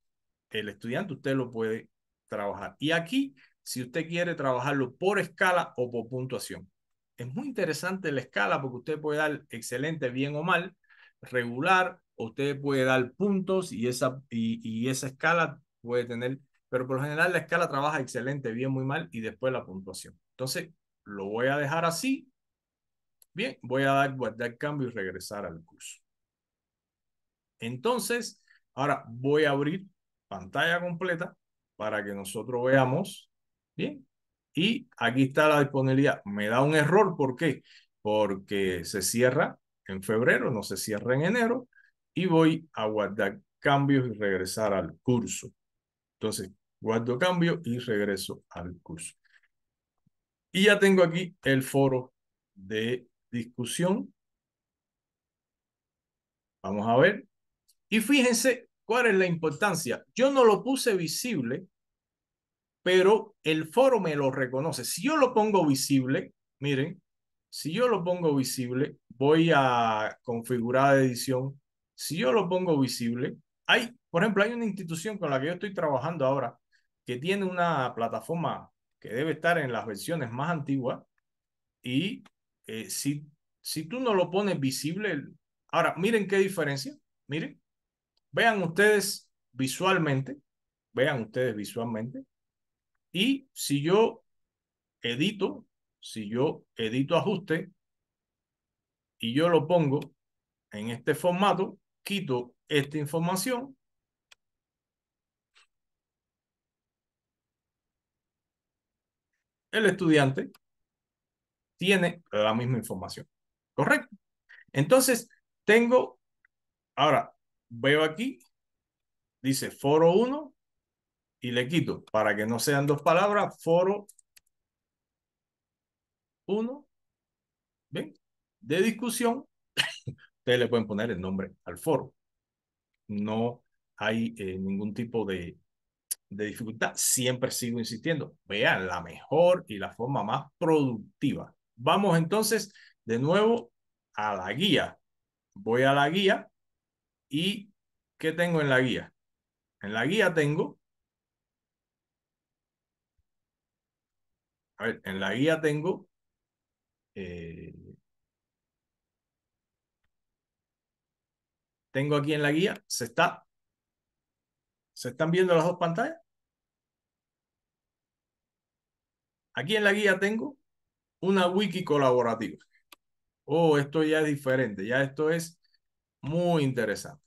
el estudiante, usted lo puede trabajar. Y aquí, si usted quiere trabajarlo por escala o por puntuación. Es muy interesante la escala porque usted puede dar excelente, bien o mal, regular, usted puede dar puntos y esa, y esa escala puede tener, pero por lo general la escala trabaja excelente, bien, muy mal y después la puntuación. Entonces, lo voy a dejar así Bien, voy a dar guardar cambio y regresar al curso. Entonces, ahora voy a abrir pantalla completa para que nosotros veamos. Bien, y aquí está la disponibilidad. Me da un error, ¿por qué? Porque se cierra en febrero, no se cierra en enero. Y voy a guardar cambios y regresar al curso. Entonces, guardo cambio y regreso al curso. Y ya tengo aquí el foro de discusión. Vamos a ver. Y fíjense cuál es la importancia. Yo no lo puse visible, pero el foro me lo reconoce. Si yo lo pongo visible, miren, si yo lo pongo visible, voy a configurar edición. Si yo lo pongo visible, hay, por ejemplo, hay una institución con la que yo estoy trabajando ahora que tiene una plataforma que debe estar en las versiones más antiguas y eh, si, si tú no lo pones visible, ahora miren qué diferencia, miren, vean ustedes visualmente, vean ustedes visualmente, y si yo edito, si yo edito ajuste y yo lo pongo en este formato, quito esta información. El estudiante tiene la misma información. ¿Correcto? Entonces, tengo, ahora, veo aquí, dice foro 1 y le quito, para que no sean dos palabras, foro 1, ¿ven? De discusión, ustedes le pueden poner el nombre al foro. No hay eh, ningún tipo de, de dificultad. Siempre sigo insistiendo, vean la mejor y la forma más productiva Vamos entonces de nuevo a la guía. Voy a la guía y ¿qué tengo en la guía? En la guía tengo, a ver, en la guía tengo eh, tengo aquí en la guía, se está, ¿se están viendo las dos pantallas? Aquí en la guía tengo una wiki colaborativa. Oh, esto ya es diferente, ya esto es muy interesante.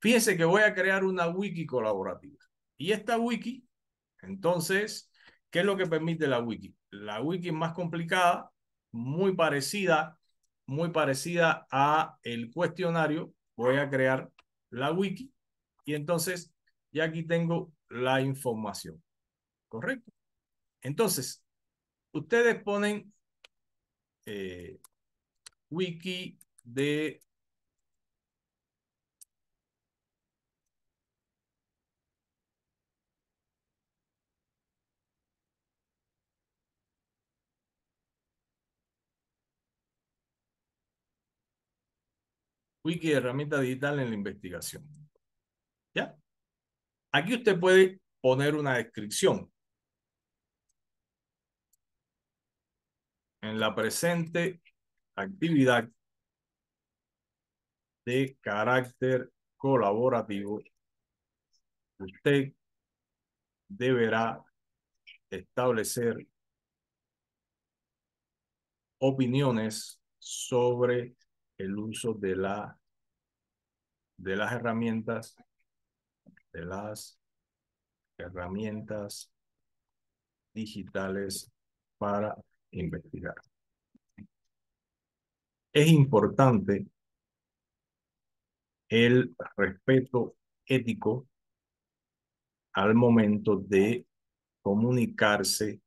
Fíjense que voy a crear una wiki colaborativa. Y esta wiki, entonces, ¿qué es lo que permite la wiki? La wiki más complicada, muy parecida, muy parecida a el cuestionario. Voy a crear la wiki y entonces ya aquí tengo la información. ¿Correcto? Entonces, ustedes ponen eh, wiki de Wiki de herramienta digital en la investigación. ¿Ya? Aquí usted puede poner una descripción. en la presente actividad de carácter colaborativo, usted deberá establecer opiniones sobre el uso de la de las herramientas de las herramientas digitales para investigar. Es importante el respeto ético al momento de comunicarse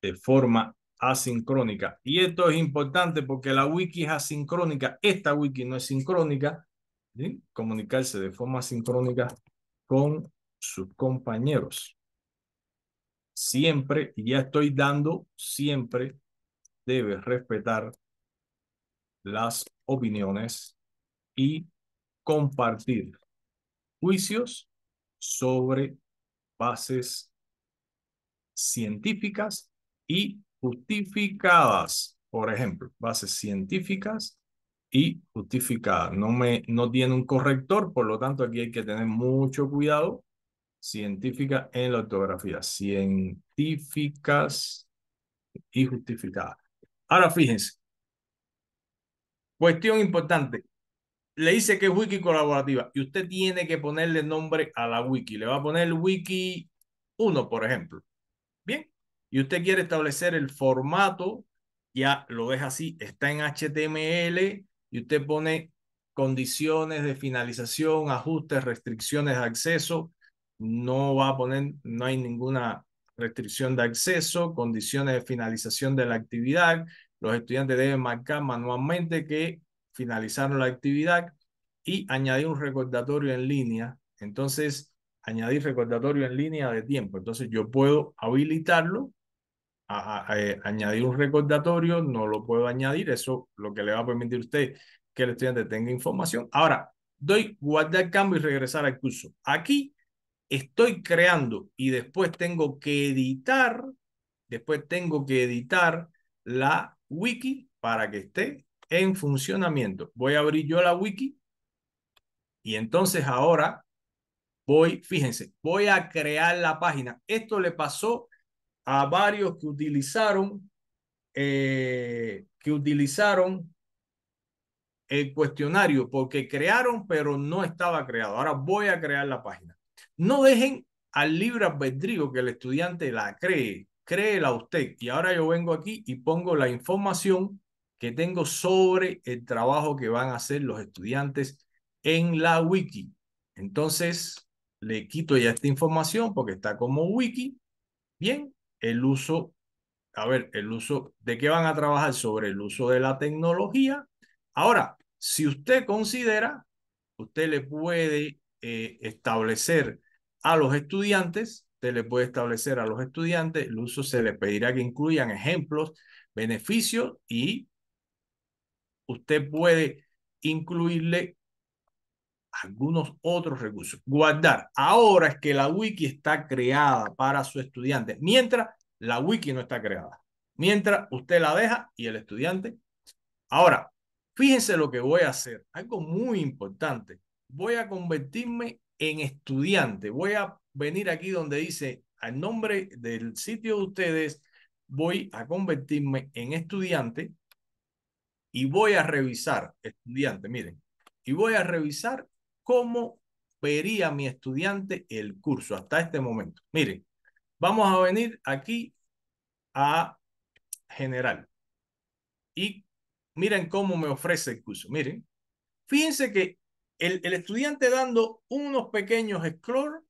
de forma asincrónica. Y esto es importante porque la wiki es asincrónica, esta wiki no es sincrónica. Comunicarse de forma asincrónica con sus compañeros siempre, y ya estoy dando, siempre debes respetar las opiniones y compartir juicios sobre bases científicas y justificadas. Por ejemplo, bases científicas y justificadas. No, me, no tiene un corrector, por lo tanto aquí hay que tener mucho cuidado Científica en la ortografía, científicas y justificadas. Ahora fíjense, cuestión importante. Le dice que es wiki colaborativa y usted tiene que ponerle nombre a la wiki. Le va a poner wiki 1, por ejemplo. Bien, y usted quiere establecer el formato, ya lo deja así, está en HTML y usted pone condiciones de finalización, ajustes, restricciones de acceso, no va a poner, no hay ninguna restricción de acceso, condiciones de finalización de la actividad. Los estudiantes deben marcar manualmente que finalizaron la actividad y añadir un recordatorio en línea. Entonces, añadir recordatorio en línea de tiempo. Entonces, yo puedo habilitarlo, eh, añadir un recordatorio, no lo puedo añadir. Eso lo que le va a permitir a usted que el estudiante tenga información. Ahora, doy guardar cambio y regresar al curso. Aquí estoy creando y después tengo que editar, después tengo que editar la wiki para que esté en funcionamiento. Voy a abrir yo la wiki y entonces ahora voy, fíjense, voy a crear la página. Esto le pasó a varios que utilizaron, eh, que utilizaron el cuestionario porque crearon, pero no estaba creado. Ahora voy a crear la página. No dejen al libre albedrío que el estudiante la cree, créela usted. Y ahora yo vengo aquí y pongo la información que tengo sobre el trabajo que van a hacer los estudiantes en la wiki. Entonces, le quito ya esta información porque está como wiki. Bien, el uso, a ver, el uso, ¿de qué van a trabajar? Sobre el uso de la tecnología. Ahora, si usted considera, usted le puede eh, establecer a los estudiantes, Usted le puede establecer a los estudiantes, el uso se le pedirá que incluyan ejemplos, beneficios y usted puede incluirle algunos otros recursos. Guardar. Ahora es que la wiki está creada para su estudiante, mientras la wiki no está creada. Mientras usted la deja y el estudiante. Ahora, fíjense lo que voy a hacer. Algo muy importante. Voy a convertirme en estudiante. Voy a venir aquí donde dice, al nombre del sitio de ustedes, voy a convertirme en estudiante y voy a revisar, estudiante, miren, y voy a revisar cómo vería mi estudiante el curso hasta este momento. Miren, vamos a venir aquí a general y miren cómo me ofrece el curso. Miren, fíjense que el, estudiante dando unos pequeños scrolls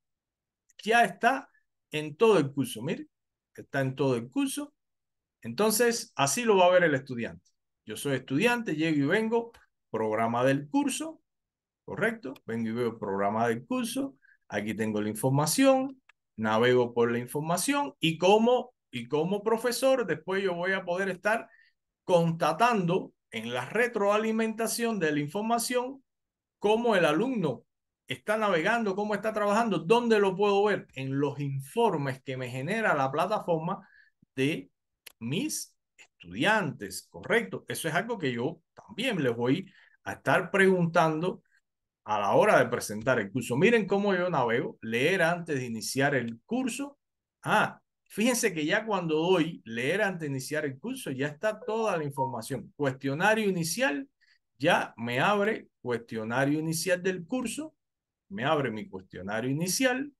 ya está en todo el curso. Mire, está en todo el curso. Entonces, así lo va a ver el estudiante. Yo soy estudiante, llego y vengo, programa del curso, ¿correcto? Vengo y veo programa del curso, aquí tengo la información, navego por la información y como, y como profesor después yo voy a poder estar constatando en la retroalimentación de la información cómo el alumno está navegando, cómo está trabajando, dónde lo puedo ver, en los informes que me genera la plataforma de mis estudiantes, correcto. Eso es algo que yo también les voy a estar preguntando a la hora de presentar el curso. Miren cómo yo navego, leer antes de iniciar el curso. Ah, fíjense que ya cuando doy leer antes de iniciar el curso, ya está toda la información. Cuestionario inicial, ya me abre cuestionario inicial del curso, me abre mi cuestionario inicial,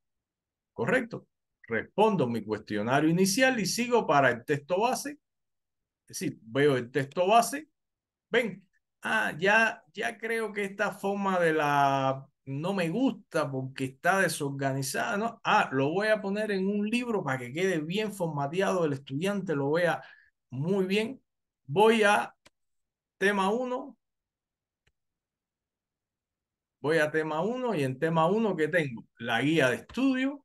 correcto. Respondo mi cuestionario inicial y sigo para el texto base. Es decir, veo el texto base, ven, ah, ya, ya creo que esta forma de la no me gusta porque está desorganizada, ¿no? Ah, lo voy a poner en un libro para que quede bien formateado, el estudiante lo vea muy bien. Voy a tema 1, voy a tema 1 y en tema 1 que tengo la guía de estudio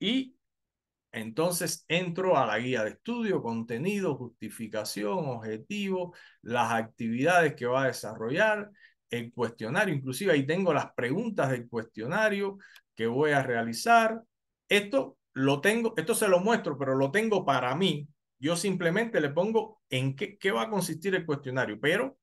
y entonces entro a la guía de estudio, contenido, justificación, objetivo, las actividades que va a desarrollar, el cuestionario, inclusive ahí tengo las preguntas del cuestionario que voy a realizar. Esto lo tengo, esto se lo muestro, pero lo tengo para mí. Yo simplemente le pongo en qué, qué va a consistir el cuestionario, pero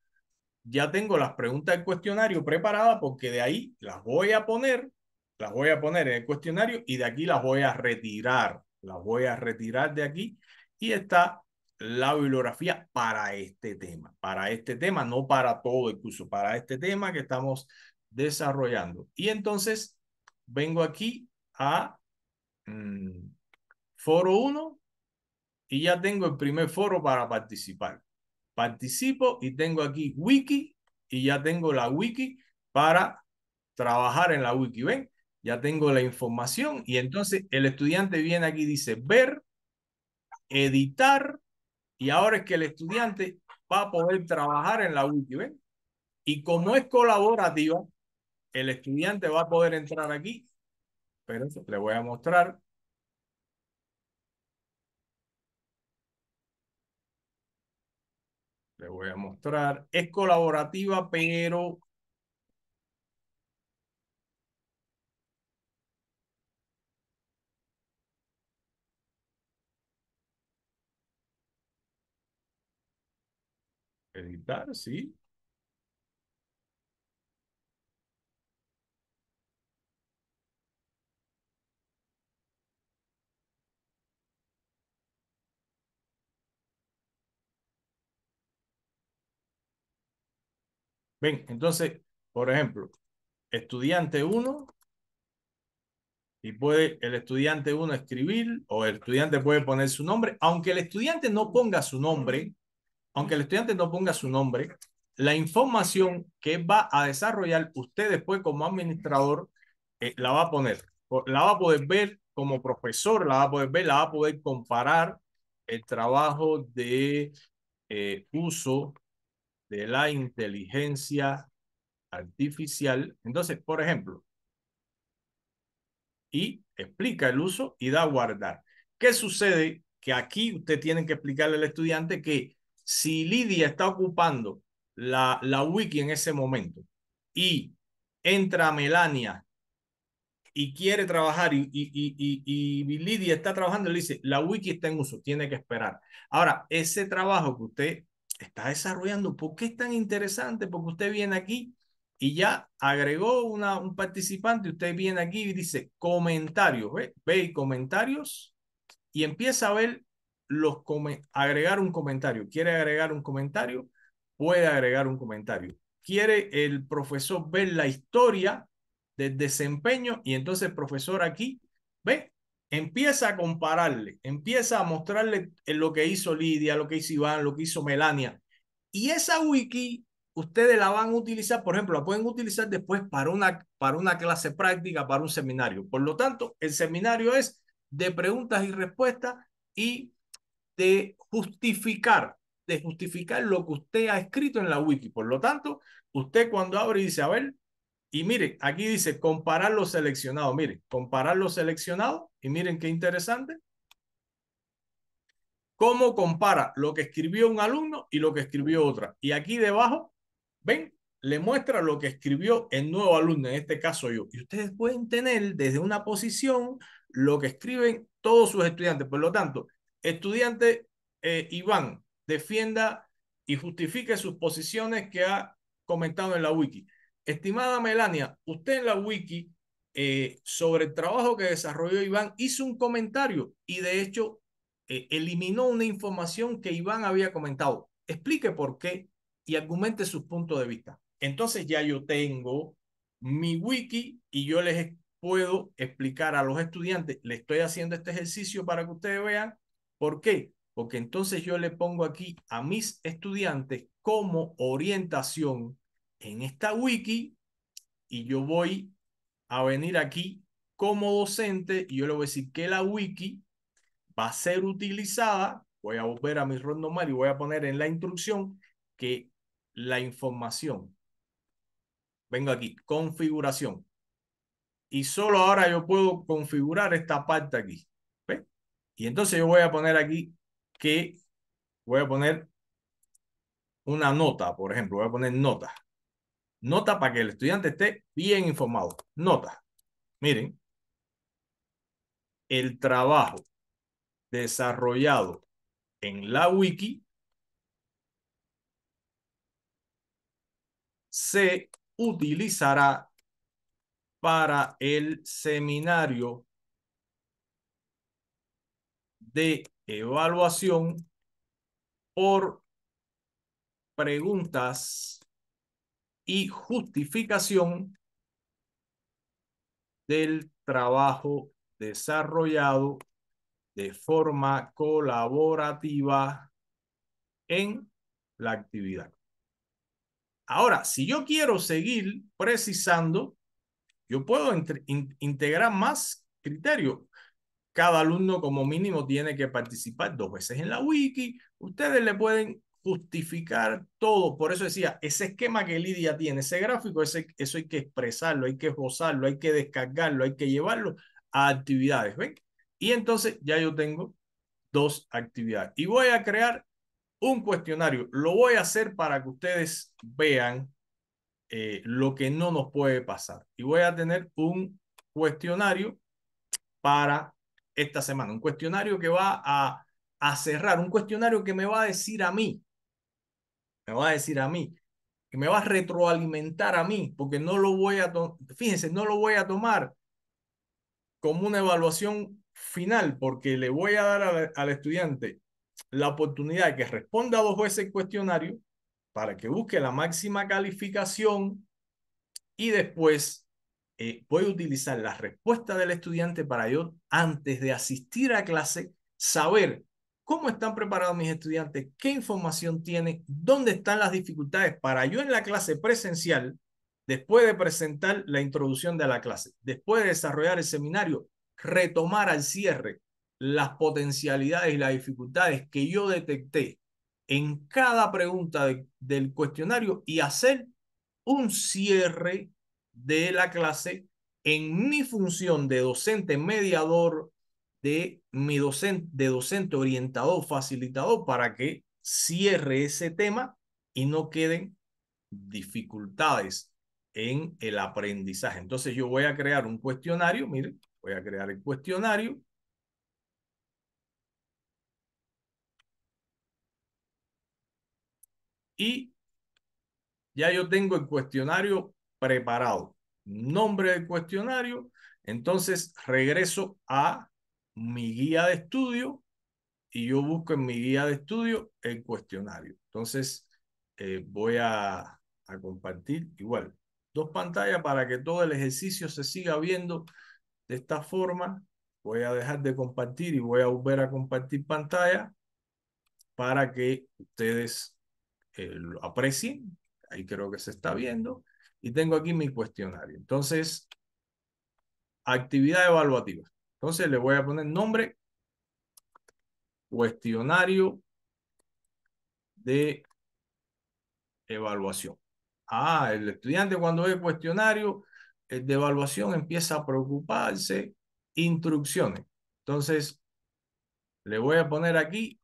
ya tengo las preguntas del cuestionario preparadas porque de ahí las voy a poner, las voy a poner en el cuestionario y de aquí las voy a retirar, las voy a retirar de aquí y está la bibliografía para este tema, para este tema, no para todo el curso, para este tema que estamos desarrollando. Y entonces vengo aquí a mm, foro 1 y ya tengo el primer foro para participar participo y tengo aquí wiki y ya tengo la wiki para trabajar en la wiki. ¿Ven? Ya tengo la información y entonces el estudiante viene aquí dice ver, editar y ahora es que el estudiante va a poder trabajar en la wiki. ¿Ven? Y como es colaborativa, el estudiante va a poder entrar aquí. Pero le voy a mostrar voy a mostrar. Es colaborativa, pero editar, sí. Bien, entonces, por ejemplo, estudiante 1 y puede el estudiante 1 escribir o el estudiante puede poner su nombre, aunque el estudiante no ponga su nombre, aunque el estudiante no ponga su nombre, la información que va a desarrollar usted después como administrador eh, la va a poner, la va a poder ver como profesor, la va a poder ver, la va a poder comparar el trabajo de eh, uso de la inteligencia artificial. Entonces, por ejemplo, y explica el uso y da a guardar. ¿Qué sucede? Que aquí usted tiene que explicarle al estudiante que si Lidia está ocupando la, la wiki en ese momento y entra Melania y quiere trabajar y, y, y, y, Lidia está trabajando, le dice, la wiki está en uso, tiene que esperar. Ahora, ese trabajo que usted está desarrollando. ¿Por qué es tan interesante? Porque usted viene aquí y ya agregó una, un participante, usted viene aquí y dice comentarios, ve, ve comentarios y empieza a ver los agregar un comentario. ¿Quiere agregar un comentario? Puede agregar un comentario. ¿Quiere el profesor ver la historia del desempeño? Y entonces el profesor aquí ve empieza a compararle, empieza a mostrarle eh, lo que hizo Lidia, lo que hizo Iván, lo que hizo Melania. Y esa wiki ustedes la van a utilizar, por ejemplo, la pueden utilizar después para una, para una clase práctica, para un seminario. Por lo tanto, el seminario es de preguntas y respuestas y de justificar, de justificar lo que usted ha escrito en la wiki. Por lo tanto, usted cuando abre y dice, a ver, y miren, aquí dice comparar los seleccionados. Miren, comparar los seleccionados. Y miren qué interesante. ¿Cómo compara lo que escribió un alumno y lo que escribió otra? Y aquí debajo, ven, le muestra lo que escribió el nuevo alumno, en este caso yo. Y ustedes pueden tener desde una posición lo que escriben todos sus estudiantes. Por lo tanto, estudiante eh, Iván, defienda y justifique sus posiciones que ha comentado en la wiki Estimada Melania, usted en la wiki eh, sobre el trabajo que desarrolló Iván hizo un comentario y de hecho eh, eliminó una información que Iván había comentado. Explique por qué y argumente su punto de vista. Entonces ya yo tengo mi wiki y yo les puedo explicar a los estudiantes, le estoy haciendo este ejercicio para que ustedes vean por qué. Porque entonces yo le pongo aquí a mis estudiantes como orientación en esta wiki y yo voy a venir aquí como docente y yo le voy a decir que la wiki va a ser utilizada, voy a volver a mi Rondomar y voy a poner en la instrucción que la información, vengo aquí, configuración. Y solo ahora yo puedo configurar esta parte aquí. ¿Ve? Y entonces yo voy a poner aquí que voy a poner una nota, por ejemplo, voy a poner nota. Nota para que el estudiante esté bien informado. Nota. Miren, el trabajo desarrollado en la wiki se utilizará para el seminario de evaluación por preguntas y justificación del trabajo desarrollado de forma colaborativa en la actividad. Ahora, si yo quiero seguir precisando, yo puedo integrar más criterios. Cada alumno como mínimo tiene que participar dos veces en la wiki. Ustedes le pueden justificar todo. Por eso decía, ese esquema que Lidia tiene, ese gráfico, ese, eso hay que expresarlo, hay que esbozarlo, hay que descargarlo, hay que llevarlo a actividades. ¿ven? Y entonces ya yo tengo dos actividades. Y voy a crear un cuestionario. Lo voy a hacer para que ustedes vean eh, lo que no nos puede pasar. Y voy a tener un cuestionario para esta semana. Un cuestionario que va a a cerrar, un cuestionario que me va a decir a mí me va a decir a mí, que me va a retroalimentar a mí, porque no lo voy a, fíjense, no lo voy a tomar como una evaluación final, porque le voy a dar al, estudiante la oportunidad de que responda a dos veces el cuestionario para que busque la máxima calificación y después eh, voy a utilizar la respuesta del estudiante para yo, antes de asistir a clase, saber cómo están preparados mis estudiantes, qué información tienen, dónde están las dificultades para yo en la clase presencial, después de presentar la introducción de la clase, después de desarrollar el seminario, retomar al cierre las potencialidades y las dificultades que yo detecté en cada pregunta del cuestionario y hacer un cierre de la clase en mi función de docente mediador, de mi docente, de docente orientador, facilitador, para que cierre ese tema y no queden dificultades en el aprendizaje. Entonces yo voy a crear un cuestionario, miren, voy a crear el cuestionario. Y ya yo tengo el cuestionario preparado. Nombre del cuestionario. Entonces regreso a mi guía de estudio y yo busco en mi guía de estudio el cuestionario. Entonces, eh, voy a, compartir igual dos pantallas para que todo el ejercicio se siga viendo de esta forma. Voy a dejar de compartir y voy a volver a compartir pantalla para que ustedes eh, lo aprecien. Ahí creo que se está viendo. Y tengo aquí mi cuestionario. Entonces, actividad evaluativa. Entonces le voy a poner nombre, cuestionario de evaluación. Ah, el estudiante cuando ve cuestionario eh, de evaluación empieza a preocuparse, instrucciones. Entonces, le voy a poner aquí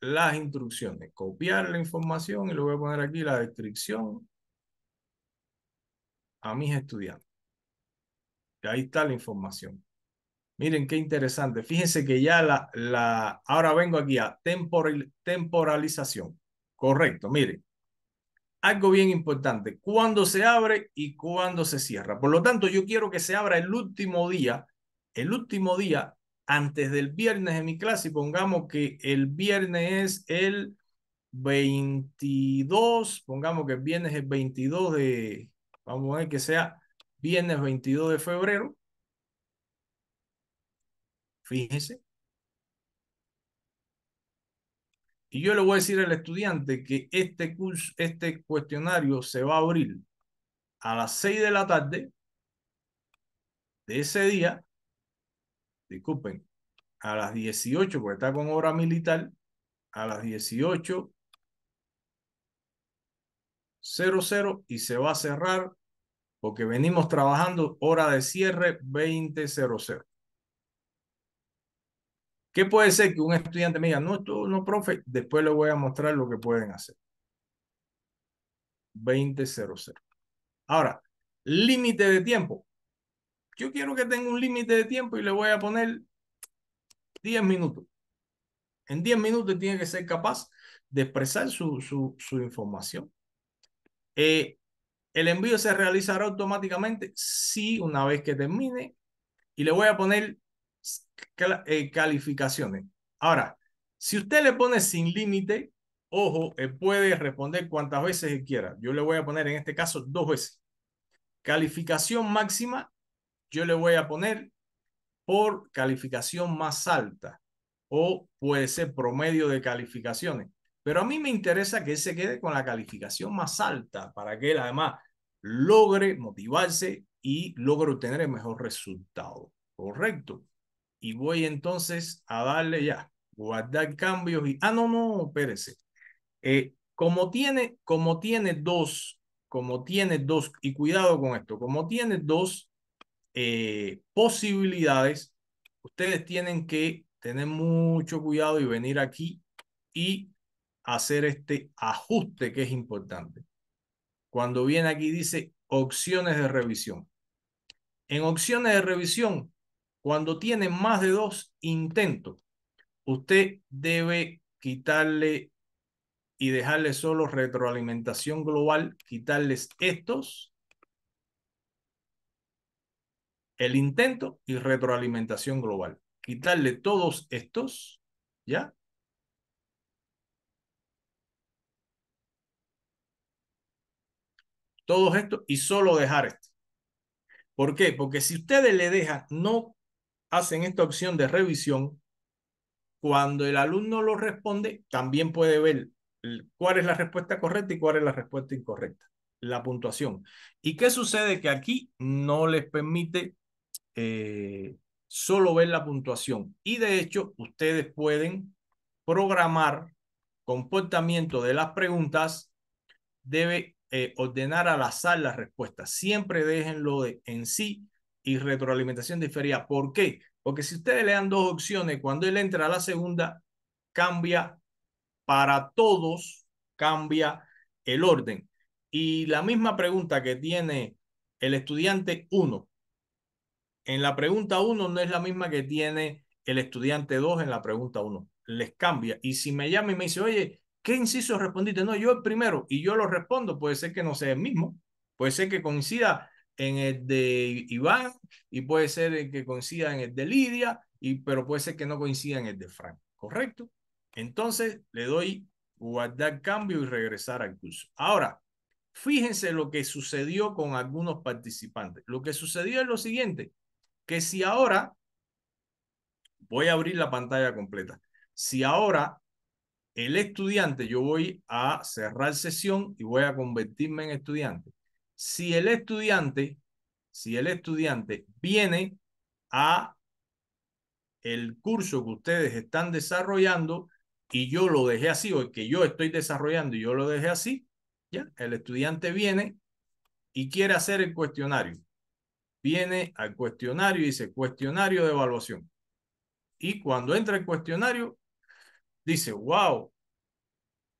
las instrucciones, copiar la información y le voy a poner aquí la descripción a mis estudiantes. Y ahí está la información. Miren qué interesante. Fíjense que ya la, la ahora vengo aquí a temporalización. Correcto, miren. Algo bien importante, cuándo se abre y cuándo se cierra. Por lo tanto, yo quiero que se abra el último día, el último día antes del viernes de mi clase. Y pongamos que el viernes es el 22, pongamos que el viernes es el 22 de, vamos a ver que sea viernes 22 de febrero Fíjese. Y yo le voy a decir al estudiante que este, curso, este cuestionario se va a abrir a las 6 de la tarde de ese día. Disculpen, a las 18, porque está con hora militar, a las 18.00 y se va a cerrar porque venimos trabajando hora de cierre 20.00. ¿Qué puede ser que un estudiante me diga, no, esto no, profe, después le voy a mostrar lo que pueden hacer? 20.00. Ahora, límite de tiempo. Yo quiero que tenga un límite de tiempo y le voy a poner 10 minutos. En 10 minutos tiene que ser capaz de expresar su, su, información. Eh, el envío se realizará automáticamente sí, una vez que termine y le voy a poner eh, calificaciones. Ahora, si usted le pone sin límite, ojo, eh, puede responder cuantas veces quiera. Yo le voy a poner en este caso dos veces. Calificación máxima, yo le voy a poner por calificación más alta o puede ser promedio de calificaciones. Pero a mí me interesa que se quede con la calificación más alta para que él además logre motivarse y logre obtener el mejor resultado. Correcto y voy entonces a darle ya, guardar cambios y, ah, no, no, espérese. Eh, como tiene, como tiene dos, como tiene dos, y cuidado con esto, como tiene dos eh, posibilidades, ustedes tienen que tener mucho cuidado y venir aquí y hacer este ajuste que es importante. Cuando viene aquí dice opciones de revisión. En opciones de revisión, cuando tiene más de dos intentos, usted debe quitarle y dejarle solo retroalimentación global, quitarles estos, el intento y retroalimentación global. Quitarle todos estos, ¿ya? Todos estos y solo dejar este. ¿Por qué? Porque si ustedes le dejan no hacen esta opción de revisión, cuando el alumno lo responde, también puede ver cuál es la respuesta correcta y cuál es la respuesta incorrecta, la puntuación. ¿Y qué sucede? Que aquí no les permite eh, solo ver la puntuación. Y de hecho, ustedes pueden programar comportamiento de las preguntas, debe eh, ordenar al azar las respuestas. Siempre déjenlo de, en sí y retroalimentación difería ¿Por qué? Porque si ustedes le dan dos opciones, cuando él entra a la segunda, cambia para todos, cambia el orden. Y la misma pregunta que tiene el estudiante 1, en la pregunta 1 no es la misma que tiene el estudiante 2 en la pregunta 1. Les cambia. Y si me llama y me dice, oye, ¿qué inciso respondiste? No, yo el primero y yo lo respondo, puede ser que no sea el mismo, puede ser que coincida en el de Iván y puede ser que coincida en el de Lidia, y, pero puede ser que no coincida en el de Frank, ¿correcto? Entonces le doy guardar cambio y regresar al curso. Ahora, fíjense lo que sucedió con algunos participantes. Lo que sucedió es lo siguiente, que si ahora, voy a abrir la pantalla completa, si ahora el estudiante, yo voy a cerrar sesión y voy a convertirme en estudiante si el estudiante, si el estudiante viene a el curso que ustedes están desarrollando y yo lo dejé así o el que yo estoy desarrollando y yo lo dejé así, ya, el estudiante viene y quiere hacer el cuestionario. Viene al cuestionario y dice cuestionario de evaluación. Y cuando entra el cuestionario, dice, wow,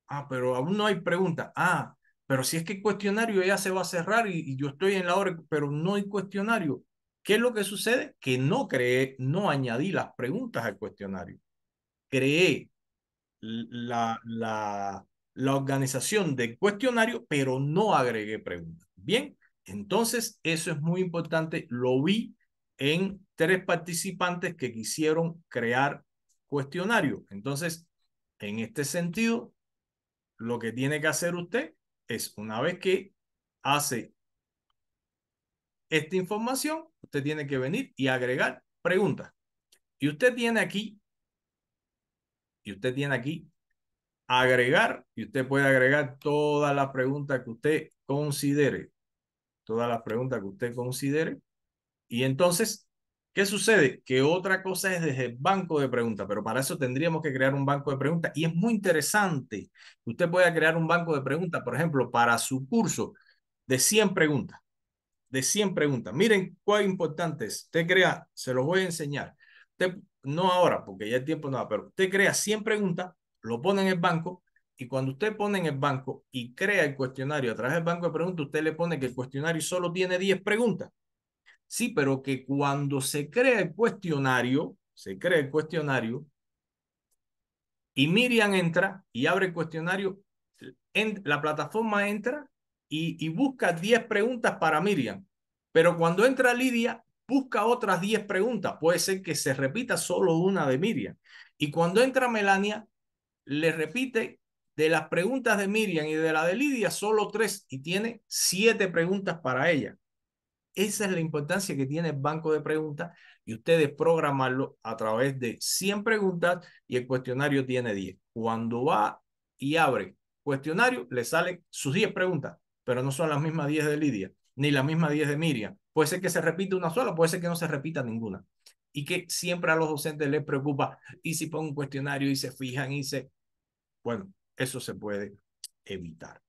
ah, pero aún no hay pregunta. Ah, pero si es que el cuestionario ya se va a cerrar y, yo estoy en la hora, pero no hay cuestionario, ¿qué es lo que sucede? Que no creé, no añadí las preguntas al cuestionario. Creé la, la, la organización del cuestionario, pero no agregué preguntas. Bien, entonces eso es muy importante. Lo vi en tres participantes que quisieron crear cuestionario. Entonces, en este sentido, lo que tiene que hacer usted es una vez que hace esta información, usted tiene que venir y agregar preguntas. Y usted tiene aquí, y usted tiene aquí agregar, y usted puede agregar todas las preguntas que usted considere, todas las preguntas que usted considere, y entonces ¿Qué sucede? Que otra cosa es desde el banco de preguntas, pero para eso tendríamos que crear un banco de preguntas y es muy interesante que usted pueda crear un banco de preguntas, por ejemplo, para su curso de 100 preguntas, de 100 preguntas. Miren cuán importante es. Usted crea, se los voy a enseñar. no ahora, porque ya el tiempo no pero usted crea 100 preguntas, lo pone en el banco y cuando usted pone en el banco y crea el cuestionario a través del banco de preguntas, usted le pone que el cuestionario solo tiene 10 preguntas Sí, pero que cuando se crea el cuestionario, se crea el cuestionario, y Miriam entra y abre el cuestionario, en, la plataforma entra y, busca 10 preguntas para Miriam. Pero cuando entra Lidia, busca otras 10 preguntas. Puede ser que se repita solo una de Miriam. Y cuando entra Melania, le repite de las preguntas de Miriam y de la de Lidia, solo tres y tiene siete preguntas para ella. Esa es la importancia que tiene el banco de preguntas y ustedes programarlo a través de 100 preguntas y el cuestionario tiene 10. Cuando va y abre cuestionario, le salen sus 10 preguntas, pero no son las mismas 10 de Lidia, ni las mismas 10 de Miriam. Puede ser que se repita una sola, puede ser que no se repita ninguna. Y que siempre a los docentes les preocupa, y si ponen un cuestionario y se fijan y se... Bueno, eso se puede evitar.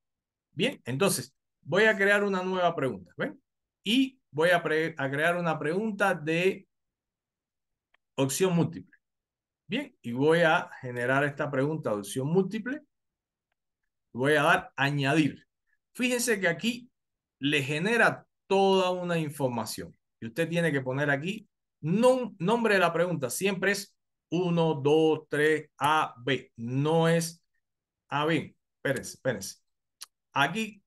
Bien, entonces voy a crear una nueva pregunta. ¿Ven? Y voy a, crear una pregunta de opción múltiple. Bien, y voy a generar esta pregunta de opción múltiple. Voy a dar añadir. Fíjense que aquí le genera toda una información. Y usted tiene que poner aquí nombre de la pregunta. Siempre es 1, 2, 3, A, B. No es A, B. Espérense, espérense. Aquí,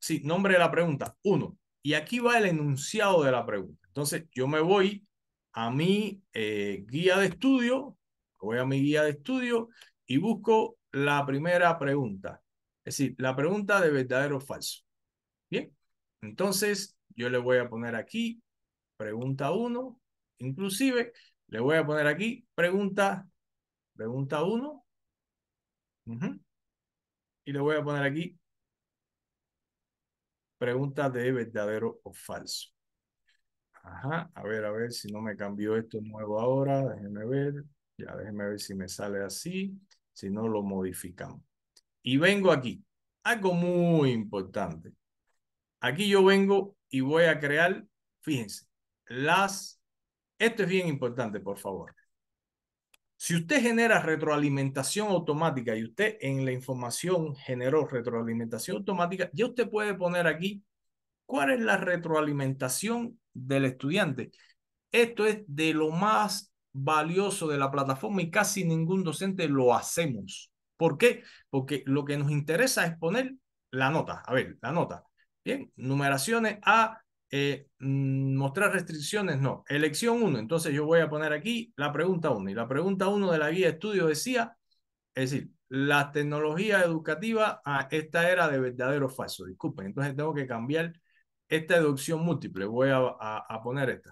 sí, nombre de la pregunta. 1. Y aquí va el enunciado de la pregunta. Entonces, yo me voy a mi eh, guía de estudio, voy a mi guía de estudio y busco la primera pregunta. Es decir, la pregunta de verdadero o falso. Bien, entonces yo le voy a poner aquí pregunta 1, inclusive le voy a poner aquí pregunta, pregunta 1. Y le voy a poner aquí pregunta de verdadero o falso. Ajá, a ver, a ver si no me cambió esto nuevo ahora, déjenme ver, ya déjenme ver si me sale así, si no lo modificamos. Y vengo aquí, algo muy importante. Aquí yo vengo y voy a crear, fíjense, las, esto es bien importante, por favor, si usted genera retroalimentación automática y usted en la información generó retroalimentación automática, ya usted puede poner aquí cuál es la retroalimentación del estudiante. Esto es de lo más valioso de la plataforma y casi ningún docente lo hacemos. ¿Por qué? Porque lo que nos interesa es poner la nota. A ver, la nota. Bien, numeraciones A, eh, mm, mostrar restricciones, no. Elección 1. Entonces yo voy a poner aquí la pregunta 1. Y la pregunta 1 de la guía de estudio decía, es decir, la tecnología educativa, a ah, esta era de verdadero o falso. Disculpen, entonces tengo que cambiar esta deducción múltiple. Voy a, poner esta.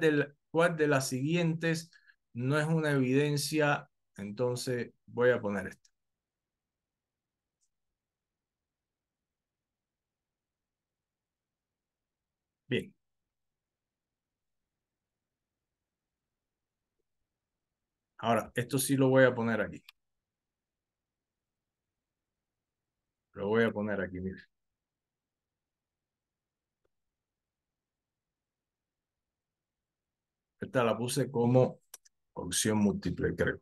de, ¿Cuál de las siguientes no es una evidencia? Entonces voy a poner esta. Ahora, esto sí lo voy a poner aquí. Lo voy a poner aquí, mire. Esta la puse como opción múltiple, creo.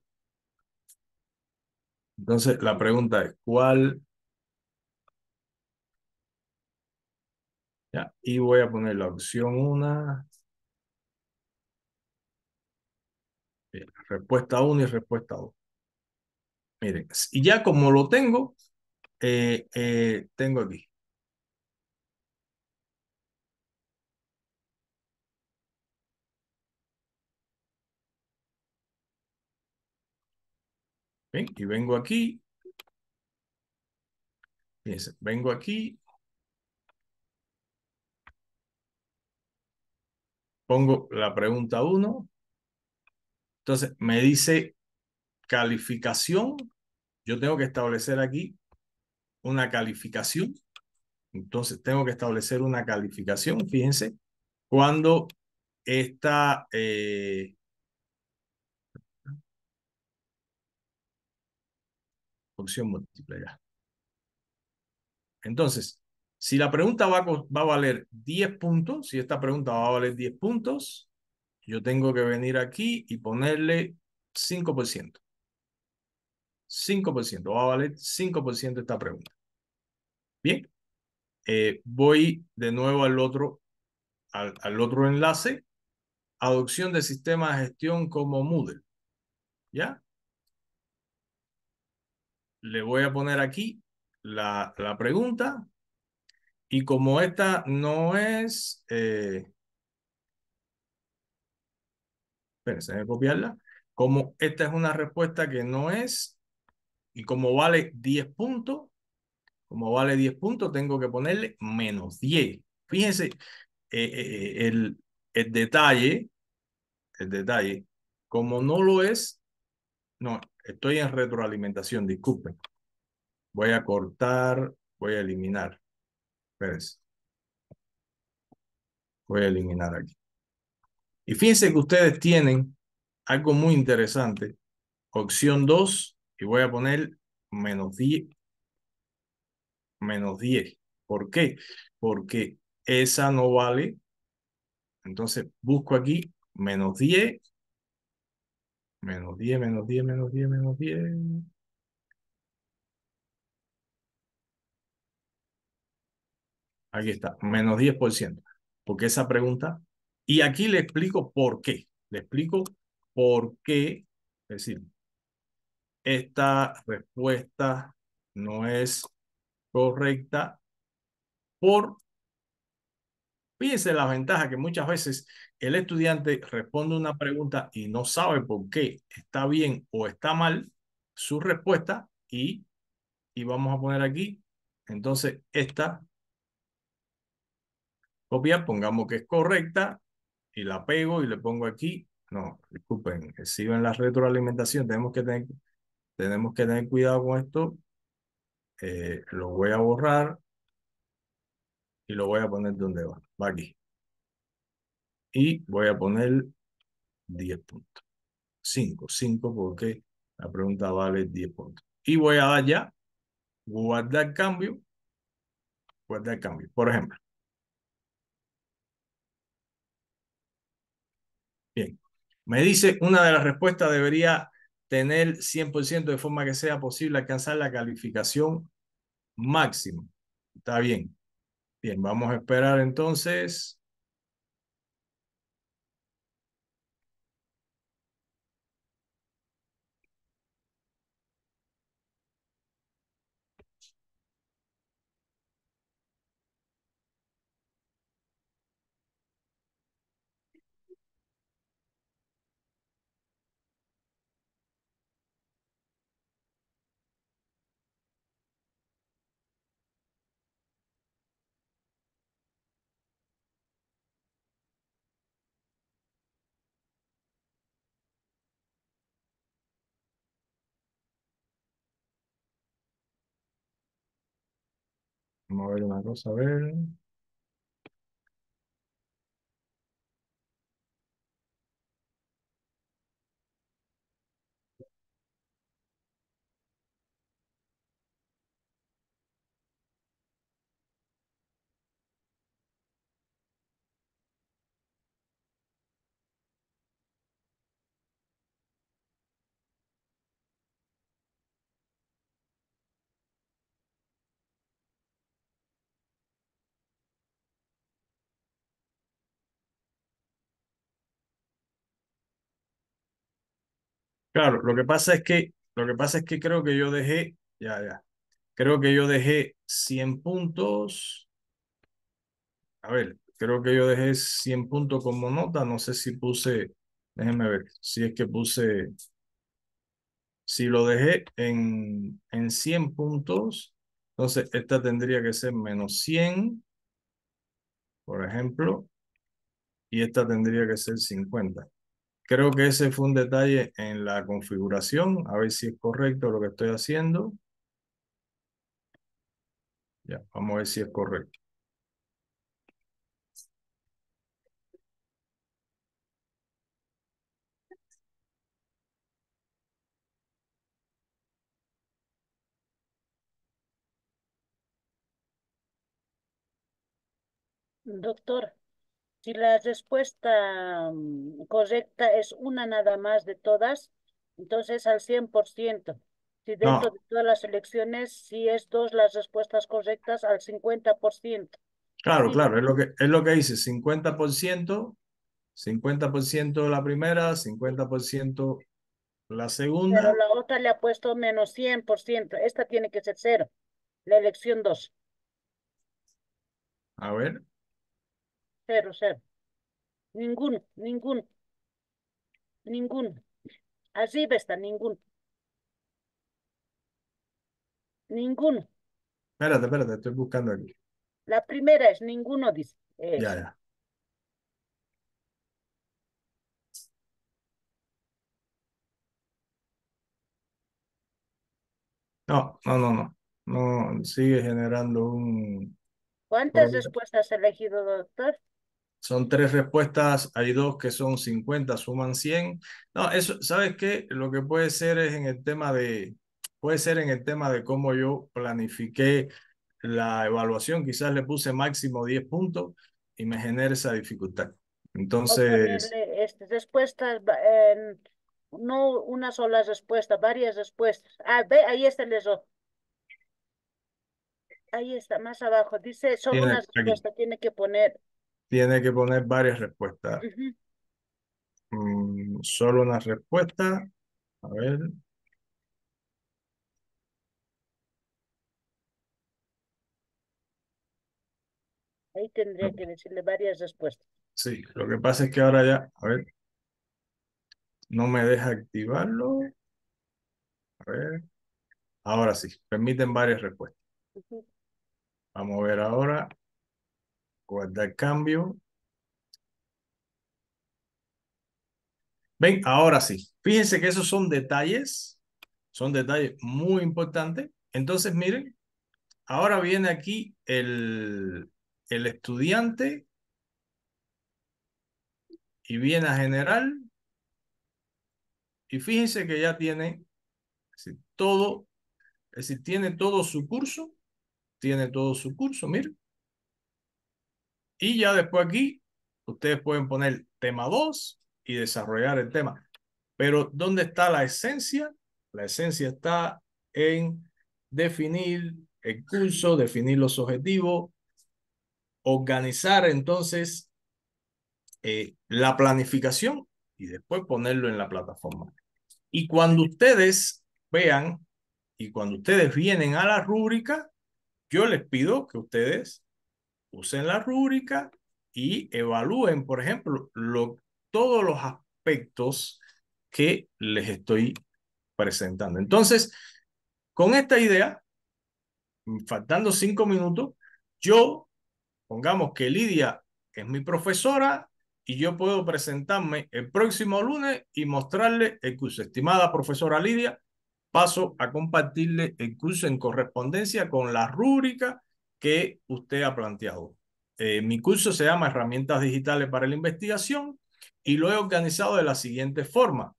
Entonces, la pregunta es, ¿cuál? Ya, y voy a poner la opción 1, Eh, respuesta 1 y respuesta 2. Miren, y ya como lo tengo, eh, eh, tengo aquí. Bien, y vengo aquí. Fíjense, vengo aquí. Pongo la pregunta 1, entonces, me dice calificación. Yo tengo que establecer aquí una calificación. Entonces, tengo que establecer una calificación. Fíjense, cuando esta... Eh, opción múltiple ya. Entonces, si la pregunta va va a valer 10 puntos, si esta pregunta va a valer 10 puntos, yo tengo que venir aquí y ponerle 5%. 5%, va a valer 5% esta pregunta. Bien, eh, voy de nuevo al otro, al, otro enlace, adopción de sistema de gestión como Moodle. ¿Ya? Le voy a poner aquí la, la pregunta y como esta no es... Eh, espérense, a copiarla, como esta es una respuesta que no es, y como vale 10 puntos, como vale 10 puntos, tengo que ponerle menos 10. Fíjense eh, eh, eh, el, el detalle, el detalle, como no lo es, no, estoy en retroalimentación, disculpen. Voy a cortar, voy a eliminar. Espérense. Voy a eliminar aquí. Y fíjense que ustedes tienen algo muy interesante. Opción 2, y voy a poner menos 10. Menos 10. ¿Por qué? Porque esa no vale. Entonces busco aquí menos 10. Menos 10, menos 10, menos 10, menos 10. Aquí está, menos 10%. Porque esa pregunta y aquí le explico por qué. Le explico por qué, es decir, esta respuesta no es correcta por, fíjense la ventaja que muchas veces el estudiante responde una pregunta y no sabe por qué está bien o está mal su respuesta y, y vamos a poner aquí, entonces esta copia pongamos que es correcta y la pego y le pongo aquí. No, disculpen, Si ven la retroalimentación. Tenemos que tener, tenemos que tener cuidado con esto. Eh, lo voy a borrar y lo voy a poner donde va. Va aquí. Y voy a poner 10 puntos. 5, 5 porque la pregunta vale 10 puntos. Y voy a dar ya, guardar cambio, guardar cambio. Por ejemplo, Me dice, una de las respuestas debería tener 100% de forma que sea posible alcanzar la calificación máxima. Está bien. Bien, vamos a esperar entonces. Vamos a ver una cosa, a ver. Claro, lo que pasa es que, lo que pasa es que creo que yo dejé, ya, ya, creo que yo dejé 100 puntos, a ver, creo que yo dejé 100 puntos como nota, no sé si puse, déjenme ver, si es que puse, si lo dejé en, en 100 puntos, entonces esta tendría que ser menos 100, por ejemplo, y esta tendría que ser 50. Creo que ese fue un detalle en la configuración, a ver si es correcto lo que estoy haciendo. Ya, vamos a ver si es correcto. Doctor. Si la respuesta mm, correcta es una nada más de todas, entonces al 100%. Si dentro de todas las elecciones, si es dos las respuestas correctas, al 50%. Claro, claro, es lo que, es lo que dice, 50%, 50% la primera, 50% la segunda. Pero la otra le ha puesto menos 100%, esta tiene que ser cero, la elección dos. A ver. Cero, cero. Ningún, ningún. Ningún. así está, ningún. ninguno Espérate, espérate, estoy buscando aquí. La primera es ninguno, dice. Eh. Ya, ya. No, no, no, no. sigue generando un... ¿Cuántas respuestas he elegido, doctor? Son tres respuestas, hay dos que son 50, suman 100. No, eso, ¿sabes qué? Lo que puede ser es en el tema de, puede ser en el tema de cómo yo planifiqué la evaluación, quizás le puse máximo 10 puntos y me genera esa dificultad. Entonces... Este, respuestas, no una sola respuesta, varias respuestas. Ah, ve, ahí está el eso. Ahí está, más abajo. Dice, solo una respuesta, tiene que poner tiene que poner varias respuestas. Mm, solo una respuesta. A ver. Ahí tendría que decirle varias respuestas. Sí, lo que pasa es que ahora ya, a ver, no me deja activarlo. A ver, ahora sí, permiten varias respuestas. Vamos a ver ahora. Guardar cambio. Ven, ahora sí. Fíjense que esos son detalles. Son detalles muy importantes. Entonces, miren. Ahora viene aquí el, el estudiante. Y viene a general. Y fíjense que ya tiene todo. Es decir, tiene todo su curso. Tiene todo su curso, miren. Y ya después aquí, ustedes pueden poner tema 2 y desarrollar el tema. Pero ¿dónde está la esencia? La esencia está en definir el curso, definir los objetivos, organizar entonces eh, la planificación y después ponerlo en la plataforma. Y cuando ustedes vean y cuando ustedes vienen a la rúbrica, yo les pido que ustedes usen la rúbrica y evalúen, por ejemplo, todos los aspectos que les estoy presentando. Entonces, con esta idea, faltando cinco minutos, yo, pongamos que Lidia es mi profesora y yo puedo presentarme el próximo lunes y mostrarle el curso. Estimada profesora Lidia, paso a compartirle el curso en correspondencia con la rúbrica que usted ha planteado. Eh, mi curso se llama Herramientas Digitales para la Investigación y lo he organizado de la siguiente forma.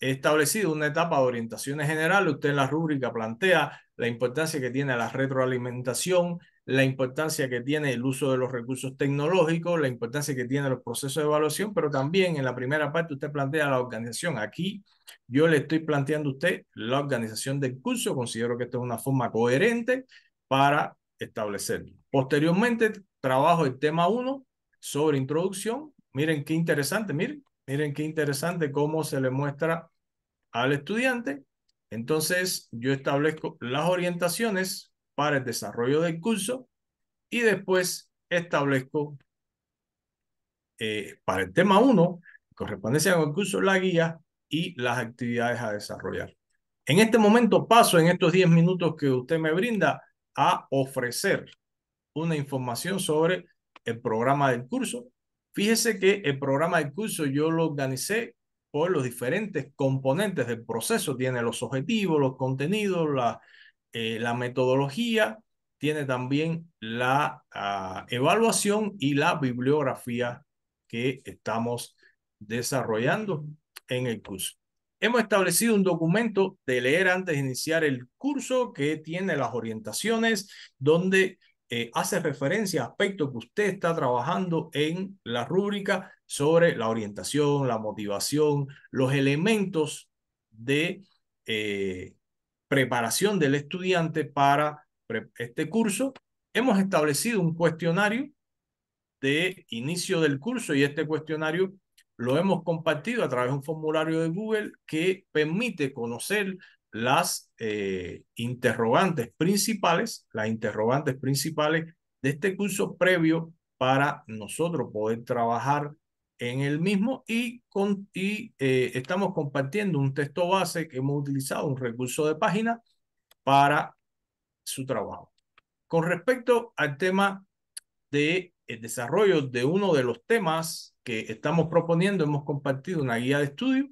He establecido una etapa de orientaciones generales. Usted en la rúbrica plantea la importancia que tiene la retroalimentación, la importancia que tiene el uso de los recursos tecnológicos, la importancia que tiene los procesos de evaluación, pero también en la primera parte usted plantea la organización. Aquí yo le estoy planteando a usted la organización del curso. Considero que esto es una forma coherente para establecer. Posteriormente, trabajo el tema 1 sobre introducción. Miren qué interesante, miren, qué interesante cómo se le muestra al estudiante. Entonces, yo establezco las orientaciones para el desarrollo del curso y después establezco eh, para el tema 1, correspondencia con el curso, la guía y las actividades a desarrollar. En este momento paso, en estos 10 minutos que usted me brinda, a ofrecer una información sobre el programa del curso. Fíjese que el programa del curso yo lo organicé por los diferentes componentes del proceso. Tiene los objetivos, los contenidos, la, eh, metodología, tiene también la ah, evaluación y la bibliografía que estamos desarrollando en el curso. Hemos establecido un documento de leer antes de iniciar el curso que tiene las orientaciones donde eh, hace referencia a aspectos que usted está trabajando en la rúbrica sobre la orientación, la motivación, los elementos de eh, preparación del estudiante para este curso. Hemos establecido un cuestionario de inicio del curso y este cuestionario lo hemos compartido a través de un formulario de Google que permite conocer las eh, interrogantes principales, las interrogantes principales de este curso previo para nosotros poder trabajar en el mismo y, con, eh, estamos compartiendo un texto base que hemos utilizado, un recurso de página para su trabajo. Con respecto al tema de el desarrollo de uno de los temas que estamos proponiendo, hemos compartido una guía de estudio.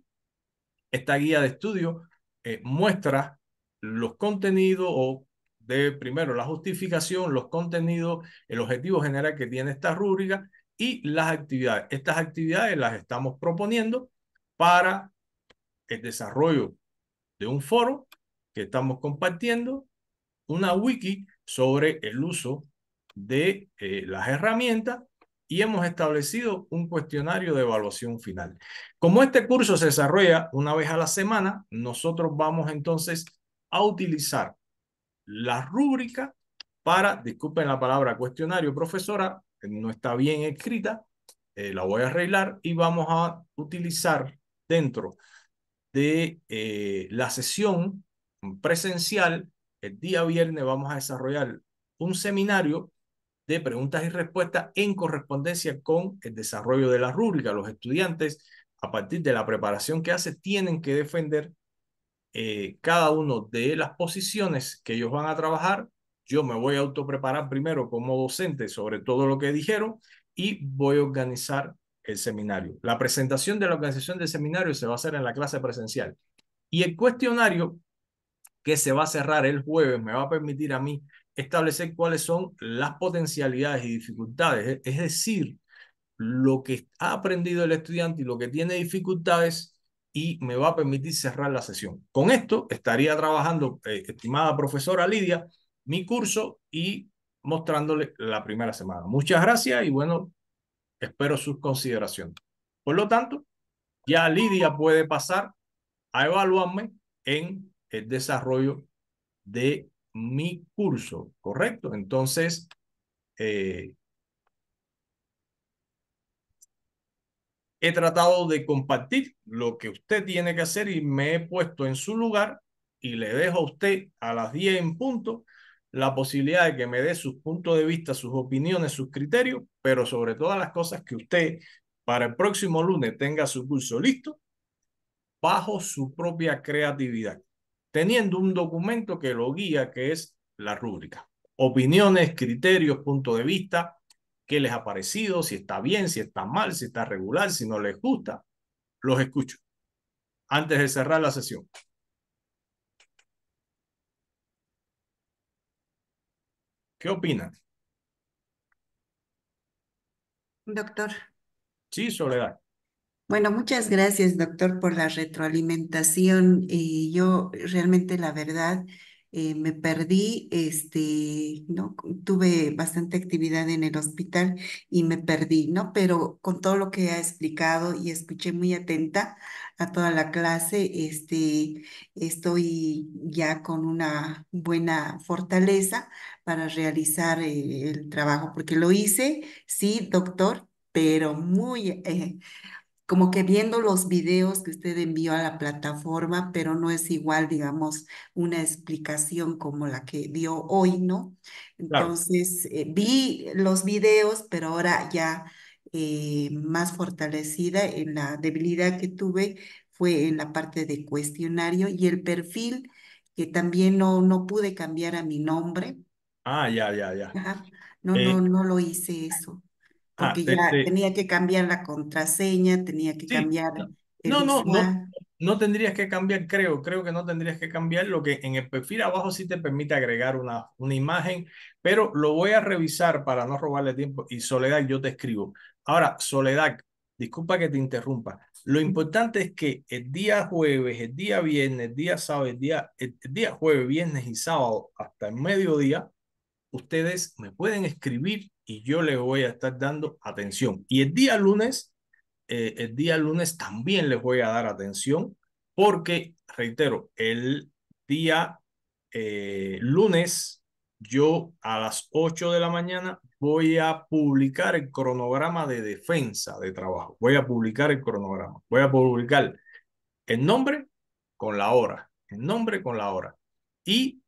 Esta guía de estudio eh, muestra los contenidos o de primero la justificación, los contenidos, el objetivo general que tiene esta rúbrica y las actividades. Estas actividades las estamos proponiendo para el desarrollo de un foro que estamos compartiendo, una wiki sobre el uso de eh, las herramientas y hemos establecido un cuestionario de evaluación final. Como este curso se desarrolla una vez a la semana, nosotros vamos entonces a utilizar la rúbrica para, disculpen la palabra cuestionario, profesora, no está bien escrita, eh, la voy a arreglar y vamos a utilizar dentro de eh, la sesión presencial, el día viernes vamos a desarrollar un seminario de preguntas y respuestas en correspondencia con el desarrollo de la rúbrica. Los estudiantes, a partir de la preparación que hace, tienen que defender eh, cada una de las posiciones que ellos van a trabajar. Yo me voy a autopreparar primero como docente sobre todo lo que dijeron y voy a organizar el seminario. La presentación de la organización del seminario se va a hacer en la clase presencial. Y el cuestionario que se va a cerrar el jueves me va a permitir a mí establecer cuáles son las potencialidades y dificultades, e, es decir, lo que ha aprendido el estudiante y lo que tiene dificultades y me va a permitir cerrar la sesión. Con esto estaría trabajando, eh, estimada profesora Lidia, mi curso y mostrándole la primera semana. Muchas gracias y bueno, espero su consideración. Por lo tanto, ya Lidia puede pasar a evaluarme en el desarrollo de mi curso, ¿correcto? Entonces, eh, he tratado de compartir lo que usted tiene que hacer y me he puesto en su lugar y le dejo a usted a las 10 en punto la posibilidad de que me dé sus puntos de vista, sus opiniones, sus criterios, pero sobre todas las cosas que usted para el próximo lunes tenga su curso listo bajo su propia creatividad teniendo un documento que lo guía, que es la rúbrica. Opiniones, criterios, punto de vista, qué les ha parecido, si está bien, si está mal, si está regular, si no les gusta. Los escucho antes de cerrar la sesión. ¿Qué opinan? Doctor. Sí, Soledad. Bueno, muchas gracias, doctor, por la retroalimentación. Eh, yo realmente, la verdad, eh, me perdí, este, ¿no? Tuve bastante actividad en el hospital y me perdí, ¿no? Pero con todo lo que ha explicado y escuché muy atenta a toda la clase, este, estoy ya con una buena fortaleza para realizar eh, el trabajo, porque lo hice, sí, doctor, pero muy como que viendo los videos que usted envió a la plataforma, pero no es igual, digamos, una explicación como la que dio hoy, ¿no? Entonces, eh, vi los videos, pero ahora ya eh, más fortalecida en la debilidad que tuve fue en la parte de cuestionario y el perfil, que también no, no pude cambiar a mi nombre. Ah, ya, ya, ya. No, eh, no, no lo hice eso. Ah, porque ya tenía que cambiar la contraseña, tenía que cambiar. no, no, no, no, tendrías que cambiar, creo, creo que no tendrías que cambiar lo que en el perfil abajo sí te permite agregar una, una imagen, pero lo voy a revisar para no robarle tiempo y Soledad, yo te escribo. Ahora, Soledad, disculpa que te interrumpa. Lo importante es que el día jueves, el día viernes, el día sábado, día, el día jueves, viernes y sábado hasta el mediodía, ustedes me pueden escribir y yo les voy a estar dando atención. Y el día lunes, eh, el día lunes también les voy a dar atención porque, reitero, el día eh, lunes yo a las 8 de la mañana voy a publicar el cronograma de defensa de trabajo. Voy a publicar el cronograma. Voy a publicar el nombre con la hora. El nombre con la hora. Y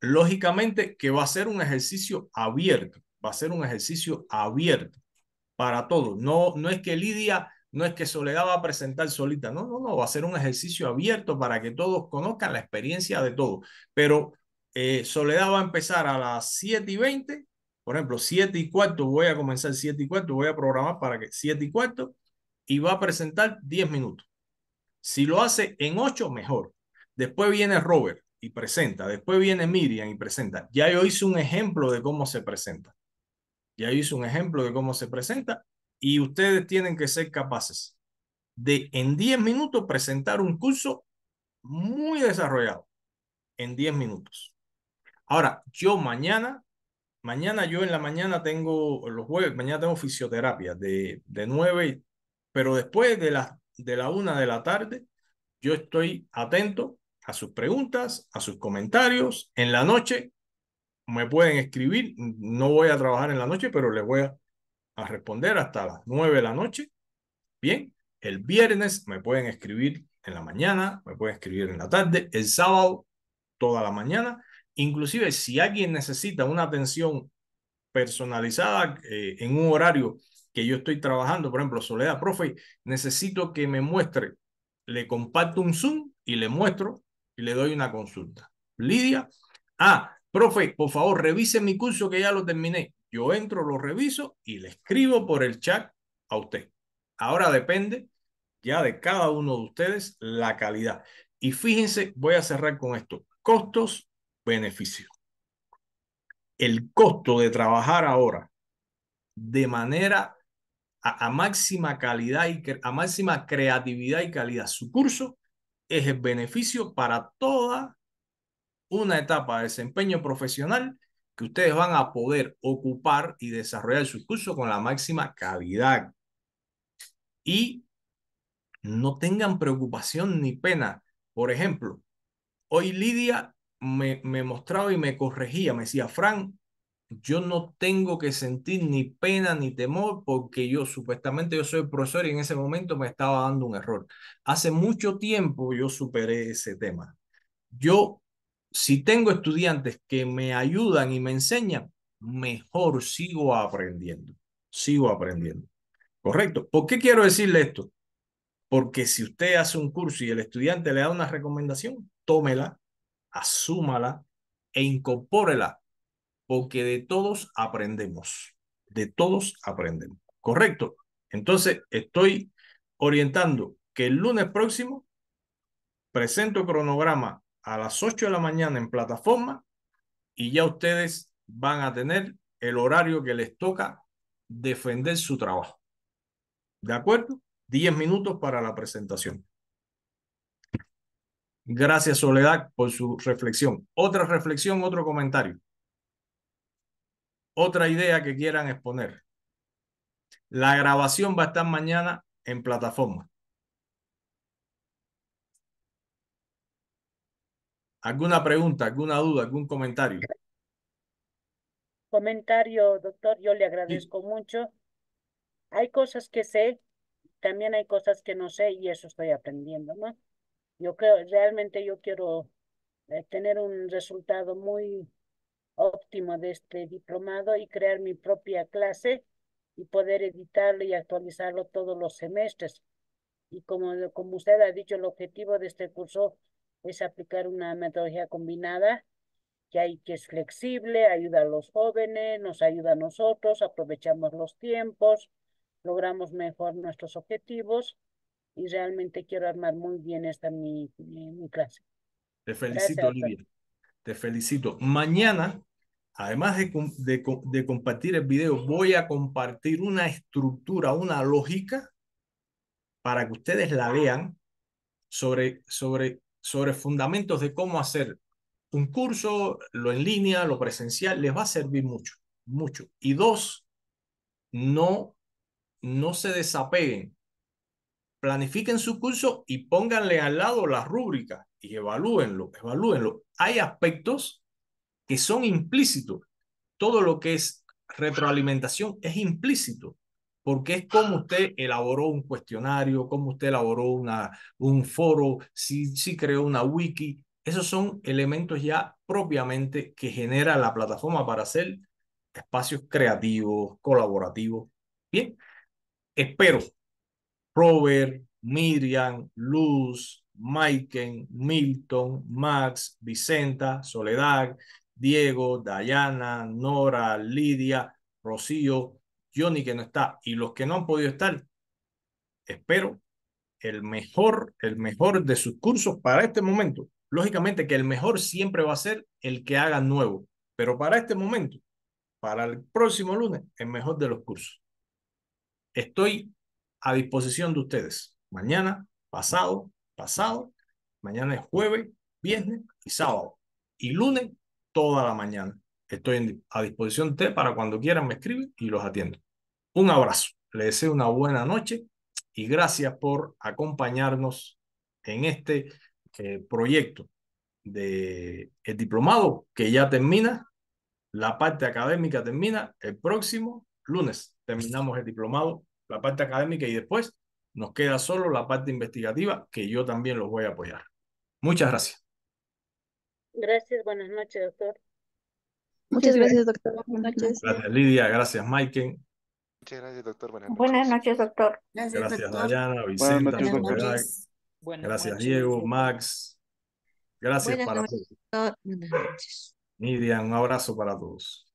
lógicamente que va a ser un ejercicio abierto va a ser un ejercicio abierto para todos. No, no es que Lidia, no es que Soledad va a presentar solita, no, no, no, va a ser un ejercicio abierto para que todos conozcan la experiencia de todos. Pero eh, Soledad va a empezar a las 7 y 20, por ejemplo, 7 y cuarto, voy a comenzar 7 y cuarto, voy a programar para que 7 y cuarto y va a presentar 10 minutos. Si lo hace en 8, mejor. Después viene Robert y presenta, después viene Miriam y presenta. Ya yo hice un ejemplo de cómo se presenta. Ya hice un ejemplo de cómo se presenta y ustedes tienen que ser capaces de en 10 minutos presentar un curso muy desarrollado. En 10 minutos. Ahora, yo mañana, mañana yo en la mañana tengo, los jueves, mañana tengo fisioterapia de, de 9, pero después de la de la una de la tarde, yo estoy atento a sus preguntas, a sus comentarios. En la noche me pueden escribir. No voy a trabajar en la noche, pero les voy a, responder hasta las nueve de la noche. Bien, el viernes me pueden escribir en la mañana, me pueden escribir en la tarde, el sábado toda la mañana. Inclusive si alguien necesita una atención personalizada eh, en un horario que yo estoy trabajando, por ejemplo, Soledad, profe, necesito que me muestre, le comparto un Zoom y le muestro y le doy una consulta. Lidia, ah, profe, por favor, revise mi curso que ya lo terminé. Yo entro, lo reviso y le escribo por el chat a usted. Ahora depende ya de cada uno de ustedes la calidad. Y fíjense, voy a cerrar con esto. Costos, beneficios. El costo de trabajar ahora de manera a, máxima calidad y a máxima creatividad y calidad su curso es el beneficio para toda una etapa de desempeño profesional que ustedes van a poder ocupar y desarrollar su curso con la máxima calidad. Y no tengan preocupación ni pena. Por ejemplo, hoy Lidia me, mostraba y me corregía, me decía, Fran, yo no tengo que sentir ni pena ni temor porque yo supuestamente yo soy profesor y en ese momento me estaba dando un error. Hace mucho tiempo yo superé ese tema. Yo si tengo estudiantes que me ayudan y me enseñan, mejor sigo aprendiendo, sigo aprendiendo. Correcto. ¿Por qué quiero decirle esto? Porque si usted hace un curso y el estudiante le da una recomendación, tómela, asúmala e incorpórela, porque de todos aprendemos, de todos aprendemos. Correcto. Entonces, estoy orientando que el lunes próximo presento cronograma a las 8 de la mañana en plataforma y ya ustedes van a tener el horario que les toca defender su trabajo. ¿De acuerdo? 10 minutos para la presentación. Gracias Soledad por su reflexión. Otra reflexión, otro comentario. Otra idea que quieran exponer. La grabación va a estar mañana en plataforma. ¿Alguna pregunta, alguna duda, algún comentario? Comentario, doctor, yo le agradezco mucho. Hay cosas que sé, también hay cosas que no sé y eso estoy aprendiendo, ¿no? Yo creo, realmente yo quiero eh, tener un resultado muy óptimo de este diplomado y crear mi propia clase y poder editarlo y actualizarlo todos los semestres. Y como, como usted ha dicho, el objetivo de este curso es aplicar una metodología combinada que hay que es flexible, ayuda a los jóvenes, nos ayuda a nosotros, aprovechamos los tiempos, logramos mejor nuestros objetivos y realmente quiero armar muy bien esta mi, mi, clase. Te felicito, Olivia. Te felicito. Mañana, además de, de, de compartir el video, voy a compartir una estructura, una lógica para que ustedes la vean sobre, sobre sobre fundamentos de cómo hacer un curso, lo en línea, lo presencial, les va a servir mucho, mucho. Y dos, no, no se desapeguen. Planifiquen su curso y pónganle al lado la rúbrica y evalúenlo, evalúenlo. Hay aspectos que son implícitos. Todo lo que es retroalimentación es implícito porque es como usted elaboró un cuestionario, como usted elaboró una, un foro, si, si creó una wiki. Esos son elementos ya propiamente que genera la plataforma para hacer espacios creativos, colaborativos. Bien, espero Robert, Miriam, Luz, Maiken, Milton, Max, Vicenta, Soledad, Diego, Dayana, Nora, Lidia, Rocío, Johnny que no está y los que no han podido estar, espero el mejor, el mejor de sus cursos para este momento. Lógicamente que el mejor siempre va a ser el que haga nuevo, pero para este momento, para el próximo lunes, el mejor de los cursos. Estoy a disposición de ustedes. Mañana, pasado, pasado, mañana es jueves, viernes y sábado. Y lunes, toda la mañana. Estoy a disposición de para cuando quieran me escriben y los atiendo. Un abrazo, les deseo una buena noche y gracias por acompañarnos en este eh, proyecto de el diplomado que ya termina, la parte académica termina el próximo lunes. Terminamos el diplomado, la parte académica y después nos queda solo la parte investigativa que yo también los voy a apoyar. Muchas gracias. Gracias, buenas noches, doctor. Muchas gracias, doctor. Buenas noches. Gracias, Lidia. Gracias, Mike. Muchas gracias, doctor. Buenas noches. doctor. Gracias, doctor. Dayana, Vicenta, gracias, Diego, Max. Gracias para todos. Buenas noches. Miriam, un abrazo para todos.